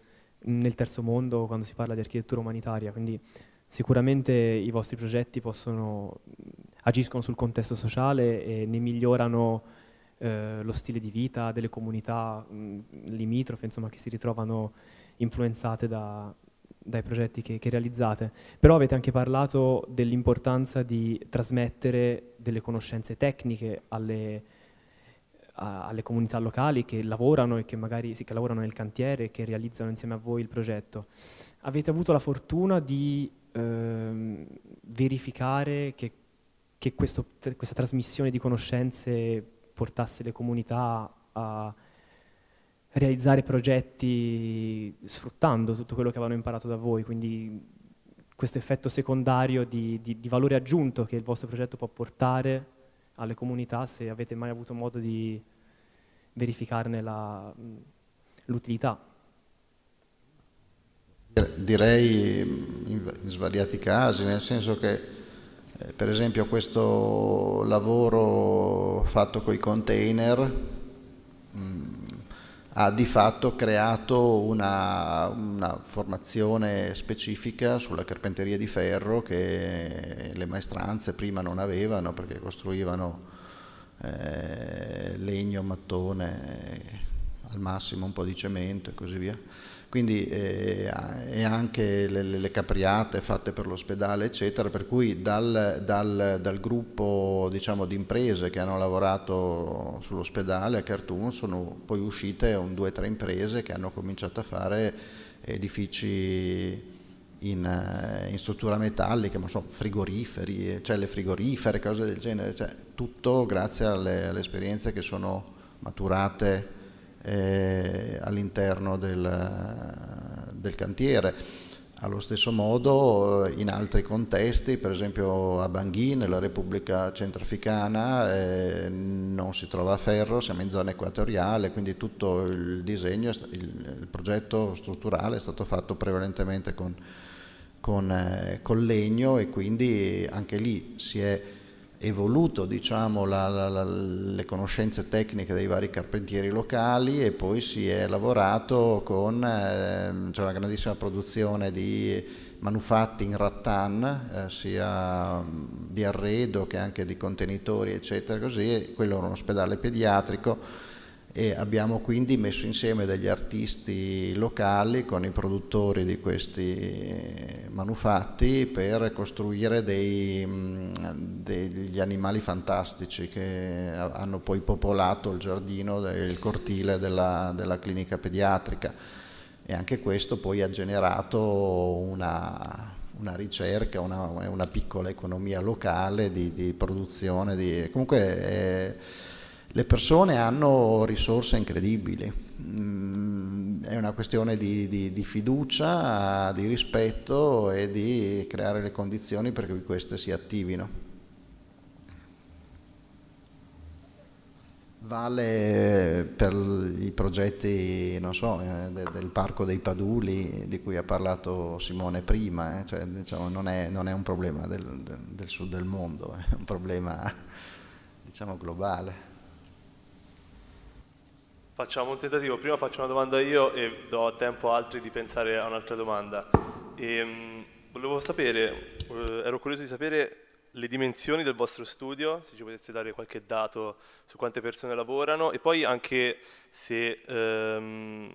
nel terzo mondo quando si parla di architettura umanitaria, quindi sicuramente i vostri progetti possono, agiscono sul contesto sociale e ne migliorano eh, lo stile di vita delle comunità mh, mm, limitrofe, insomma, che si ritrovano influenzate da, dai progetti che, che, realizzate. Però avete anche parlato dell'importanza di trasmettere delle conoscenze tecniche alle, a, alle comunità locali che lavorano e che magari sì, che lavorano nel cantiere e che realizzano insieme a voi il progetto. Avete avuto la fortuna di ehm, verificare che, che questo, questa trasmissione di conoscenze portasse le comunità a realizzare progetti sfruttando tutto quello che avevano imparato da voi, quindi questo effetto secondario di, di, di valore aggiunto che il vostro progetto può portare alle comunità se avete mai avuto modo di verificarne la, l'utilità. Direi in svariati casi, nel senso che eh, per esempio questo lavoro fatto con i container mh, mm, ha di fatto creato una, una, formazione specifica sulla carpenteria di ferro che le maestranze prima non avevano perché costruivano eh, legno, mattone, al massimo un po' di cemento e così via quindi eh, e anche le, le, capriate fatte per l'ospedale eccetera, per cui dal, dal, dal gruppo diciamo, di imprese che hanno lavorato sull'ospedale a Khartoum sono poi uscite un 2-3 imprese che hanno cominciato a fare edifici in, eh, in, struttura metallica, ma so, frigoriferi, cioè le frigorifere, cose del genere, cioè tutto grazie alle, alle esperienze che sono maturate eh, all'interno del, del, cantiere. Allo stesso modo eh, in altri contesti, per esempio a Bangui, nella Repubblica Centrafricana, eh, non si trova ferro, siamo in zona equatoriale, quindi tutto il disegno, il, il progetto strutturale è stato fatto prevalentemente con, con, eh, con legno e quindi anche lì si è evoluto diciamo, la, la, la, le conoscenze tecniche dei vari carpentieri locali e poi si è lavorato con eh, cioè una grandissima produzione di manufatti in rattan, eh, sia di arredo che anche di contenitori, eccetera, così. E quello era un ospedale pediatrico e abbiamo quindi messo insieme degli artisti locali con i produttori di questi manufatti per costruire dei, degli animali fantastici che hanno poi popolato il giardino e il cortile della, della clinica pediatrica e anche questo poi ha generato una, una ricerca, una, una, piccola economia locale di, di produzione, di, comunque... Eh, le persone hanno risorse incredibili, mm, è una questione di, di, di, fiducia, di rispetto e di creare le condizioni perché queste si attivino. Vale per i progetti so, eh, del Parco dei Paduli di cui ha parlato Simone prima, eh? cioè, diciamo, non, è, non, è, un problema del, del sud del mondo, è un problema diciamo, globale. Facciamo un tentativo, prima faccio una domanda io e do tempo a altri di pensare a un'altra domanda. E, um, volevo sapere, uh, ero curioso di sapere le dimensioni del vostro studio, se ci poteste dare qualche dato su quante persone lavorano e poi anche se, um,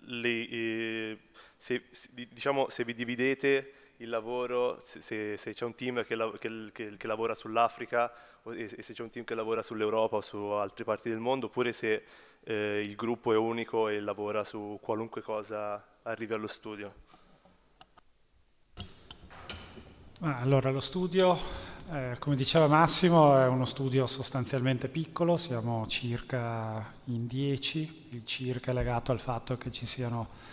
le, eh, se, diciamo, se vi dividete il lavoro, se, se, se c'è un team che, che, che, che lavora sull'Africa e, se c'è un team che lavora sull'Europa o su altre parti del mondo, oppure se eh, il gruppo è unico e lavora su qualunque cosa arrivi allo studio. Allora, lo studio, eh, come diceva Massimo, è uno studio sostanzialmente piccolo, siamo circa in 10, il circa è legato al fatto che ci siano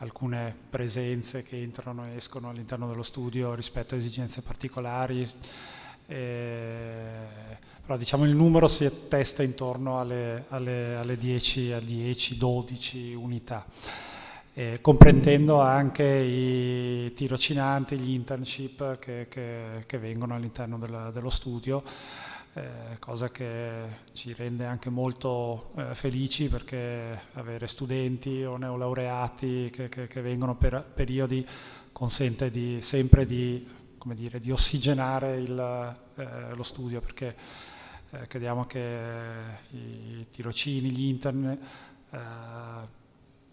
alcune presenze che entrano e escono all'interno dello studio rispetto a esigenze particolari, eh, però diciamo il numero si attesta intorno alle, alle, alle 10, 10, 12 unità, eh, comprendendo anche i tirocinanti, gli internship che, che, che vengono all'interno della, dello studio eh, cosa che ci rende anche molto eh, felici perché avere studenti o neolaureati che, che, che vengono per periodi consente di, sempre di, dire, di ossigenare il, eh, lo studio perché eh, crediamo che i tirocini, gli intern eh,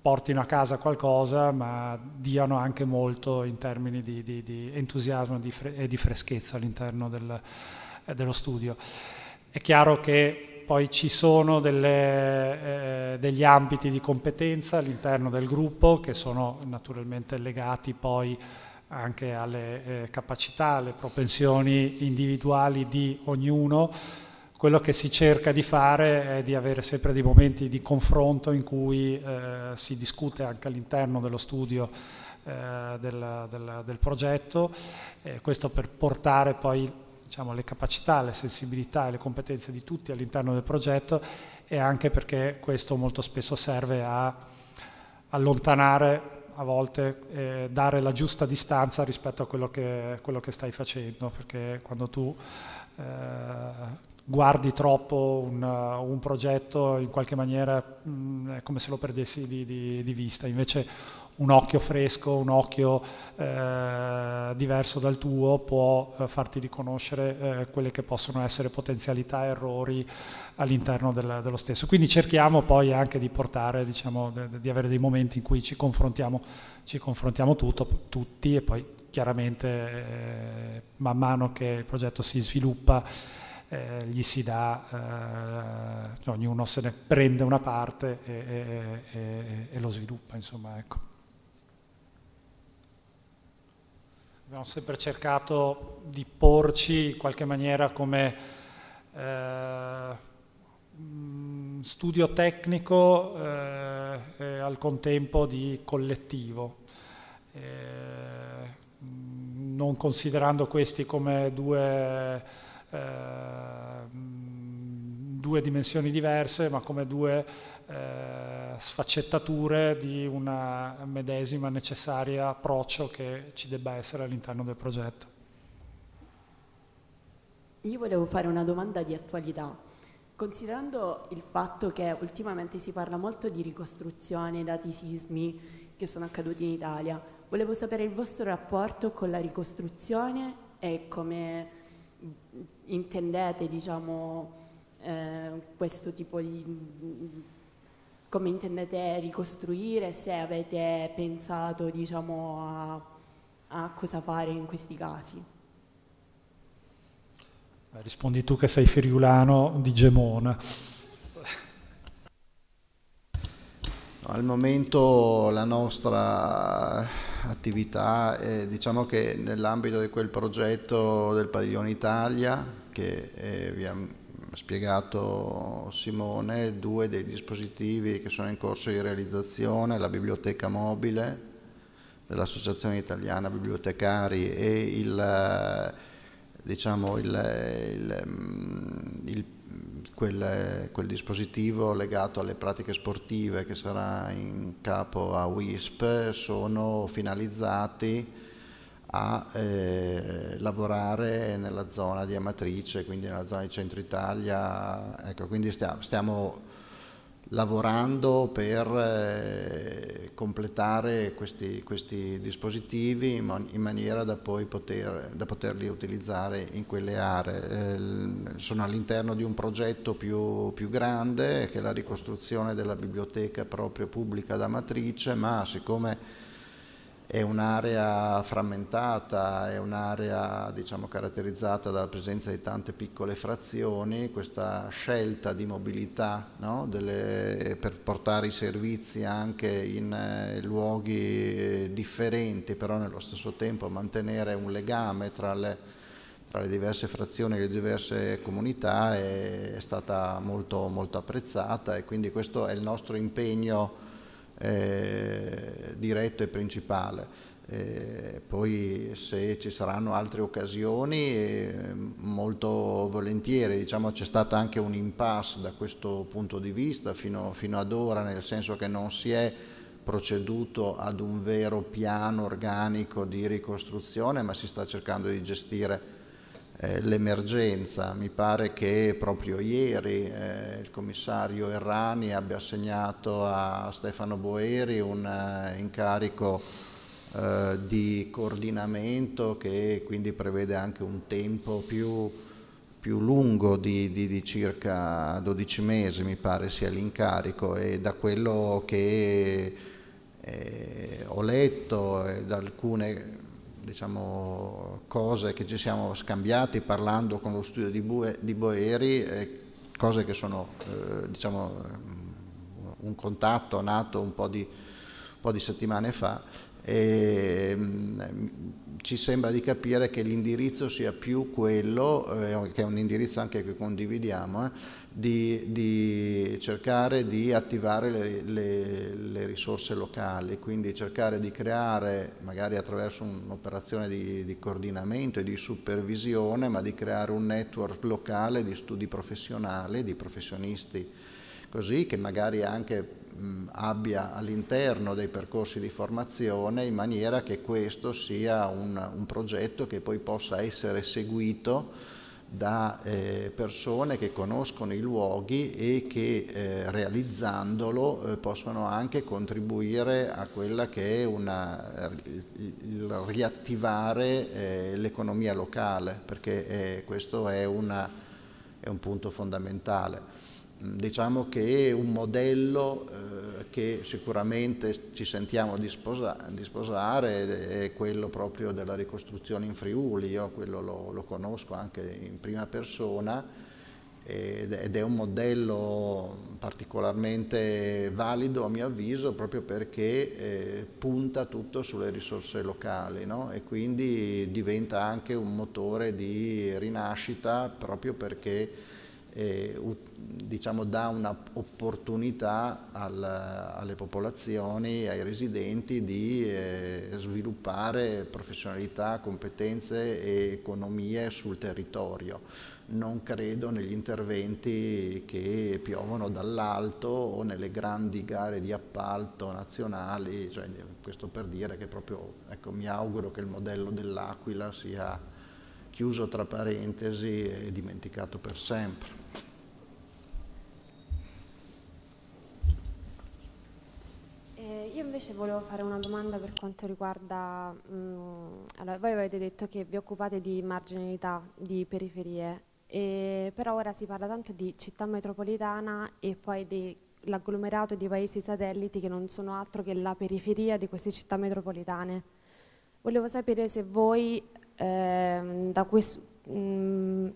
portino a casa qualcosa ma diano anche molto in termini di, di entusiasmo e di freschezza all'interno del eh, dello studio. È chiaro che poi ci sono delle, eh, degli ambiti di competenza all'interno del gruppo che sono naturalmente legati poi anche alle eh, capacità, alle propensioni individuali di ognuno. Quello che si cerca di fare è di avere sempre dei momenti di confronto in cui eh, si discute anche all'interno dello studio eh, del, del, del, progetto, questo per portare poi diciamo, le capacità, le sensibilità e le competenze di tutti all'interno del progetto e anche perché questo molto spesso serve a allontanare a volte eh, dare la giusta distanza rispetto a quello che, quello che stai facendo, perché quando tu eh, guardi troppo un, un, progetto in qualche maniera mh, mm, è come se lo perdessi di, di, di vista, invece un occhio fresco, un occhio eh, diverso dal tuo può eh, farti riconoscere eh, quelle che possono essere potenzialità, errori all'interno del, dello stesso. Quindi cerchiamo poi anche di portare, diciamo, de, di avere dei momenti in cui ci confrontiamo, ci confrontiamo tutto, tutti e poi chiaramente eh, man mano che il progetto si sviluppa eh, gli si dà, eh, ognuno se ne prende una parte e, e, e, e lo sviluppa, insomma, ecco. abbiamo sempre cercato di porci in qualche maniera come eh, studio tecnico eh, e al contempo di collettivo, eh, non considerando questi come due, eh, due dimensioni diverse, ma come due eh, sfaccettature di una medesima necessaria approccio che ci debba essere all'interno del progetto. Io volevo fare una domanda di attualità. Considerando il fatto che ultimamente si parla molto di ricostruzione dati sismi che sono accaduti in Italia, volevo sapere il vostro rapporto con la ricostruzione e come intendete diciamo, eh, questo tipo di come intendete ricostruire, se avete pensato diciamo, a, a, cosa fare in questi casi. Rispondi tu che sei friulano di Gemona. Al momento la nostra attività è diciamo che nell'ambito di quel progetto del Padiglione Italia che eh, abbiamo spiegato Simone, due dei dispositivi che sono in corso di realizzazione, la biblioteca mobile dell'Associazione Italiana Bibliotecari e il, diciamo, il, il, mm, il Quel, quel, dispositivo legato alle pratiche sportive che sarà in capo a WISP sono finalizzati a eh, lavorare nella zona di Amatrice, quindi nella zona di centro Italia, ecco, quindi stiamo, stiamo lavorando per eh, completare questi, questi dispositivi in, man in, maniera da poi poter, da poterli utilizzare in quelle aree. Eh, sono all'interno di un progetto più, più, grande che è la ricostruzione della biblioteca proprio pubblica da matrice, ma siccome è un'area frammentata, è un'area diciamo, caratterizzata dalla presenza di tante piccole frazioni, questa scelta di mobilità no? Dele, per portare i servizi anche in eh, luoghi eh, differenti, però nello stesso tempo mantenere un legame tra le, tra le diverse frazioni e le diverse comunità è, è stata molto, molto apprezzata e quindi questo è il nostro impegno eh, diretto e principale. Eh, poi se ci saranno altre occasioni, eh, molto volentieri, diciamo c'è stato anche un impasse da questo punto di vista fino, fino ad ora, nel senso che non si è proceduto ad un vero piano organico di ricostruzione, ma si sta cercando di gestire eh, l'emergenza. Mi pare che proprio ieri eh, il commissario Errani abbia assegnato a Stefano Boeri un eh, incarico eh, di coordinamento che quindi prevede anche un tempo più, più lungo di, di, di, circa 12 mesi, mi pare sia l'incarico e da quello che eh, ho letto e da alcune diciamo, cose che ci siamo scambiati parlando con lo studio di, Bue, di Boeri, eh, cose che sono eh, diciamo, un contatto nato un po' di, un po' di settimane fa Mm, ci sembra di capire che l'indirizzo sia più quello, eh, che è un indirizzo anche che condividiamo, eh, di, di, cercare di attivare le, le, le, risorse locali, quindi cercare di creare, magari attraverso un'operazione di, di, coordinamento e di supervisione, ma di creare un network locale di studi professionali, di professionisti così che magari anche abbia all'interno dei percorsi di formazione in maniera che questo sia un, un progetto che poi possa essere seguito da eh, persone che conoscono i luoghi e che eh, realizzandolo eh, possono anche contribuire a quella che è una, il riattivare eh, l'economia locale, perché eh, questo è, una, è un punto fondamentale diciamo che è un modello eh, che sicuramente ci sentiamo di, sposa di, sposare è quello proprio della ricostruzione in Friuli, io quello lo, lo conosco anche in prima persona ed, è un modello particolarmente valido a mio avviso proprio perché eh, punta tutto sulle risorse locali no? e quindi diventa anche un motore di rinascita proprio perché eh, diciamo, dà un'opportunità al, alle popolazioni, ai residenti di eh, sviluppare professionalità, competenze e economie sul territorio non credo negli interventi che piovono dall'alto o nelle grandi gare di appalto nazionali, cioè, questo per dire che proprio ecco, mi auguro che il modello dell'Aquila sia chiuso tra parentesi e dimenticato per sempre. Eh, io invece volevo fare una domanda per quanto riguarda, mh, mm, allora, voi avete detto che vi occupate di marginalità, di periferie, e, però ora si parla tanto di città metropolitana e poi dell'agglomerato di paesi satelliti che non sono altro che la periferia di queste città metropolitane. Volevo sapere se voi eh, da questo... Mh, mm,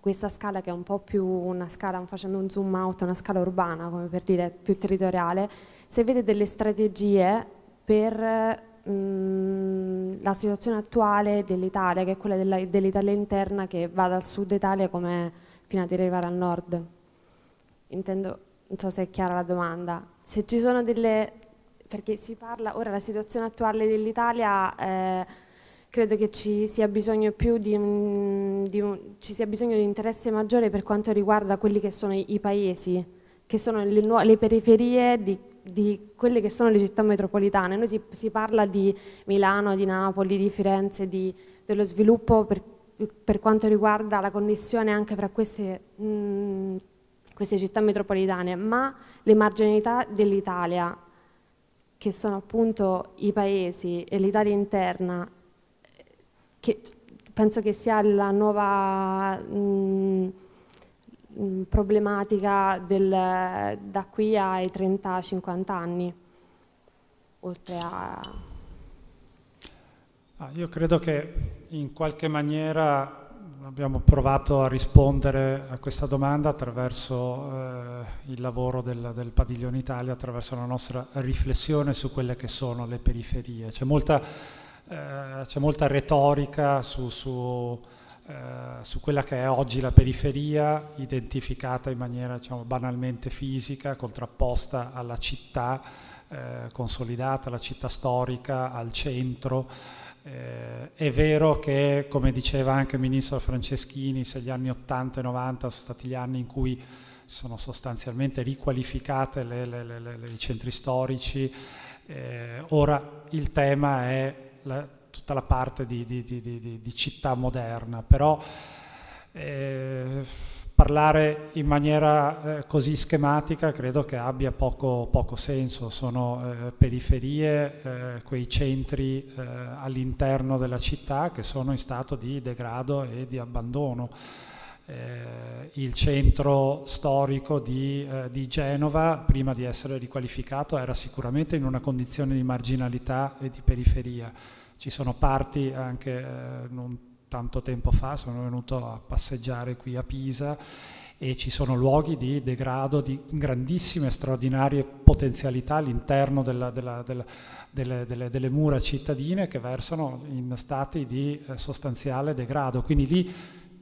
questa scala che è un po' più una scala, facendo un zoom out, una scala urbana, come per dire, più territoriale, se vede delle strategie per mm, la situazione attuale dell'Italia, che è quella dell'Italia dell interna che va dal sud Italia fino ad arrivare al nord. Intendo, non so se è chiara la domanda. Se ci sono delle... perché si parla ora la situazione attuale dell'Italia... Eh, credo che ci sia bisogno più di, di, ci sia bisogno di interesse maggiore per quanto riguarda quelli che sono i, i paesi, che sono le, le periferie di di quelle che sono le città metropolitane. Noi si, si parla di Milano, di Napoli, di Firenze, di, dello sviluppo per, per, quanto riguarda la connessione anche fra queste, mh, mm, queste città metropolitane, ma le marginalità dell'Italia, che sono appunto i paesi e l'Italia interna, che penso che sia la nuova... Mh, mm, Mm, problematica del, da qui ai 30-50 anni, oltre a... Ah, io credo che in qualche maniera abbiamo provato a rispondere a questa domanda attraverso eh, il lavoro del, del Padiglione Italia, attraverso la nostra riflessione su quelle che sono le periferie. C'è molta, eh, molta retorica su, su eh, su quella che è oggi la periferia, identificata in maniera diciamo, banalmente fisica, contrapposta alla città eh, consolidata, alla città storica, al centro. Eh, è vero che, come diceva anche il ministro Franceschini, se gli anni 80 e 90 sono stati gli anni in cui sono sostanzialmente riqualificate le, le, le, i centri storici, eh, ora il tema è la tutta la parte di, di, di, di città moderna, però eh, parlare in maniera eh, così schematica credo che abbia poco, poco senso, sono eh, periferie, eh, quei centri eh, all'interno della città che sono in stato di degrado e di abbandono. Eh, il centro storico di, eh, di, Genova, prima di essere riqualificato, era sicuramente in una condizione di marginalità e di periferia ci sono parti anche eh, non tanto tempo fa, sono venuto a passeggiare qui a Pisa e ci sono luoghi di degrado di grandissime, straordinarie potenzialità all'interno della, della, della, delle, delle, delle, mura cittadine che versano in stati di eh, sostanziale degrado. Quindi lì,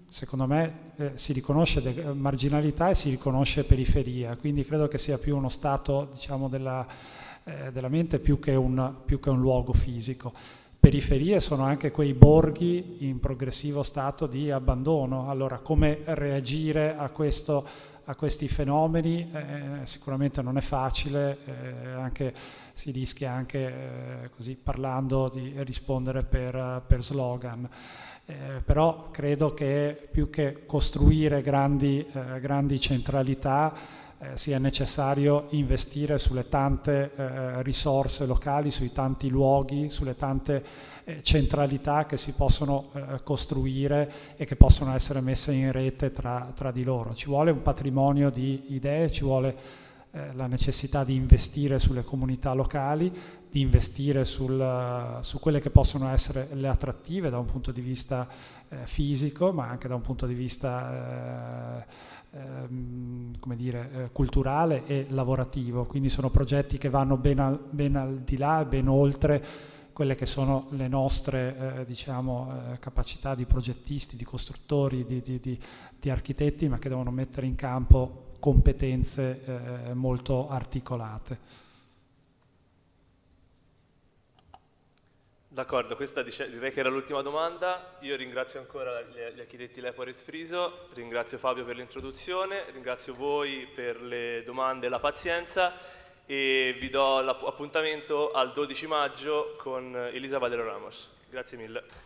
secondo me, eh, si riconosce de- eh, marginalità e si riconosce periferia, quindi credo che sia più uno stato diciamo, della, eh, della mente più che, un, più che un luogo fisico periferie sono anche quei borghi in progressivo stato di abbandono. Allora come reagire a, questo, a questi fenomeni eh, sicuramente non è facile, eh, anche, si rischia anche, eh, così parlando, di rispondere per, per slogan. Eh, però credo che più che costruire grandi, eh, grandi centralità, eh, sia necessario investire sulle tante eh, risorse locali, sui tanti luoghi, sulle tante eh, centralità che si possono eh, costruire e che possono essere messe in rete tra, tra, di loro. Ci vuole un patrimonio di idee, ci vuole eh, la necessità di investire sulle comunità locali, di investire sul, su quelle che possono essere le attrattive da un punto di vista eh, fisico, ma anche da un punto di vista ehm, come dire, eh, culturale e lavorativo, quindi sono progetti che vanno ben al, ben al di là, ben oltre quelle che sono le nostre eh, diciamo, eh, capacità di progettisti, di costruttori, di, di, di, di, architetti, ma che devono mettere in campo competenze eh, molto articolate. D'accordo, questa dice, direi che era l'ultima domanda. Io ringrazio ancora gli, gli architetti Lepore e ringrazio Fabio per l'introduzione, ringrazio voi per le domande e la pazienza e vi do l'appuntamento al 12 maggio con Elisa Valero Ramos. Grazie mille.